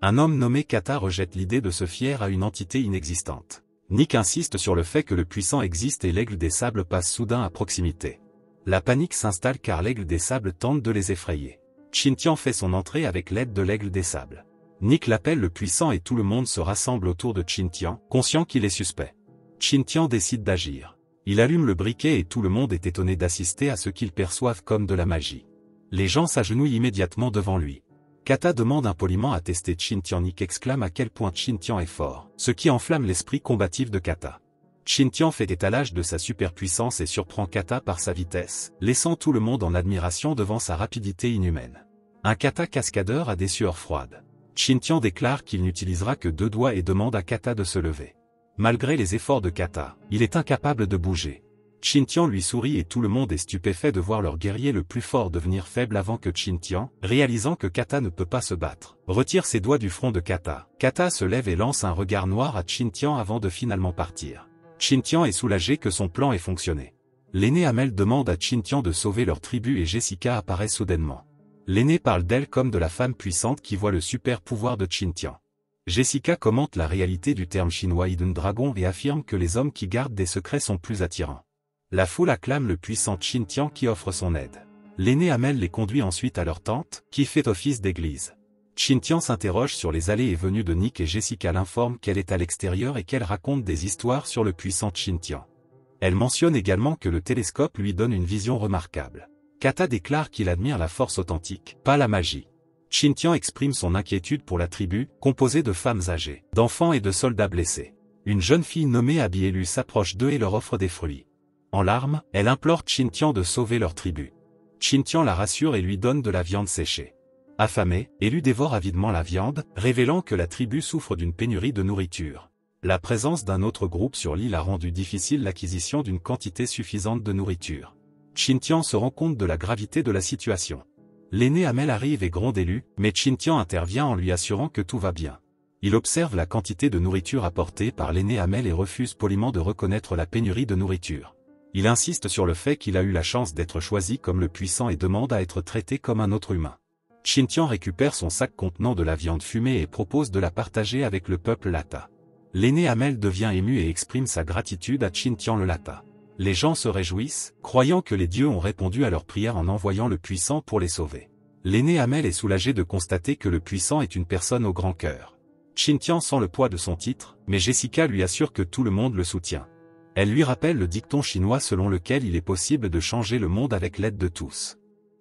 Un homme nommé Kata rejette l'idée de se fier à une entité inexistante. Nick insiste sur le fait que le puissant existe et l'aigle des sables passe soudain à proximité. La panique s'installe car l'aigle des sables tente de les effrayer. Chintian fait son entrée avec l'aide de l'aigle des sables. Nick l'appelle le puissant et tout le monde se rassemble autour de Chintian, conscient qu'il est suspect. Chintian décide d'agir. Il allume le briquet et tout le monde est étonné d'assister à ce qu'il perçoivent comme de la magie. Les gens s'agenouillent immédiatement devant lui. Kata demande impoliment à tester Tian exclame à quel point Chintian Tian est fort, ce qui enflamme l'esprit combatif de Kata. Chintian fait étalage de sa superpuissance et surprend Kata par sa vitesse, laissant tout le monde en admiration devant sa rapidité inhumaine. Un Kata cascadeur a des sueurs froides. Chintian déclare qu'il n'utilisera que deux doigts et demande à Kata de se lever. Malgré les efforts de Kata, il est incapable de bouger. Chintian lui sourit et tout le monde est stupéfait de voir leur guerrier le plus fort devenir faible avant que Chintian, réalisant que Kata ne peut pas se battre, retire ses doigts du front de Kata. Kata se lève et lance un regard noir à Chintian avant de finalement partir. Qin est soulagé que son plan ait fonctionné. L'aîné Amel demande à Chintian de sauver leur tribu et Jessica apparaît soudainement. L'aîné parle d'elle comme de la femme puissante qui voit le super pouvoir de Chintian. Jessica commente la réalité du terme chinois Hidden Dragon et affirme que les hommes qui gardent des secrets sont plus attirants. La foule acclame le puissant Chintian qui offre son aide. L'aîné Amel les conduit ensuite à leur tante, qui fait office d'église. Chintian s'interroge sur les allées et venues de Nick et Jessica l'informe qu'elle est à l'extérieur et qu'elle raconte des histoires sur le puissant Chintian. Elle mentionne également que le télescope lui donne une vision remarquable. Kata déclare qu'il admire la force authentique, pas la magie. Chintian exprime son inquiétude pour la tribu, composée de femmes âgées, d'enfants et de soldats blessés. Une jeune fille nommée Abielu s'approche d'eux et leur offre des fruits. En larmes, elle implore Chintian de sauver leur tribu. Chintian la rassure et lui donne de la viande séchée. Affamée, Élu dévore avidement la viande, révélant que la tribu souffre d'une pénurie de nourriture. La présence d'un autre groupe sur l'île a rendu difficile l'acquisition d'une quantité suffisante de nourriture. Chintian se rend compte de la gravité de la situation. L'aîné Amel arrive et gronde Élu, mais Chintian intervient en lui assurant que tout va bien. Il observe la quantité de nourriture apportée par l'aîné Amel et refuse poliment de reconnaître la pénurie de nourriture. Il insiste sur le fait qu'il a eu la chance d'être choisi comme le puissant et demande à être traité comme un autre humain. Chintian récupère son sac contenant de la viande fumée et propose de la partager avec le peuple Lata. L'aîné Amel devient ému et exprime sa gratitude à Chintian le Lata. Les gens se réjouissent, croyant que les dieux ont répondu à leurs prières en envoyant le puissant pour les sauver. L'aîné Amel est soulagé de constater que le puissant est une personne au grand cœur. Chintian sent le poids de son titre, mais Jessica lui assure que tout le monde le soutient. Elle lui rappelle le dicton chinois selon lequel il est possible de changer le monde avec l'aide de tous.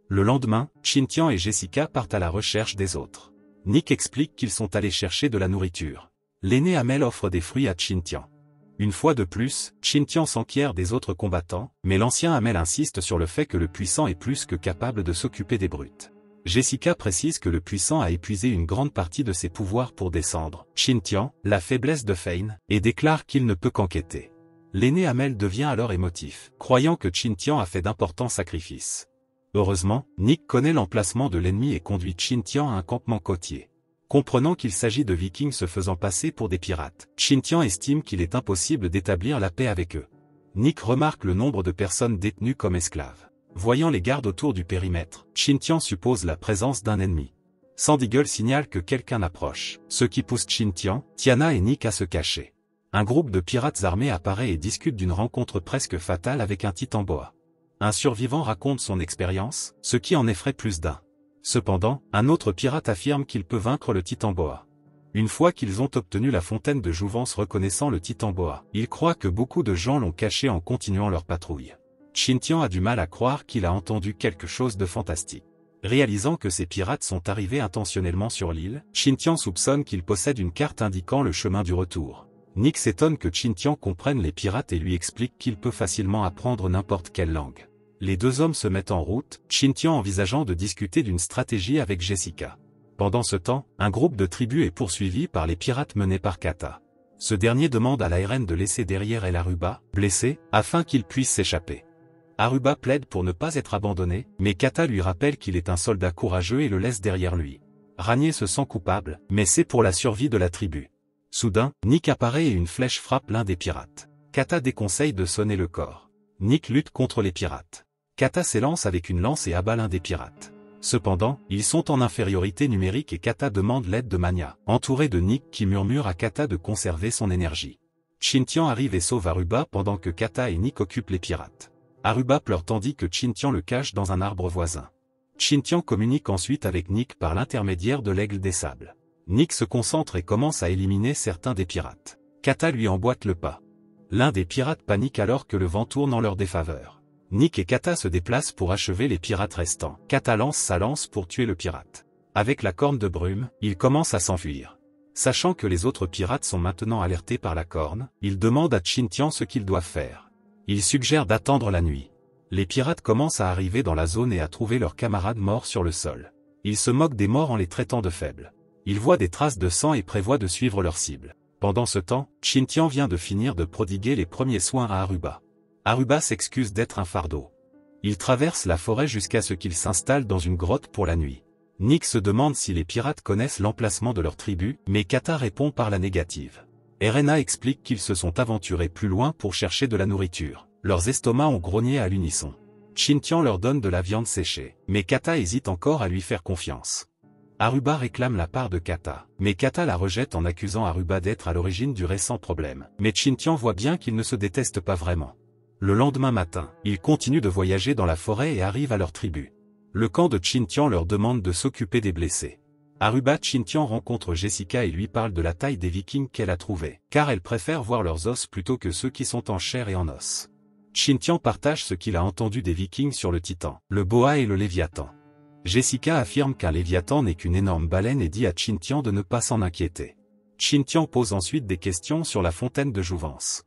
Le lendemain, Chintian et Jessica partent à la recherche des autres. Nick explique qu'ils sont allés chercher de la nourriture. L'aîné Amel offre des fruits à Chintian. Une fois de plus, Chintian s'enquiert des autres combattants, mais l'ancien Amel insiste sur le fait que le puissant est plus que capable de s'occuper des brutes. Jessica précise que le puissant a épuisé une grande partie de ses pouvoirs pour descendre. Chintian, la faiblesse de Fein, et déclare qu'il ne peut qu'enquêter. L'aîné Amel devient alors émotif, croyant que Chintian Tian a fait d'importants sacrifices. Heureusement, Nick connaît l'emplacement de l'ennemi et conduit Chintian Tian à un campement côtier. Comprenant qu'il s'agit de vikings se faisant passer pour des pirates, Chintian Tian estime qu'il est impossible d'établir la paix avec eux. Nick remarque le nombre de personnes détenues comme esclaves. Voyant les gardes autour du périmètre, Chintian Tian suppose la présence d'un ennemi. Sandy signale que quelqu'un approche, ce qui pousse Chintian, Tian, Tiana et Nick à se cacher un groupe de pirates armés apparaît et discute d'une rencontre presque fatale avec un titan boa. Un survivant raconte son expérience, ce qui en effraie plus d'un. Cependant, un autre pirate affirme qu'il peut vaincre le titan boa. Une fois qu'ils ont obtenu la fontaine de jouvence reconnaissant le titan boa, ils croient que beaucoup de gens l'ont caché en continuant leur patrouille. Chintian a du mal à croire qu'il a entendu quelque chose de fantastique. Réalisant que ces pirates sont arrivés intentionnellement sur l'île, Chintian soupçonne qu'ils possèdent une carte indiquant le chemin du retour. Nick s'étonne que Chintian comprenne les pirates et lui explique qu'il peut facilement apprendre n'importe quelle langue. Les deux hommes se mettent en route, Chintian envisageant de discuter d'une stratégie avec Jessica. Pendant ce temps, un groupe de tribus est poursuivi par les pirates menés par Kata. Ce dernier demande à la RN de laisser derrière elle Aruba, blessé, afin qu'il puisse s'échapper. Aruba plaide pour ne pas être abandonné, mais Kata lui rappelle qu'il est un soldat courageux et le laisse derrière lui. Ranier se sent coupable, mais c'est pour la survie de la tribu. Soudain, Nick apparaît et une flèche frappe l'un des pirates. Kata déconseille de sonner le corps. Nick lutte contre les pirates. Kata s'élance avec une lance et abat l'un des pirates. Cependant, ils sont en infériorité numérique et Kata demande l'aide de Mania, entouré de Nick qui murmure à Kata de conserver son énergie. Chintian arrive et sauve Aruba pendant que Kata et Nick occupent les pirates. Aruba pleure tandis que Chintian le cache dans un arbre voisin. Chintian communique ensuite avec Nick par l'intermédiaire de l'aigle des sables. Nick se concentre et commence à éliminer certains des pirates. Kata lui emboîte le pas. L'un des pirates panique alors que le vent tourne en leur défaveur. Nick et Kata se déplacent pour achever les pirates restants. Kata lance sa lance pour tuer le pirate. Avec la corne de brume, il commence à s'enfuir. Sachant que les autres pirates sont maintenant alertés par la corne, il demande à Tian ce qu'ils doivent faire. Il suggère d'attendre la nuit. Les pirates commencent à arriver dans la zone et à trouver leurs camarades morts sur le sol. Ils se moquent des morts en les traitant de faibles. Il voit des traces de sang et prévoit de suivre leur cible. Pendant ce temps, Chintian vient de finir de prodiguer les premiers soins à Aruba. Aruba s'excuse d'être un fardeau. Il traverse la forêt jusqu'à ce qu'il s'installe dans une grotte pour la nuit. Nick se demande si les pirates connaissent l'emplacement de leur tribu, mais Kata répond par la négative. Erena explique qu'ils se sont aventurés plus loin pour chercher de la nourriture. Leurs estomacs ont grogné à l'unisson. Chintian leur donne de la viande séchée, mais Kata hésite encore à lui faire confiance. Aruba réclame la part de Kata. Mais Kata la rejette en accusant Aruba d'être à l'origine du récent problème. Mais Chintian voit bien qu'il ne se déteste pas vraiment. Le lendemain matin, ils continuent de voyager dans la forêt et arrivent à leur tribu. Le camp de Chintian leur demande de s'occuper des blessés. Aruba Chintian rencontre Jessica et lui parle de la taille des vikings qu'elle a trouvés, car elle préfère voir leurs os plutôt que ceux qui sont en chair et en os. Chintian partage ce qu'il a entendu des vikings sur le titan, le boa et le léviathan. Jessica affirme qu'un léviathan n'est qu'une énorme baleine et dit à Chintian de ne pas s'en inquiéter. Chintian pose ensuite des questions sur la fontaine de Jouvence.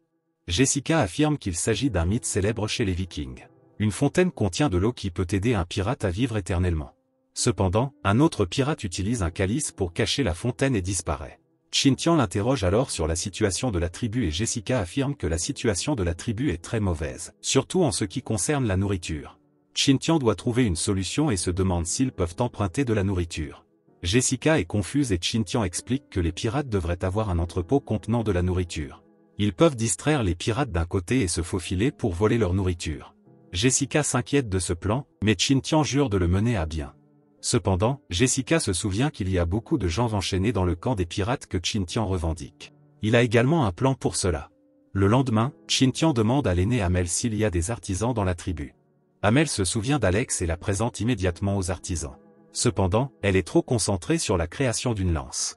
Jessica affirme qu'il s'agit d'un mythe célèbre chez les Vikings. Une fontaine contient de l'eau qui peut aider un pirate à vivre éternellement. Cependant, un autre pirate utilise un calice pour cacher la fontaine et disparaît. Chintian l'interroge alors sur la situation de la tribu et Jessica affirme que la situation de la tribu est très mauvaise, surtout en ce qui concerne la nourriture. Chintian doit trouver une solution et se demande s'ils peuvent emprunter de la nourriture. Jessica est confuse et Chintian explique que les pirates devraient avoir un entrepôt contenant de la nourriture. Ils peuvent distraire les pirates d'un côté et se faufiler pour voler leur nourriture. Jessica s'inquiète de ce plan, mais Chintian jure de le mener à bien. Cependant, Jessica se souvient qu'il y a beaucoup de gens enchaînés dans le camp des pirates que Chintian revendique. Il a également un plan pour cela. Le lendemain, Chintian demande à l'aîné Amel s'il y a des artisans dans la tribu. Amel se souvient d'Alex et la présente immédiatement aux artisans. Cependant, elle est trop concentrée sur la création d'une lance.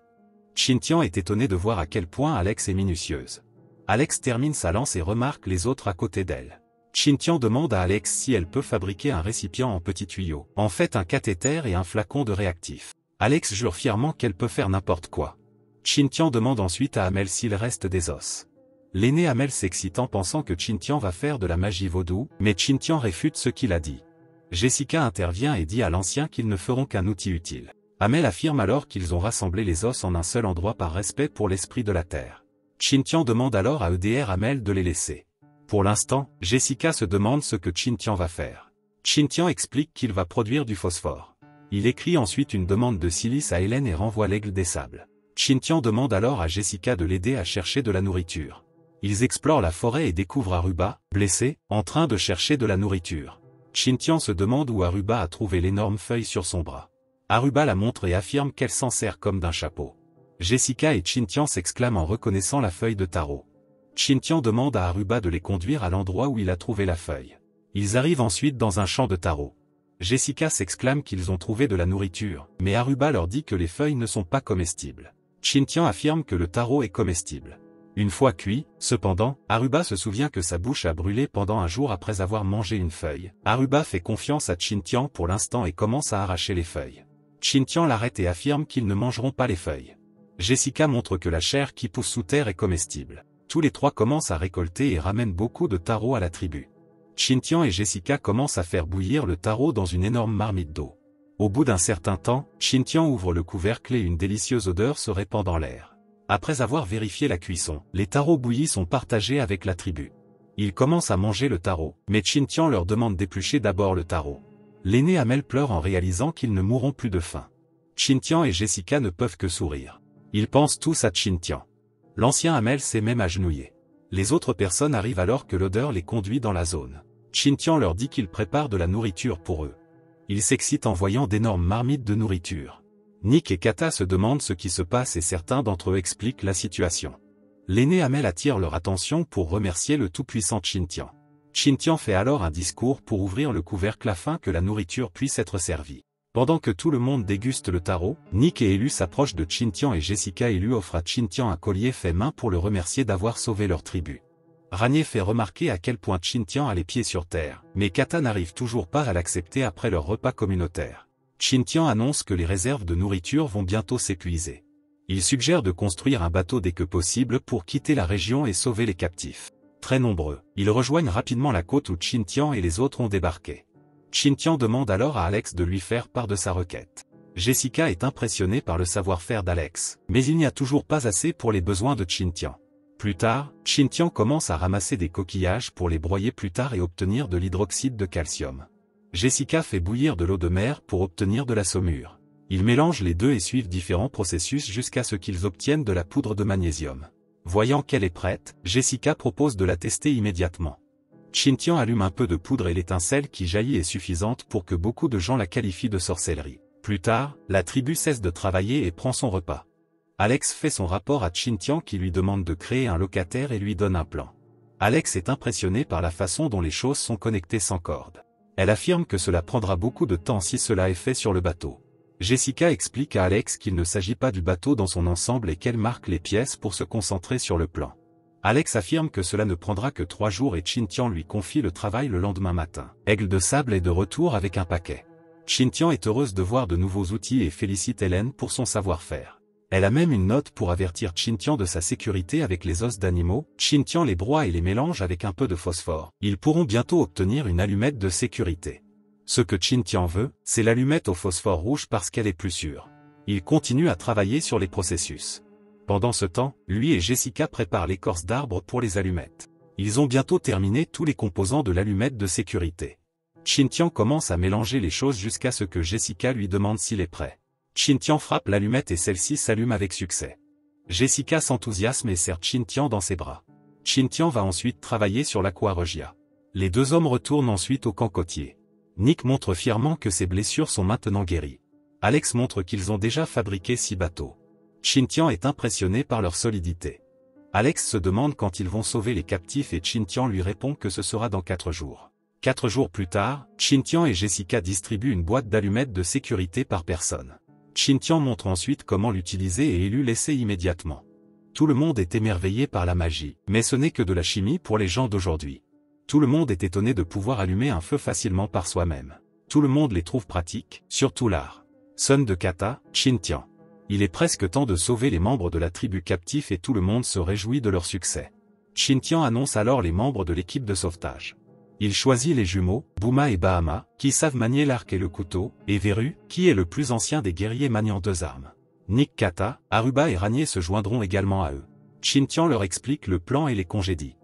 Tian est étonné de voir à quel point Alex est minutieuse. Alex termine sa lance et remarque les autres à côté d'elle. Tian demande à Alex si elle peut fabriquer un récipient en petits tuyaux, en fait un cathéter et un flacon de réactif. Alex jure fièrement qu'elle peut faire n'importe quoi. Tian demande ensuite à Amel s'il reste des os. L'aîné Amel s'excite en pensant que Chintian va faire de la magie vaudou, mais Chintian réfute ce qu'il a dit. Jessica intervient et dit à l'ancien qu'ils ne feront qu'un outil utile. Amel affirme alors qu'ils ont rassemblé les os en un seul endroit par respect pour l'esprit de la Terre. Chintian demande alors à EDR Amel de les laisser. Pour l'instant, Jessica se demande ce que Chintian va faire. Chintian explique qu'il va produire du phosphore. Il écrit ensuite une demande de silice à Hélène et renvoie l'aigle des sables. Chintian demande alors à Jessica de l'aider à chercher de la nourriture ils explorent la forêt et découvrent Aruba, blessé, en train de chercher de la nourriture. Chintian se demande où Aruba a trouvé l'énorme feuille sur son bras. Aruba la montre et affirme qu'elle s'en sert comme d'un chapeau. Jessica et Chintian s'exclament en reconnaissant la feuille de tarot. Chintian demande à Aruba de les conduire à l'endroit où il a trouvé la feuille. Ils arrivent ensuite dans un champ de tarot. Jessica s'exclame qu'ils ont trouvé de la nourriture, mais Aruba leur dit que les feuilles ne sont pas comestibles. Chintian affirme que le tarot est comestible. Une fois cuit, cependant, Aruba se souvient que sa bouche a brûlé pendant un jour après avoir mangé une feuille. Aruba fait confiance à Chintian pour l'instant et commence à arracher les feuilles. Chintian l'arrête et affirme qu'ils ne mangeront pas les feuilles. Jessica montre que la chair qui pousse sous terre est comestible. Tous les trois commencent à récolter et ramènent beaucoup de tarot à la tribu. Chintian et Jessica commencent à faire bouillir le tarot dans une énorme marmite d'eau. Au bout d'un certain temps, Chintian ouvre le couvercle et une délicieuse odeur se répand dans l'air. Après avoir vérifié la cuisson, les tarots bouillis sont partagés avec la tribu. Ils commencent à manger le tarot, mais Tian leur demande d'éplucher d'abord le tarot. L'aîné Amel pleure en réalisant qu'ils ne mourront plus de faim. Tian et Jessica ne peuvent que sourire. Ils pensent tous à Tian. L'ancien Amel s'est même agenouillé. Les autres personnes arrivent alors que l'odeur les conduit dans la zone. Tian leur dit qu'il prépare de la nourriture pour eux. Ils s'excitent en voyant d'énormes marmites de nourriture. Nick et Kata se demandent ce qui se passe et certains d'entre eux expliquent la situation. L'aîné Amel attire leur attention pour remercier le tout-puissant Chintian. Chintian fait alors un discours pour ouvrir le couvercle afin que la nourriture puisse être servie. Pendant que tout le monde déguste le tarot, Nick et Elu s'approchent de Chintian et Jessica et offre à Chintian un collier fait main pour le remercier d'avoir sauvé leur tribu. Ranier fait remarquer à quel point Chintian a les pieds sur terre, mais Kata n'arrive toujours pas à l'accepter après leur repas communautaire. Tian annonce que les réserves de nourriture vont bientôt s'épuiser. Il suggère de construire un bateau dès que possible pour quitter la région et sauver les captifs. Très nombreux, ils rejoignent rapidement la côte où Tian et les autres ont débarqué. Tian demande alors à Alex de lui faire part de sa requête. Jessica est impressionnée par le savoir-faire d'Alex, mais il n'y a toujours pas assez pour les besoins de Tian. Plus tard, Tian commence à ramasser des coquillages pour les broyer plus tard et obtenir de l'hydroxyde de calcium. Jessica fait bouillir de l'eau de mer pour obtenir de la saumure. Ils mélangent les deux et suivent différents processus jusqu'à ce qu'ils obtiennent de la poudre de magnésium. Voyant qu'elle est prête, Jessica propose de la tester immédiatement. Chintian allume un peu de poudre et l'étincelle qui jaillit est suffisante pour que beaucoup de gens la qualifient de sorcellerie. Plus tard, la tribu cesse de travailler et prend son repas. Alex fait son rapport à Chintian qui lui demande de créer un locataire et lui donne un plan. Alex est impressionné par la façon dont les choses sont connectées sans corde. Elle affirme que cela prendra beaucoup de temps si cela est fait sur le bateau. Jessica explique à Alex qu'il ne s'agit pas du bateau dans son ensemble et qu'elle marque les pièces pour se concentrer sur le plan. Alex affirme que cela ne prendra que trois jours et Chintian lui confie le travail le lendemain matin. Aigle de sable est de retour avec un paquet. Chintian est heureuse de voir de nouveaux outils et félicite Hélène pour son savoir-faire. Elle a même une note pour avertir Chintian de sa sécurité avec les os d'animaux. Chintian les broie et les mélange avec un peu de phosphore. Ils pourront bientôt obtenir une allumette de sécurité. Ce que Chintian veut, c'est l'allumette au phosphore rouge parce qu'elle est plus sûre. Il continue à travailler sur les processus. Pendant ce temps, lui et Jessica préparent l'écorce d'arbre pour les allumettes. Ils ont bientôt terminé tous les composants de l'allumette de sécurité. Chintian commence à mélanger les choses jusqu'à ce que Jessica lui demande s'il est prêt. Chintian frappe l'allumette et celle-ci s'allume avec succès. Jessica s'enthousiasme et serre Chintian dans ses bras. Chintian va ensuite travailler sur l'aquarogia. Les deux hommes retournent ensuite au camp côtier. Nick montre fièrement que ses blessures sont maintenant guéries. Alex montre qu'ils ont déjà fabriqué six bateaux. Chintian est impressionné par leur solidité. Alex se demande quand ils vont sauver les captifs et Chintian lui répond que ce sera dans quatre jours. Quatre jours plus tard, Chintian et Jessica distribuent une boîte d'allumettes de sécurité par personne. Tian montre ensuite comment l'utiliser et il élu laissé immédiatement. Tout le monde est émerveillé par la magie, mais ce n'est que de la chimie pour les gens d'aujourd'hui. Tout le monde est étonné de pouvoir allumer un feu facilement par soi-même. Tout le monde les trouve pratiques, surtout l'art. Son de Kata, Tian. Il est presque temps de sauver les membres de la tribu captif et tout le monde se réjouit de leur succès. Tian annonce alors les membres de l'équipe de sauvetage il choisit les jumeaux, Bouma et Bahama, qui savent manier l'arc et le couteau, et Veru, qui est le plus ancien des guerriers maniant deux armes. Nick Kata, Aruba et Ranier se joindront également à eux. Chintian leur explique le plan et les congédie.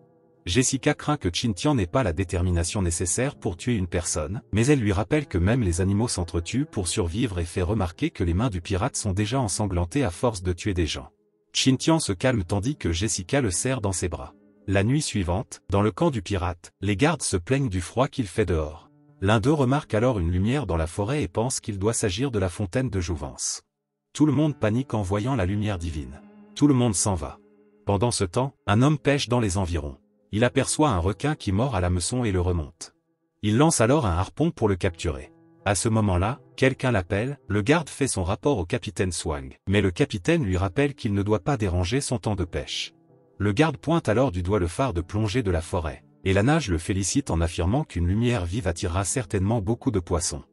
Jessica craint que Chintian n'ait pas la détermination nécessaire pour tuer une personne, mais elle lui rappelle que même les animaux s'entretuent pour survivre et fait remarquer que les mains du pirate sont déjà ensanglantées à force de tuer des gens. Chintian se calme tandis que Jessica le serre dans ses bras. La nuit suivante, dans le camp du pirate, les gardes se plaignent du froid qu'il fait dehors. L'un d'eux remarque alors une lumière dans la forêt et pense qu'il doit s'agir de la fontaine de Jouvence. Tout le monde panique en voyant la lumière divine. Tout le monde s'en va. Pendant ce temps, un homme pêche dans les environs. Il aperçoit un requin qui mord à la meçon et le remonte. Il lance alors un harpon pour le capturer. À ce moment-là, quelqu'un l'appelle, le garde fait son rapport au capitaine Swang, mais le capitaine lui rappelle qu'il ne doit pas déranger son temps de pêche. Le garde pointe alors du doigt le phare de plongée de la forêt, et la nage le félicite en affirmant qu'une lumière vive attirera certainement beaucoup de poissons.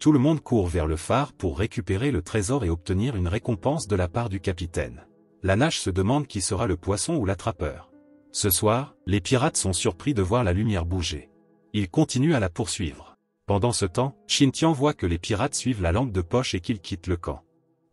Tout le monde court vers le phare pour récupérer le trésor et obtenir une récompense de la part du capitaine. La nage se demande qui sera le poisson ou l'attrapeur. Ce soir, les pirates sont surpris de voir la lumière bouger. Ils continuent à la poursuivre. Pendant ce temps, Tian voit que les pirates suivent la lampe de poche et qu'ils quittent le camp.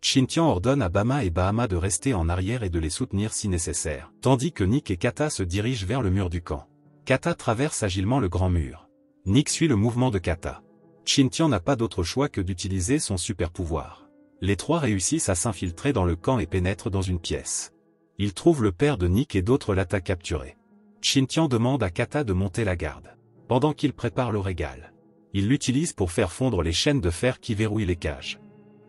Tian ordonne à Bama et Bahama de rester en arrière et de les soutenir si nécessaire, tandis que Nick et Kata se dirigent vers le mur du camp. Kata traverse agilement le grand mur. Nick suit le mouvement de Kata. Tian n'a pas d'autre choix que d'utiliser son super pouvoir. Les trois réussissent à s'infiltrer dans le camp et pénètrent dans une pièce. Ils trouvent le père de Nick et d'autres l'attaquent capturés. Tian demande à Kata de monter la garde. Pendant qu'il prépare le régal, il l'utilise pour faire fondre les chaînes de fer qui verrouillent les cages.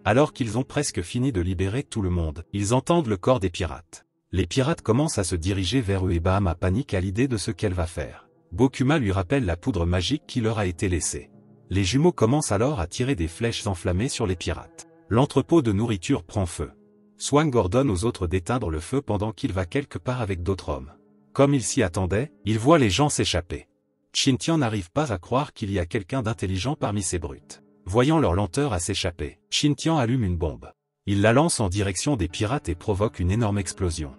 Alors qu'ils ont presque fini de libérer tout le monde, ils entendent le corps des pirates. Les pirates commencent à se diriger vers eux et Bahama panique à l'idée de ce qu'elle va faire. Bokuma lui rappelle la poudre magique qui leur a été laissée. Les jumeaux commencent alors à tirer des flèches enflammées sur les pirates. L'entrepôt de nourriture prend feu. Swang ordonne aux autres d'éteindre le feu pendant qu'il va quelque part avec d'autres hommes. Comme il s'y attendait, il voit les gens s'échapper. Chintian n'arrive pas à croire qu'il y a quelqu'un d'intelligent parmi ces brutes. Voyant leur lenteur à s'échapper, Tian allume une bombe. Il la lance en direction des pirates et provoque une énorme explosion.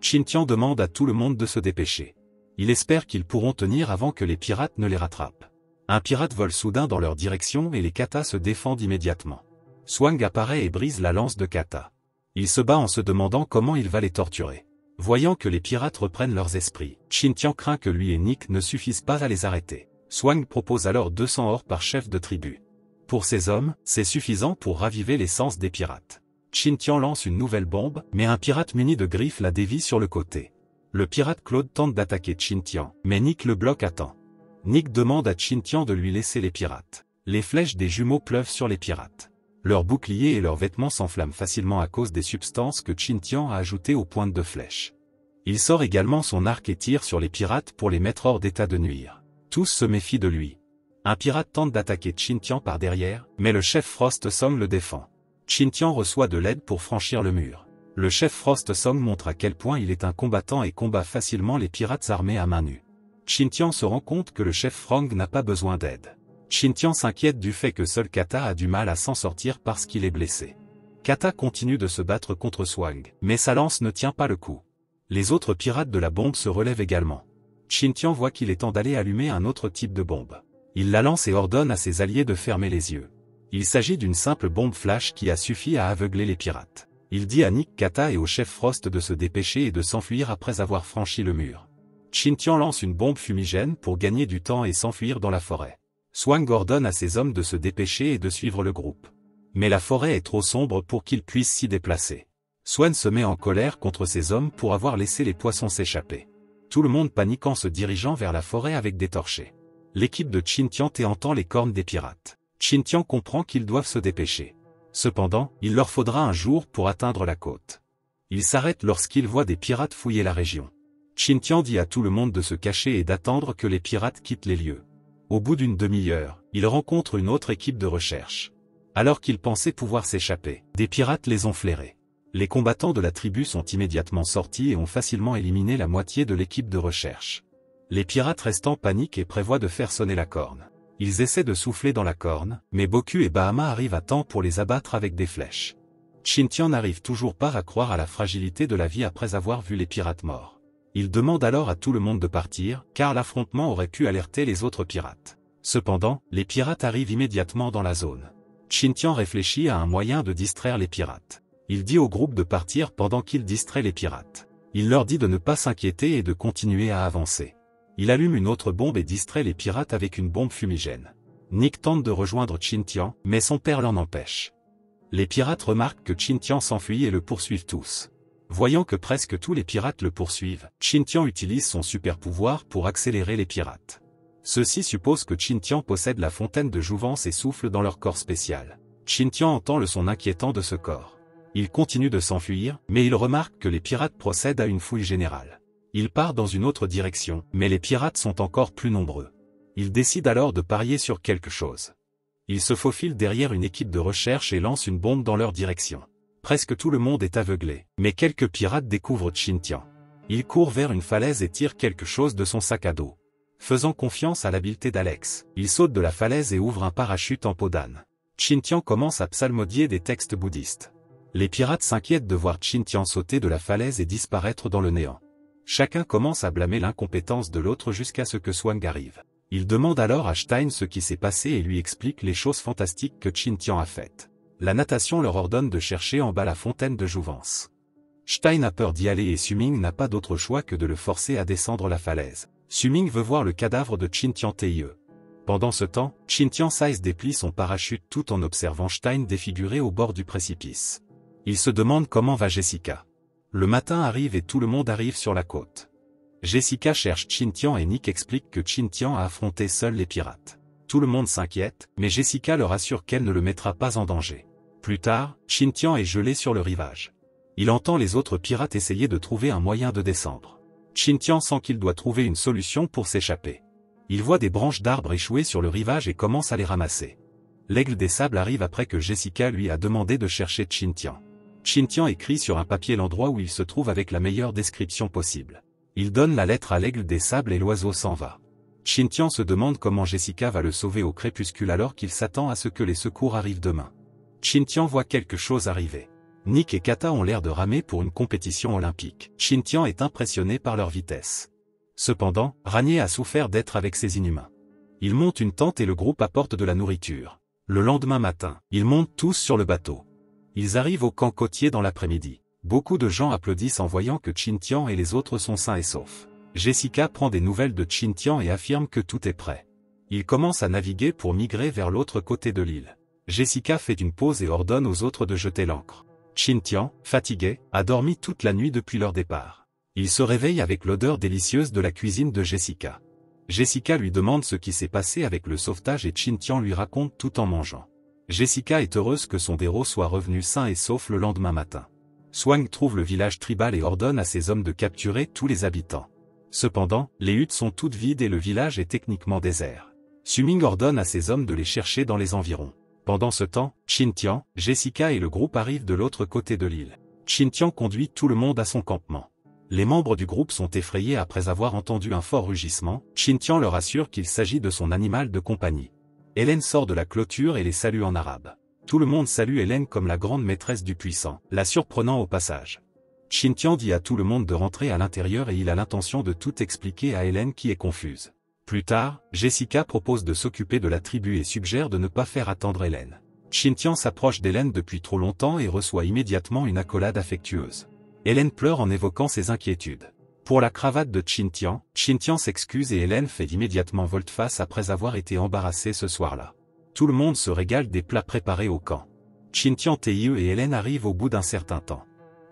Tian demande à tout le monde de se dépêcher. Il espère qu'ils pourront tenir avant que les pirates ne les rattrapent. Un pirate vole soudain dans leur direction et les katas se défendent immédiatement. Swang apparaît et brise la lance de Kata. Il se bat en se demandant comment il va les torturer. Voyant que les pirates reprennent leurs esprits, Tian craint que lui et Nick ne suffisent pas à les arrêter. Swang propose alors 200 or par chef de tribu. Pour ces hommes, c'est suffisant pour raviver l'essence des pirates. Chintian Tian lance une nouvelle bombe, mais un pirate muni de griffes la dévie sur le côté. Le pirate Claude tente d'attaquer Chintian, Tian, mais Nick le bloque à temps. Nick demande à Chintian de lui laisser les pirates. Les flèches des jumeaux pleuvent sur les pirates. Leurs boucliers et leurs vêtements s'enflamment facilement à cause des substances que Chintian Tian a ajoutées aux pointes de flèches. Il sort également son arc et tire sur les pirates pour les mettre hors d'état de nuire. Tous se méfient de lui. Un pirate tente d'attaquer Chintian par derrière, mais le chef Frost Song le défend. Chintian reçoit de l'aide pour franchir le mur. Le chef Frost Song montre à quel point il est un combattant et combat facilement les pirates armés à main nue. Chintian se rend compte que le chef Frong n'a pas besoin d'aide. Chintian s'inquiète du fait que seul Kata a du mal à s'en sortir parce qu'il est blessé. Kata continue de se battre contre Swang, mais sa lance ne tient pas le coup. Les autres pirates de la bombe se relèvent également. Chintian voit qu'il est temps d'aller allumer un autre type de bombe il la lance et ordonne à ses alliés de fermer les yeux. Il s'agit d'une simple bombe flash qui a suffi à aveugler les pirates. Il dit à Nick Kata et au chef Frost de se dépêcher et de s'enfuir après avoir franchi le mur. Chintian lance une bombe fumigène pour gagner du temps et s'enfuir dans la forêt. Swang ordonne à ses hommes de se dépêcher et de suivre le groupe. Mais la forêt est trop sombre pour qu'ils puissent s'y déplacer. Swan se met en colère contre ses hommes pour avoir laissé les poissons s'échapper. Tout le monde panique en se dirigeant vers la forêt avec des torchers l'équipe de Tian entend les cornes des pirates. Tian comprend qu'ils doivent se dépêcher. Cependant, il leur faudra un jour pour atteindre la côte. Ils s'arrêtent lorsqu'ils voient des pirates fouiller la région. Tian dit à tout le monde de se cacher et d'attendre que les pirates quittent les lieux. Au bout d'une demi-heure, ils rencontrent une autre équipe de recherche. Alors qu'ils pensaient pouvoir s'échapper, des pirates les ont flairés. Les combattants de la tribu sont immédiatement sortis et ont facilement éliminé la moitié de l'équipe de recherche. Les pirates restent en panique et prévoient de faire sonner la corne. Ils essaient de souffler dans la corne, mais Boku et Bahama arrivent à temps pour les abattre avec des flèches. Chintian n'arrive toujours pas à croire à la fragilité de la vie après avoir vu les pirates morts. Il demande alors à tout le monde de partir, car l'affrontement aurait pu alerter les autres pirates. Cependant, les pirates arrivent immédiatement dans la zone. Chintian réfléchit à un moyen de distraire les pirates. Il dit au groupe de partir pendant qu'il distrait les pirates. Il leur dit de ne pas s'inquiéter et de continuer à avancer il allume une autre bombe et distrait les pirates avec une bombe fumigène. Nick tente de rejoindre Chintian, mais son père l'en empêche. Les pirates remarquent que Chintian s'enfuit et le poursuivent tous. Voyant que presque tous les pirates le poursuivent, Chintian utilise son super pouvoir pour accélérer les pirates. Ceux-ci supposent que Chintian possède la fontaine de jouvence et souffle dans leur corps spécial. Chintian entend le son inquiétant de ce corps. Il continue de s'enfuir, mais il remarque que les pirates procèdent à une fouille générale. Il part dans une autre direction, mais les pirates sont encore plus nombreux. Il décide alors de parier sur quelque chose. Il se faufile derrière une équipe de recherche et lance une bombe dans leur direction. Presque tout le monde est aveuglé, mais quelques pirates découvrent Chintian. Il court vers une falaise et tire quelque chose de son sac à dos. Faisant confiance à l'habileté d'Alex, il saute de la falaise et ouvre un parachute en peau d'âne. Chintian commence à psalmodier des textes bouddhistes. Les pirates s'inquiètent de voir Chintian sauter de la falaise et disparaître dans le néant. Chacun commence à blâmer l'incompétence de l'autre jusqu'à ce que Swang arrive. Il demande alors à Stein ce qui s'est passé et lui explique les choses fantastiques que Qin Tian a faites. La natation leur ordonne de chercher en bas la fontaine de Jouvence. Stein a peur d'y aller et Suming n'a pas d'autre choix que de le forcer à descendre la falaise. Suming veut voir le cadavre de Qin Tian Tie. Pendant ce temps, Qin Tian Size déplie son parachute tout en observant Stein défiguré au bord du précipice. Il se demande comment va Jessica. Le matin arrive et tout le monde arrive sur la côte. Jessica cherche Chin Tian et Nick explique que Chin a affronté seul les pirates. Tout le monde s'inquiète, mais Jessica leur assure qu'elle ne le mettra pas en danger. Plus tard, Chin Tian est gelé sur le rivage. Il entend les autres pirates essayer de trouver un moyen de descendre. Chin Tian sent qu'il doit trouver une solution pour s'échapper. Il voit des branches d'arbres échouer sur le rivage et commence à les ramasser. L'aigle des sables arrive après que Jessica lui a demandé de chercher Chin Chintian écrit sur un papier l'endroit où il se trouve avec la meilleure description possible. Il donne la lettre à l'aigle des sables et l'oiseau s'en va. Chintian se demande comment Jessica va le sauver au crépuscule alors qu'il s'attend à ce que les secours arrivent demain. Chintian voit quelque chose arriver. Nick et Kata ont l'air de ramer pour une compétition olympique. Chintian est impressionné par leur vitesse. Cependant, Ranier a souffert d'être avec ses inhumains. Ils montent une tente et le groupe apporte de la nourriture. Le lendemain matin, ils montent tous sur le bateau. Ils arrivent au camp côtier dans l'après-midi. Beaucoup de gens applaudissent en voyant que Chin Tian et les autres sont sains et saufs. Jessica prend des nouvelles de Chin Tian et affirme que tout est prêt. Ils commencent à naviguer pour migrer vers l'autre côté de l'île. Jessica fait une pause et ordonne aux autres de jeter l'ancre. Chin Tian, fatigué, a dormi toute la nuit depuis leur départ. Il se réveille avec l'odeur délicieuse de la cuisine de Jessica. Jessica lui demande ce qui s'est passé avec le sauvetage et Chin Tian lui raconte tout en mangeant. Jessica est heureuse que son héros soit revenu sain et sauf le lendemain matin. Swang trouve le village tribal et ordonne à ses hommes de capturer tous les habitants. Cependant, les huttes sont toutes vides et le village est techniquement désert. Suming ordonne à ses hommes de les chercher dans les environs. Pendant ce temps, Tian, Jessica et le groupe arrivent de l'autre côté de l'île. Tian conduit tout le monde à son campement. Les membres du groupe sont effrayés après avoir entendu un fort rugissement, Tian leur assure qu'il s'agit de son animal de compagnie. Hélène sort de la clôture et les salue en arabe. Tout le monde salue Hélène comme la grande maîtresse du puissant, la surprenant au passage. Tian dit à tout le monde de rentrer à l'intérieur et il a l'intention de tout expliquer à Hélène qui est confuse. Plus tard, Jessica propose de s'occuper de la tribu et suggère de ne pas faire attendre Hélène. Tian s'approche d'Hélène depuis trop longtemps et reçoit immédiatement une accolade affectueuse. Hélène pleure en évoquant ses inquiétudes. Pour la cravate de Chintian, Tian s'excuse et Hélène fait immédiatement volte-face après avoir été embarrassée ce soir-là. Tout le monde se régale des plats préparés au camp. Chintian Teiyu et Hélène arrivent au bout d'un certain temps.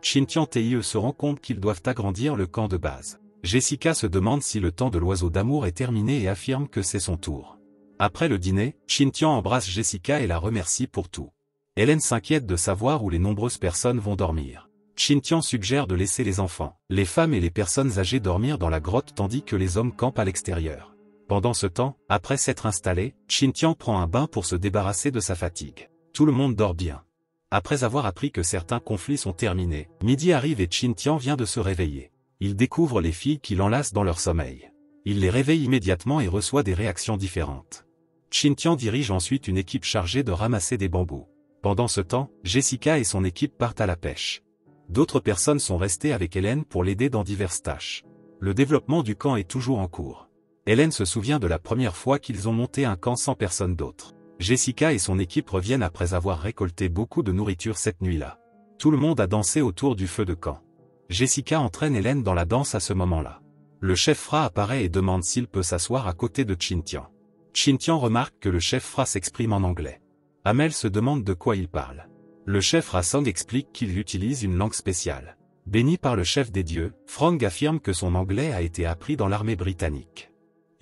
Chintian Teiyu se rend compte qu'ils doivent agrandir le camp de base. Jessica se demande si le temps de l'oiseau d'amour est terminé et affirme que c'est son tour. Après le dîner, Tian embrasse Jessica et la remercie pour tout. Hélène s'inquiète de savoir où les nombreuses personnes vont dormir. Tian suggère de laisser les enfants, les femmes et les personnes âgées dormir dans la grotte tandis que les hommes campent à l'extérieur. Pendant ce temps, après s'être installé, Tian prend un bain pour se débarrasser de sa fatigue. Tout le monde dort bien. Après avoir appris que certains conflits sont terminés, midi arrive et Tian vient de se réveiller. Il découvre les filles qu'il l'enlacent dans leur sommeil. Il les réveille immédiatement et reçoit des réactions différentes. Tian dirige ensuite une équipe chargée de ramasser des bambous. Pendant ce temps, Jessica et son équipe partent à la pêche d'autres personnes sont restées avec Hélène pour l'aider dans diverses tâches. Le développement du camp est toujours en cours. Hélène se souvient de la première fois qu'ils ont monté un camp sans personne d'autre. Jessica et son équipe reviennent après avoir récolté beaucoup de nourriture cette nuit-là. Tout le monde a dansé autour du feu de camp. Jessica entraîne Hélène dans la danse à ce moment-là. Le chef Fra apparaît et demande s'il peut s'asseoir à côté de Chintian. Chintian remarque que le chef Fra s'exprime en anglais. Amel se demande de quoi il parle. Le chef Rasong explique qu'il utilise une langue spéciale. Béni par le chef des dieux, Frank affirme que son anglais a été appris dans l'armée britannique.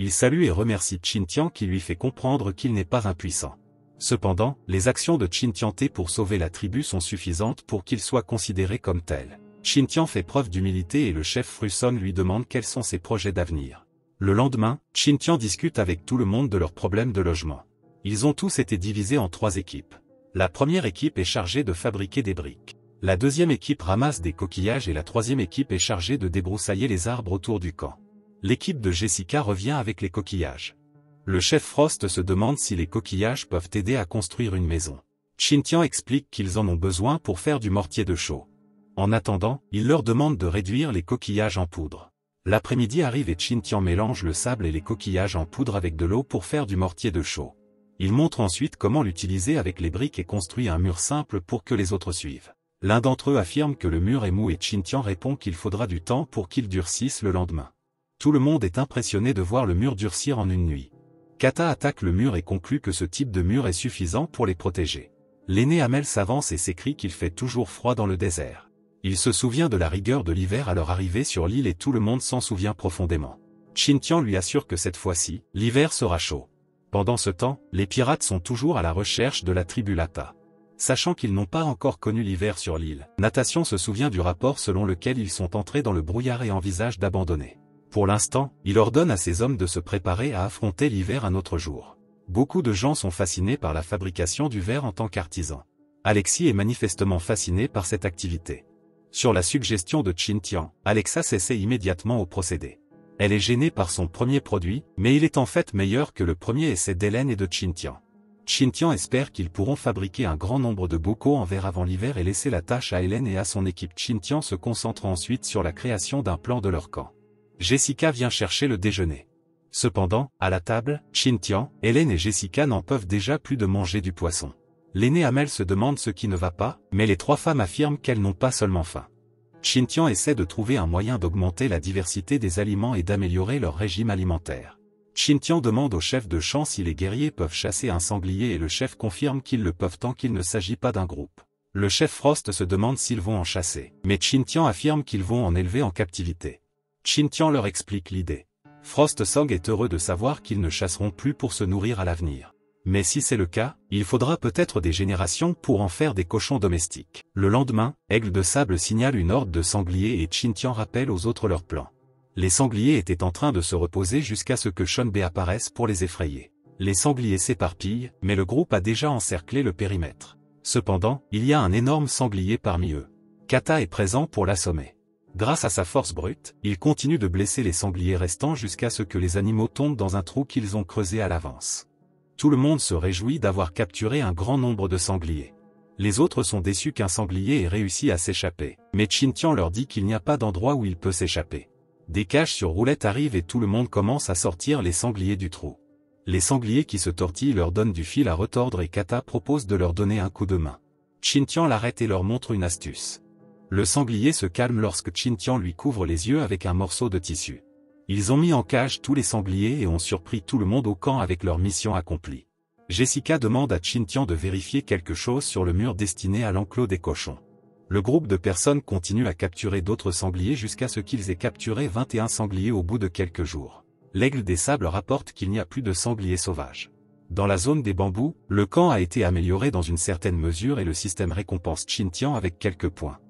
Il salue et remercie Tian qui lui fait comprendre qu'il n'est pas impuissant. Cependant, les actions de Chintianté pour sauver la tribu sont suffisantes pour qu'il soit considéré comme tel. Tian fait preuve d'humilité et le chef Frusson lui demande quels sont ses projets d'avenir. Le lendemain, Tian discute avec tout le monde de leurs problèmes de logement. Ils ont tous été divisés en trois équipes. La première équipe est chargée de fabriquer des briques. La deuxième équipe ramasse des coquillages et la troisième équipe est chargée de débroussailler les arbres autour du camp. L'équipe de Jessica revient avec les coquillages. Le chef Frost se demande si les coquillages peuvent aider à construire une maison. Chintian explique qu'ils en ont besoin pour faire du mortier de chaux. En attendant, il leur demande de réduire les coquillages en poudre. L'après-midi arrive et Chintian mélange le sable et les coquillages en poudre avec de l'eau pour faire du mortier de chaux. Il montre ensuite comment l'utiliser avec les briques et construit un mur simple pour que les autres suivent. L'un d'entre eux affirme que le mur est mou et Chintian répond qu'il faudra du temps pour qu'il durcisse le lendemain. Tout le monde est impressionné de voir le mur durcir en une nuit. Kata attaque le mur et conclut que ce type de mur est suffisant pour les protéger. L'aîné Amel s'avance et s'écrit qu'il fait toujours froid dans le désert. Il se souvient de la rigueur de l'hiver à leur arrivée sur l'île et tout le monde s'en souvient profondément. Chintian lui assure que cette fois-ci, l'hiver sera chaud. Pendant ce temps, les pirates sont toujours à la recherche de la tribu Lata. Sachant qu'ils n'ont pas encore connu l'hiver sur l'île, Natation se souvient du rapport selon lequel ils sont entrés dans le brouillard et envisagent d'abandonner. Pour l'instant, il ordonne à ses hommes de se préparer à affronter l'hiver un autre jour. Beaucoup de gens sont fascinés par la fabrication du verre en tant qu'artisan. Alexis est manifestement fasciné par cette activité. Sur la suggestion de Chin Tian, Alexa s'essaie immédiatement au procédé elle est gênée par son premier produit, mais il est en fait meilleur que le premier essai d'Hélène et de Chintian. Chintian espère qu'ils pourront fabriquer un grand nombre de bocaux en verre avant l'hiver et laisser la tâche à Hélène et à son équipe. Chintian se concentre ensuite sur la création d'un plan de leur camp. Jessica vient chercher le déjeuner. Cependant, à la table, Chintian, Hélène et Jessica n'en peuvent déjà plus de manger du poisson. L'aînée Amel se demande ce qui ne va pas, mais les trois femmes affirment qu'elles n'ont pas seulement faim. Chintian essaie de trouver un moyen d'augmenter la diversité des aliments et d'améliorer leur régime alimentaire. Chintian demande au chef de champ si les guerriers peuvent chasser un sanglier et le chef confirme qu'ils le peuvent tant qu'il ne s'agit pas d'un groupe. Le chef Frost se demande s'ils vont en chasser, mais Chintian affirme qu'ils vont en élever en captivité. Chintian leur explique l'idée. Frost Song est heureux de savoir qu'ils ne chasseront plus pour se nourrir à l'avenir mais si c'est le cas, il faudra peut-être des générations pour en faire des cochons domestiques. Le lendemain, Aigle de Sable signale une horde de sangliers et Chintian rappelle aux autres leur plan. Les sangliers étaient en train de se reposer jusqu'à ce que Shunbei apparaisse pour les effrayer. Les sangliers s'éparpillent, mais le groupe a déjà encerclé le périmètre. Cependant, il y a un énorme sanglier parmi eux. Kata est présent pour l'assommer. Grâce à sa force brute, il continue de blesser les sangliers restants jusqu'à ce que les animaux tombent dans un trou qu'ils ont creusé à l'avance. Tout le monde se réjouit d'avoir capturé un grand nombre de sangliers. Les autres sont déçus qu'un sanglier ait réussi à s'échapper. Mais Chintian leur dit qu'il n'y a pas d'endroit où il peut s'échapper. Des cages sur roulette arrivent et tout le monde commence à sortir les sangliers du trou. Les sangliers qui se tortillent leur donnent du fil à retordre et Kata propose de leur donner un coup de main. Chintian l'arrête et leur montre une astuce. Le sanglier se calme lorsque Chintian lui couvre les yeux avec un morceau de tissu. Ils ont mis en cage tous les sangliers et ont surpris tout le monde au camp avec leur mission accomplie. Jessica demande à Chintian de vérifier quelque chose sur le mur destiné à l'enclos des cochons. Le groupe de personnes continue à capturer d'autres sangliers jusqu'à ce qu'ils aient capturé 21 sangliers au bout de quelques jours. L'aigle des sables rapporte qu'il n'y a plus de sangliers sauvages. Dans la zone des bambous, le camp a été amélioré dans une certaine mesure et le système récompense Chintian avec quelques points.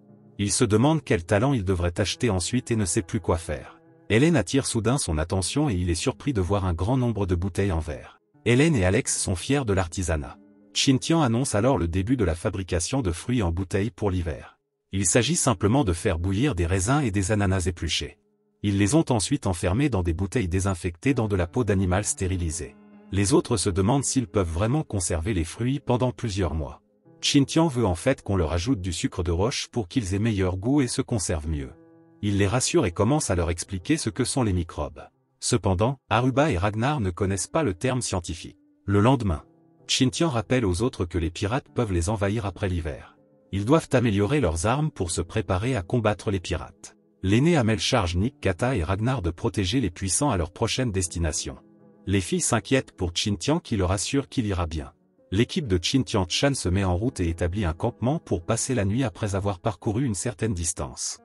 Il se demande quel talent il devrait acheter ensuite et ne sait plus quoi faire. Hélène attire soudain son attention et il est surpris de voir un grand nombre de bouteilles en verre. Hélène et Alex sont fiers de l'artisanat. Chintian annonce alors le début de la fabrication de fruits en bouteilles pour l'hiver. Il s'agit simplement de faire bouillir des raisins et des ananas épluchés. Ils les ont ensuite enfermés dans des bouteilles désinfectées dans de la peau d'animal stérilisée. Les autres se demandent s'ils peuvent vraiment conserver les fruits pendant plusieurs mois. Chintian veut en fait qu'on leur ajoute du sucre de roche pour qu'ils aient meilleur goût et se conservent mieux il les rassure et commence à leur expliquer ce que sont les microbes. Cependant, Aruba et Ragnar ne connaissent pas le terme scientifique. Le lendemain, Chintian rappelle aux autres que les pirates peuvent les envahir après l'hiver. Ils doivent améliorer leurs armes pour se préparer à combattre les pirates. L'aîné Amel charge Nick, Kata et Ragnar de protéger les puissants à leur prochaine destination. Les filles s'inquiètent pour Chintian qui leur assure qu'il ira bien. L'équipe de Chintian Chan se met en route et établit un campement pour passer la nuit après avoir parcouru une certaine distance.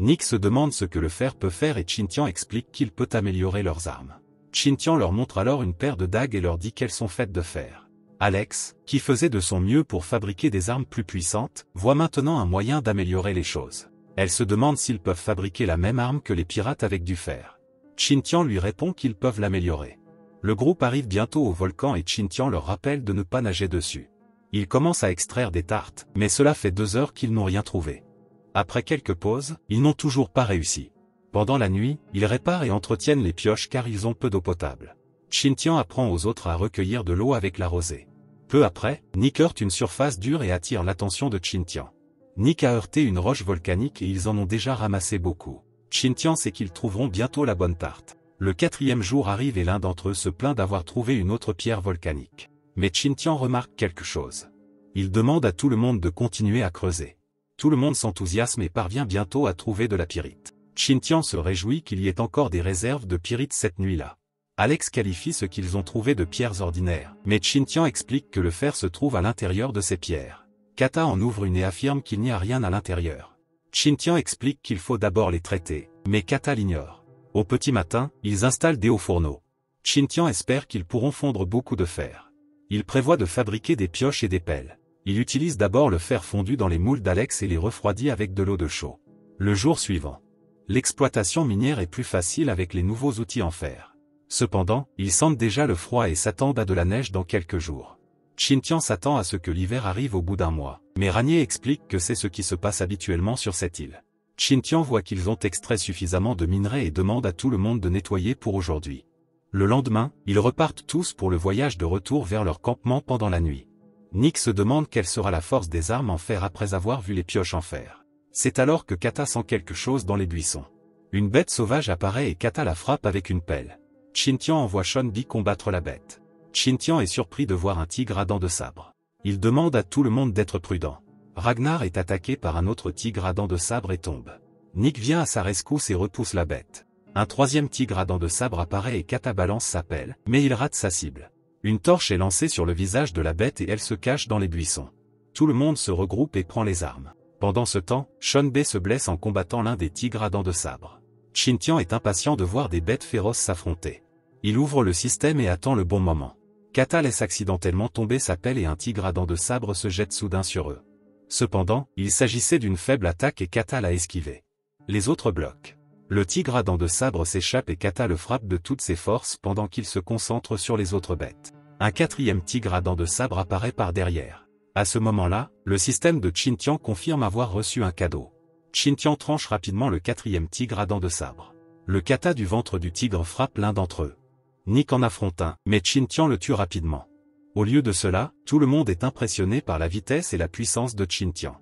Nick se demande ce que le fer peut faire et Chintian explique qu'il peut améliorer leurs armes. Chintian leur montre alors une paire de dagues et leur dit qu'elles sont faites de fer. Alex, qui faisait de son mieux pour fabriquer des armes plus puissantes, voit maintenant un moyen d'améliorer les choses. Elle se demande s'ils peuvent fabriquer la même arme que les pirates avec du fer. Chintian lui répond qu'ils peuvent l'améliorer. Le groupe arrive bientôt au volcan et Chintian leur rappelle de ne pas nager dessus. Ils commencent à extraire des tartes, mais cela fait deux heures qu'ils n'ont rien trouvé. Après quelques pauses, ils n'ont toujours pas réussi. Pendant la nuit, ils réparent et entretiennent les pioches car ils ont peu d'eau potable. Chintian apprend aux autres à recueillir de l'eau avec la rosée. Peu après, Nick heurte une surface dure et attire l'attention de Chintian. Nick a heurté une roche volcanique et ils en ont déjà ramassé beaucoup. Chintian sait qu'ils trouveront bientôt la bonne tarte. Le quatrième jour arrive et l'un d'entre eux se plaint d'avoir trouvé une autre pierre volcanique. Mais Chintian remarque quelque chose. Il demande à tout le monde de continuer à creuser. Tout le monde s'enthousiasme et parvient bientôt à trouver de la pyrite. Chintian se réjouit qu'il y ait encore des réserves de pyrite cette nuit-là. Alex qualifie ce qu'ils ont trouvé de pierres ordinaires, mais Chintian explique que le fer se trouve à l'intérieur de ces pierres. Kata en ouvre une et affirme qu'il n'y a rien à l'intérieur. Chintian explique qu'il faut d'abord les traiter, mais Kata l'ignore. Au petit matin, ils installent des hauts fourneaux. Chintian espère qu'ils pourront fondre beaucoup de fer. Il prévoit de fabriquer des pioches et des pelles. Il utilise d'abord le fer fondu dans les moules d'Alex et les refroidit avec de l'eau de chaux. Le jour suivant. L'exploitation minière est plus facile avec les nouveaux outils en fer. Cependant, ils sentent déjà le froid et s'attendent à de la neige dans quelques jours. Chintian s'attend à ce que l'hiver arrive au bout d'un mois, mais Ranier explique que c'est ce qui se passe habituellement sur cette île. Chintian voit qu'ils ont extrait suffisamment de minerais et demande à tout le monde de nettoyer pour aujourd'hui. Le lendemain, ils repartent tous pour le voyage de retour vers leur campement pendant la nuit. Nick se demande quelle sera la force des armes en fer après avoir vu les pioches en fer. C'est alors que Kata sent quelque chose dans les buissons. Une bête sauvage apparaît et Kata la frappe avec une pelle. Chintian envoie B combattre la bête. Chintian est surpris de voir un tigre à dents de sabre. Il demande à tout le monde d'être prudent. Ragnar est attaqué par un autre tigre à dents de sabre et tombe. Nick vient à sa rescousse et repousse la bête. Un troisième tigre à dents de sabre apparaît et Kata balance sa pelle, mais il rate sa cible. Une torche est lancée sur le visage de la bête et elle se cache dans les buissons. Tout le monde se regroupe et prend les armes. Pendant ce temps, Sean Bei se blesse en combattant l'un des tigres à dents de sabre. Tian est impatient de voir des bêtes féroces s'affronter. Il ouvre le système et attend le bon moment. Kata laisse accidentellement tomber sa pelle et un tigre à dents de sabre se jette soudain sur eux. Cependant, il s'agissait d'une faible attaque et Kata l'a esquivé. Les autres bloquent le tigre à dents de sabre s'échappe et Kata le frappe de toutes ses forces pendant qu'il se concentre sur les autres bêtes. Un quatrième tigre à dents de sabre apparaît par derrière. À ce moment-là, le système de Tian confirme avoir reçu un cadeau. Tian tranche rapidement le quatrième tigre à dents de sabre. Le kata du ventre du tigre frappe l'un d'entre eux. Nick en affronte un, mais Tian le tue rapidement. Au lieu de cela, tout le monde est impressionné par la vitesse et la puissance de Tian.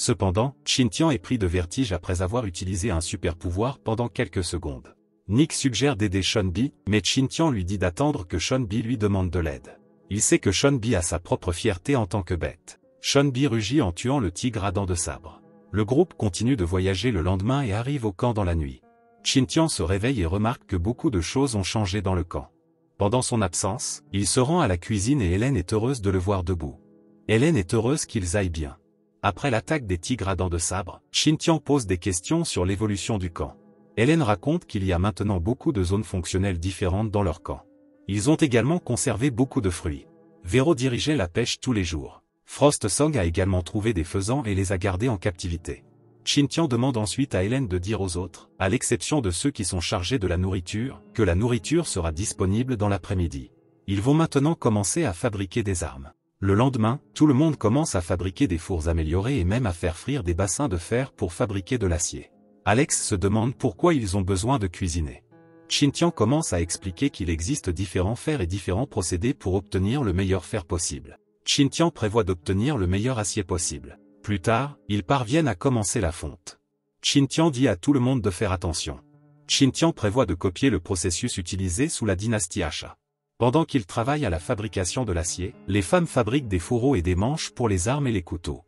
Cependant, Chintian est pris de vertige après avoir utilisé un super pouvoir pendant quelques secondes. Nick suggère d'aider Shonbi, mais Chintian lui dit d'attendre que Shonbi lui demande de l'aide. Il sait que Shonbi a sa propre fierté en tant que bête. Shonbi rugit en tuant le tigre à dents de sabre. Le groupe continue de voyager le lendemain et arrive au camp dans la nuit. Chintian se réveille et remarque que beaucoup de choses ont changé dans le camp. Pendant son absence, il se rend à la cuisine et Hélène est heureuse de le voir debout. Hélène est heureuse qu'ils aillent bien après l'attaque des tigres à dents de sabre, Tian pose des questions sur l'évolution du camp. Hélène raconte qu'il y a maintenant beaucoup de zones fonctionnelles différentes dans leur camp. Ils ont également conservé beaucoup de fruits. Vero dirigeait la pêche tous les jours. Frost Song a également trouvé des faisans et les a gardés en captivité. Tian demande ensuite à Hélène de dire aux autres, à l'exception de ceux qui sont chargés de la nourriture, que la nourriture sera disponible dans l'après-midi. Ils vont maintenant commencer à fabriquer des armes. Le lendemain, tout le monde commence à fabriquer des fours améliorés et même à faire frire des bassins de fer pour fabriquer de l'acier. Alex se demande pourquoi ils ont besoin de cuisiner. Chintian commence à expliquer qu'il existe différents fers et différents procédés pour obtenir le meilleur fer possible. Chintian prévoit d'obtenir le meilleur acier possible. Plus tard, ils parviennent à commencer la fonte. Chintian dit à tout le monde de faire attention. Chintian prévoit de copier le processus utilisé sous la dynastie Asha. Pendant qu'ils travaillent à la fabrication de l'acier, les femmes fabriquent des fourreaux et des manches pour les armes et les couteaux.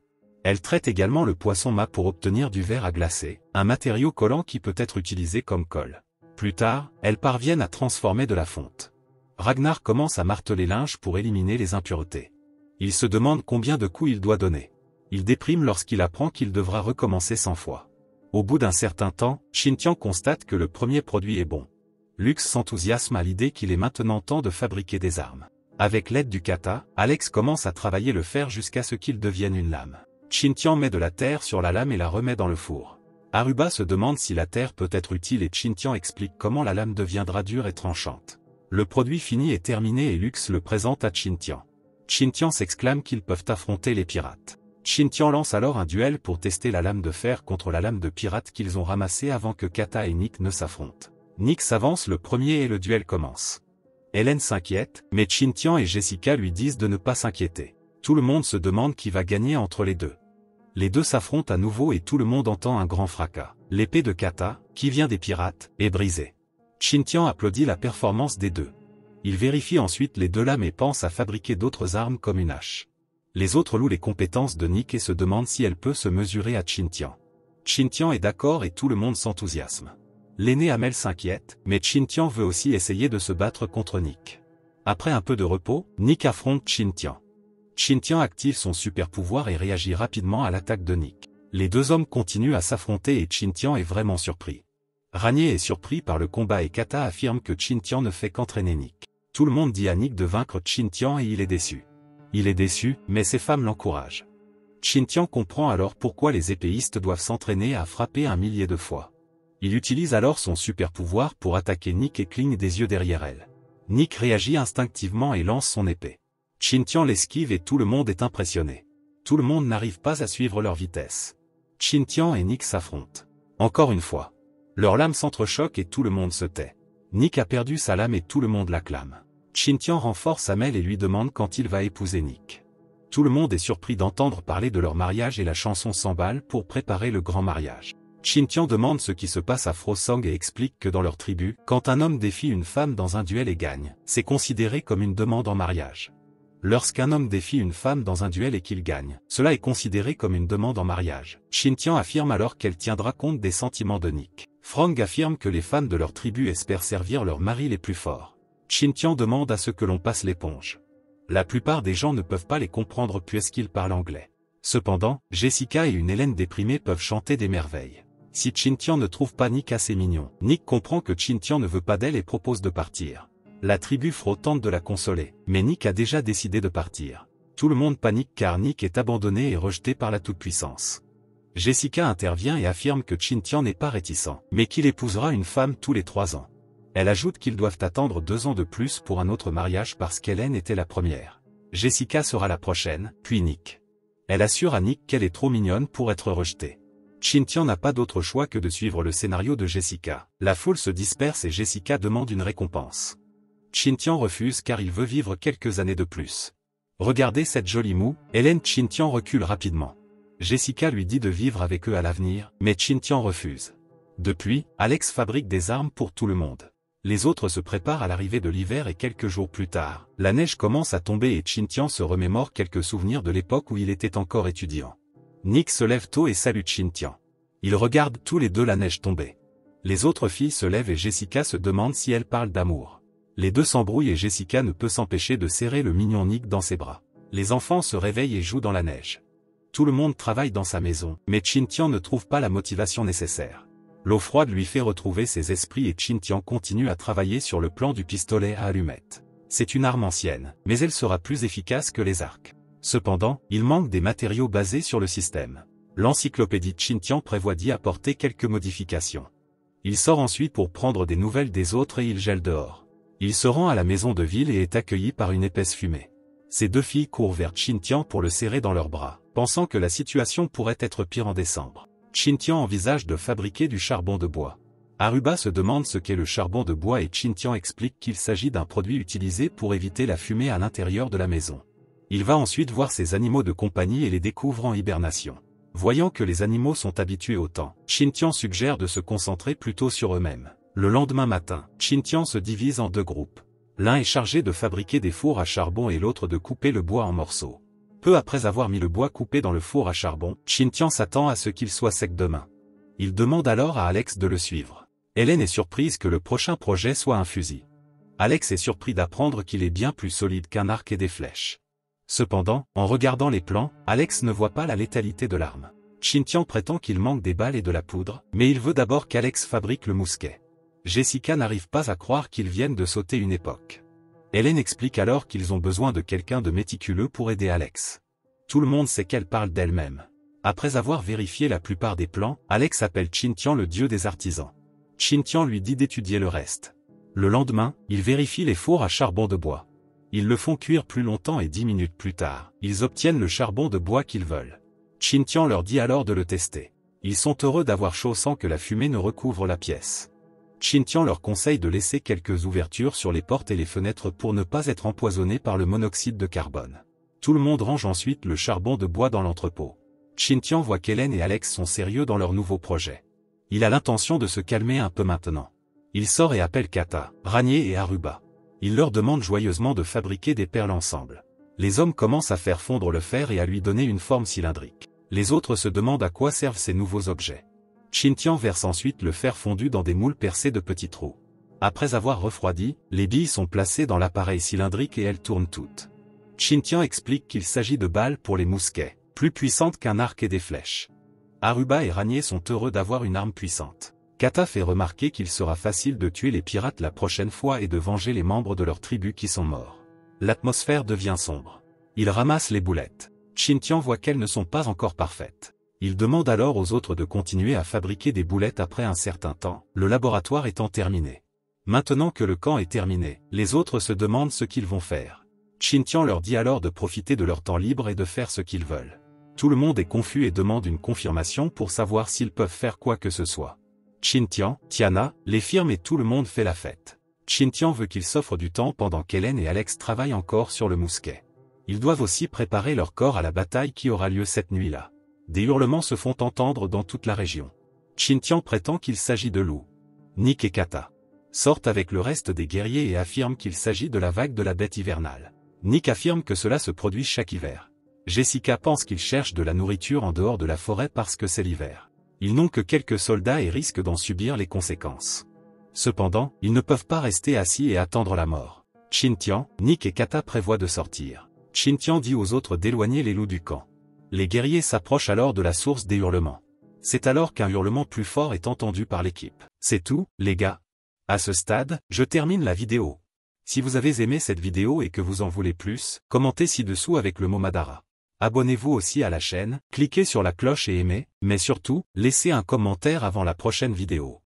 Elles traitent également le poisson mât pour obtenir du verre à glacer, un matériau collant qui peut être utilisé comme colle. Plus tard, elles parviennent à transformer de la fonte. Ragnar commence à marteler linge pour éliminer les impuretés. Il se demande combien de coups il doit donner. Il déprime lorsqu'il apprend qu'il devra recommencer 100 fois. Au bout d'un certain temps, Shintian constate que le premier produit est bon. Lux s'enthousiasme à l'idée qu'il est maintenant temps de fabriquer des armes. Avec l'aide du kata, Alex commence à travailler le fer jusqu'à ce qu'il devienne une lame. Chintian met de la terre sur la lame et la remet dans le four. Aruba se demande si la terre peut être utile et Chintian explique comment la lame deviendra dure et tranchante. Le produit fini est terminé et Lux le présente à Chintian. Chintian s'exclame qu'ils peuvent affronter les pirates. Chintian lance alors un duel pour tester la lame de fer contre la lame de pirate qu'ils ont ramassée avant que Kata et Nick ne s'affrontent. Nick s'avance le premier et le duel commence. Hélène s'inquiète, mais Chintian et Jessica lui disent de ne pas s'inquiéter. Tout le monde se demande qui va gagner entre les deux. Les deux s'affrontent à nouveau et tout le monde entend un grand fracas. L'épée de Kata, qui vient des pirates, est brisée. Chintian applaudit la performance des deux. Il vérifie ensuite les deux lames et pense à fabriquer d'autres armes comme une hache. Les autres louent les compétences de Nick et se demandent si elle peut se mesurer à Chintian. Chintian est d'accord et tout le monde s'enthousiasme. L'aîné Amel s'inquiète, mais Chintian Tian veut aussi essayer de se battre contre Nick. Après un peu de repos, Nick affronte Chintian. Tian. Tian active son super pouvoir et réagit rapidement à l'attaque de Nick. Les deux hommes continuent à s'affronter et Chintian Tian est vraiment surpris. Ranier est surpris par le combat et Kata affirme que Chintian Tian ne fait qu'entraîner Nick. Tout le monde dit à Nick de vaincre Chintian Tian et il est déçu. Il est déçu, mais ses femmes l'encouragent. Chintian Tian comprend alors pourquoi les épéistes doivent s'entraîner à frapper un millier de fois. Il utilise alors son super-pouvoir pour attaquer Nick et cligne des yeux derrière elle. Nick réagit instinctivement et lance son épée. Chintian l'esquive et tout le monde est impressionné. Tout le monde n'arrive pas à suivre leur vitesse. Tian et Nick s'affrontent. Encore une fois. Leur lames s'entrechoque et tout le monde se tait. Nick a perdu sa lame et tout le monde l'acclame. Tian renforce sa et lui demande quand il va épouser Nick. Tout le monde est surpris d'entendre parler de leur mariage et la chanson s'emballe pour préparer le grand mariage. Tian demande ce qui se passe à Frosang et explique que dans leur tribu, quand un homme défie une femme dans un duel et gagne, c'est considéré comme une demande en mariage. Lorsqu'un homme défie une femme dans un duel et qu'il gagne, cela est considéré comme une demande en mariage. Tian affirme alors qu'elle tiendra compte des sentiments de Nick. Frank affirme que les femmes de leur tribu espèrent servir leurs maris les plus forts. Tian demande à ce que l'on passe l'éponge. La plupart des gens ne peuvent pas les comprendre puisqu'ils parlent anglais. Cependant, Jessica et une Hélène déprimée peuvent chanter des merveilles si Chintian ne trouve pas Nick assez mignon. Nick comprend que Chintian ne veut pas d'elle et propose de partir. La tribu Fro tente de la consoler, mais Nick a déjà décidé de partir. Tout le monde panique car Nick est abandonné et rejeté par la toute-puissance. Jessica intervient et affirme que Chintian n'est pas réticent, mais qu'il épousera une femme tous les trois ans. Elle ajoute qu'ils doivent attendre deux ans de plus pour un autre mariage parce qu'Hélène était la première. Jessica sera la prochaine, puis Nick. Elle assure à Nick qu'elle est trop mignonne pour être rejetée. Chintian n'a pas d'autre choix que de suivre le scénario de Jessica. La foule se disperse et Jessica demande une récompense. Chintian refuse car il veut vivre quelques années de plus. Regardez cette jolie moue, Hélène Chintian recule rapidement. Jessica lui dit de vivre avec eux à l'avenir, mais Chintian refuse. Depuis, Alex fabrique des armes pour tout le monde. Les autres se préparent à l'arrivée de l'hiver et quelques jours plus tard, la neige commence à tomber et Chintian se remémore quelques souvenirs de l'époque où il était encore étudiant. Nick se lève tôt et salue Chintian. Ils regardent tous les deux la neige tomber. Les autres filles se lèvent et Jessica se demande si elle parle d'amour. Les deux s'embrouillent et Jessica ne peut s'empêcher de serrer le mignon Nick dans ses bras. Les enfants se réveillent et jouent dans la neige. Tout le monde travaille dans sa maison, mais Chintian ne trouve pas la motivation nécessaire. L'eau froide lui fait retrouver ses esprits et Chintian continue à travailler sur le plan du pistolet à allumettes. C'est une arme ancienne, mais elle sera plus efficace que les arcs. Cependant, il manque des matériaux basés sur le système. L'encyclopédie Chintian prévoit d'y apporter quelques modifications. Il sort ensuite pour prendre des nouvelles des autres et il gèle dehors. Il se rend à la maison de ville et est accueilli par une épaisse fumée. Ses deux filles courent vers Chintian pour le serrer dans leurs bras, pensant que la situation pourrait être pire en décembre. Chintian envisage de fabriquer du charbon de bois. Aruba se demande ce qu'est le charbon de bois et Chintian explique qu'il s'agit d'un produit utilisé pour éviter la fumée à l'intérieur de la maison. Il va ensuite voir ses animaux de compagnie et les découvre en hibernation. Voyant que les animaux sont habitués au temps, Shintian suggère de se concentrer plutôt sur eux-mêmes. Le lendemain matin, Tian se divise en deux groupes. L'un est chargé de fabriquer des fours à charbon et l'autre de couper le bois en morceaux. Peu après avoir mis le bois coupé dans le four à charbon, Shintian s'attend à ce qu'il soit sec demain. Il demande alors à Alex de le suivre. Hélène est surprise que le prochain projet soit un fusil. Alex est surpris d'apprendre qu'il est bien plus solide qu'un arc et des flèches. Cependant, en regardant les plans, Alex ne voit pas la létalité de l'arme. Chintian prétend qu'il manque des balles et de la poudre, mais il veut d'abord qu'Alex fabrique le mousquet. Jessica n'arrive pas à croire qu'ils viennent de sauter une époque. Hélène explique alors qu'ils ont besoin de quelqu'un de méticuleux pour aider Alex. Tout le monde sait qu'elle parle d'elle-même. Après avoir vérifié la plupart des plans, Alex appelle Chintian le dieu des artisans. Chintian lui dit d'étudier le reste. Le lendemain, il vérifie les fours à charbon de bois ils le font cuire plus longtemps et dix minutes plus tard, ils obtiennent le charbon de bois qu'ils veulent. Chintian leur dit alors de le tester. Ils sont heureux d'avoir chaud sans que la fumée ne recouvre la pièce. Chintian leur conseille de laisser quelques ouvertures sur les portes et les fenêtres pour ne pas être empoisonnés par le monoxyde de carbone. Tout le monde range ensuite le charbon de bois dans l'entrepôt. Chintian voit qu'Hélène et Alex sont sérieux dans leur nouveau projet. Il a l'intention de se calmer un peu maintenant. Il sort et appelle Kata, Ranier et Aruba il leur demande joyeusement de fabriquer des perles ensemble. Les hommes commencent à faire fondre le fer et à lui donner une forme cylindrique. Les autres se demandent à quoi servent ces nouveaux objets. Chintian verse ensuite le fer fondu dans des moules percés de petits trous. Après avoir refroidi, les billes sont placées dans l'appareil cylindrique et elles tournent toutes. Chintian explique qu'il s'agit de balles pour les mousquets, plus puissantes qu'un arc et des flèches. Aruba et Ranier sont heureux d'avoir une arme puissante. Kata fait remarquer qu'il sera facile de tuer les pirates la prochaine fois et de venger les membres de leur tribu qui sont morts. L'atmosphère devient sombre. Ils ramassent les boulettes. Chintian voit qu'elles ne sont pas encore parfaites. Il demande alors aux autres de continuer à fabriquer des boulettes après un certain temps, le laboratoire étant terminé. Maintenant que le camp est terminé, les autres se demandent ce qu'ils vont faire. Chintian leur dit alors de profiter de leur temps libre et de faire ce qu'ils veulent. Tout le monde est confus et demande une confirmation pour savoir s'ils peuvent faire quoi que ce soit. Chintian, Tiana, les firmes et tout le monde fait la fête. Chintian veut qu'ils s'offrent du temps pendant qu'Hélène et Alex travaillent encore sur le mousquet. Ils doivent aussi préparer leur corps à la bataille qui aura lieu cette nuit-là. Des hurlements se font entendre dans toute la région. Chintian prétend qu'il s'agit de loups. Nick et Kata sortent avec le reste des guerriers et affirment qu'il s'agit de la vague de la bête hivernale. Nick affirme que cela se produit chaque hiver. Jessica pense qu'ils cherchent de la nourriture en dehors de la forêt parce que c'est l'hiver ils n'ont que quelques soldats et risquent d'en subir les conséquences. Cependant, ils ne peuvent pas rester assis et attendre la mort. Chintian, Nick et Kata prévoient de sortir. Chintian dit aux autres d'éloigner les loups du camp. Les guerriers s'approchent alors de la source des hurlements. C'est alors qu'un hurlement plus fort est entendu par l'équipe. C'est tout, les gars. À ce stade, je termine la vidéo. Si vous avez aimé cette vidéo et que vous en voulez plus, commentez ci-dessous avec le mot Madara. Abonnez-vous aussi à la chaîne, cliquez sur la cloche et aimez, mais surtout, laissez un commentaire avant la prochaine vidéo.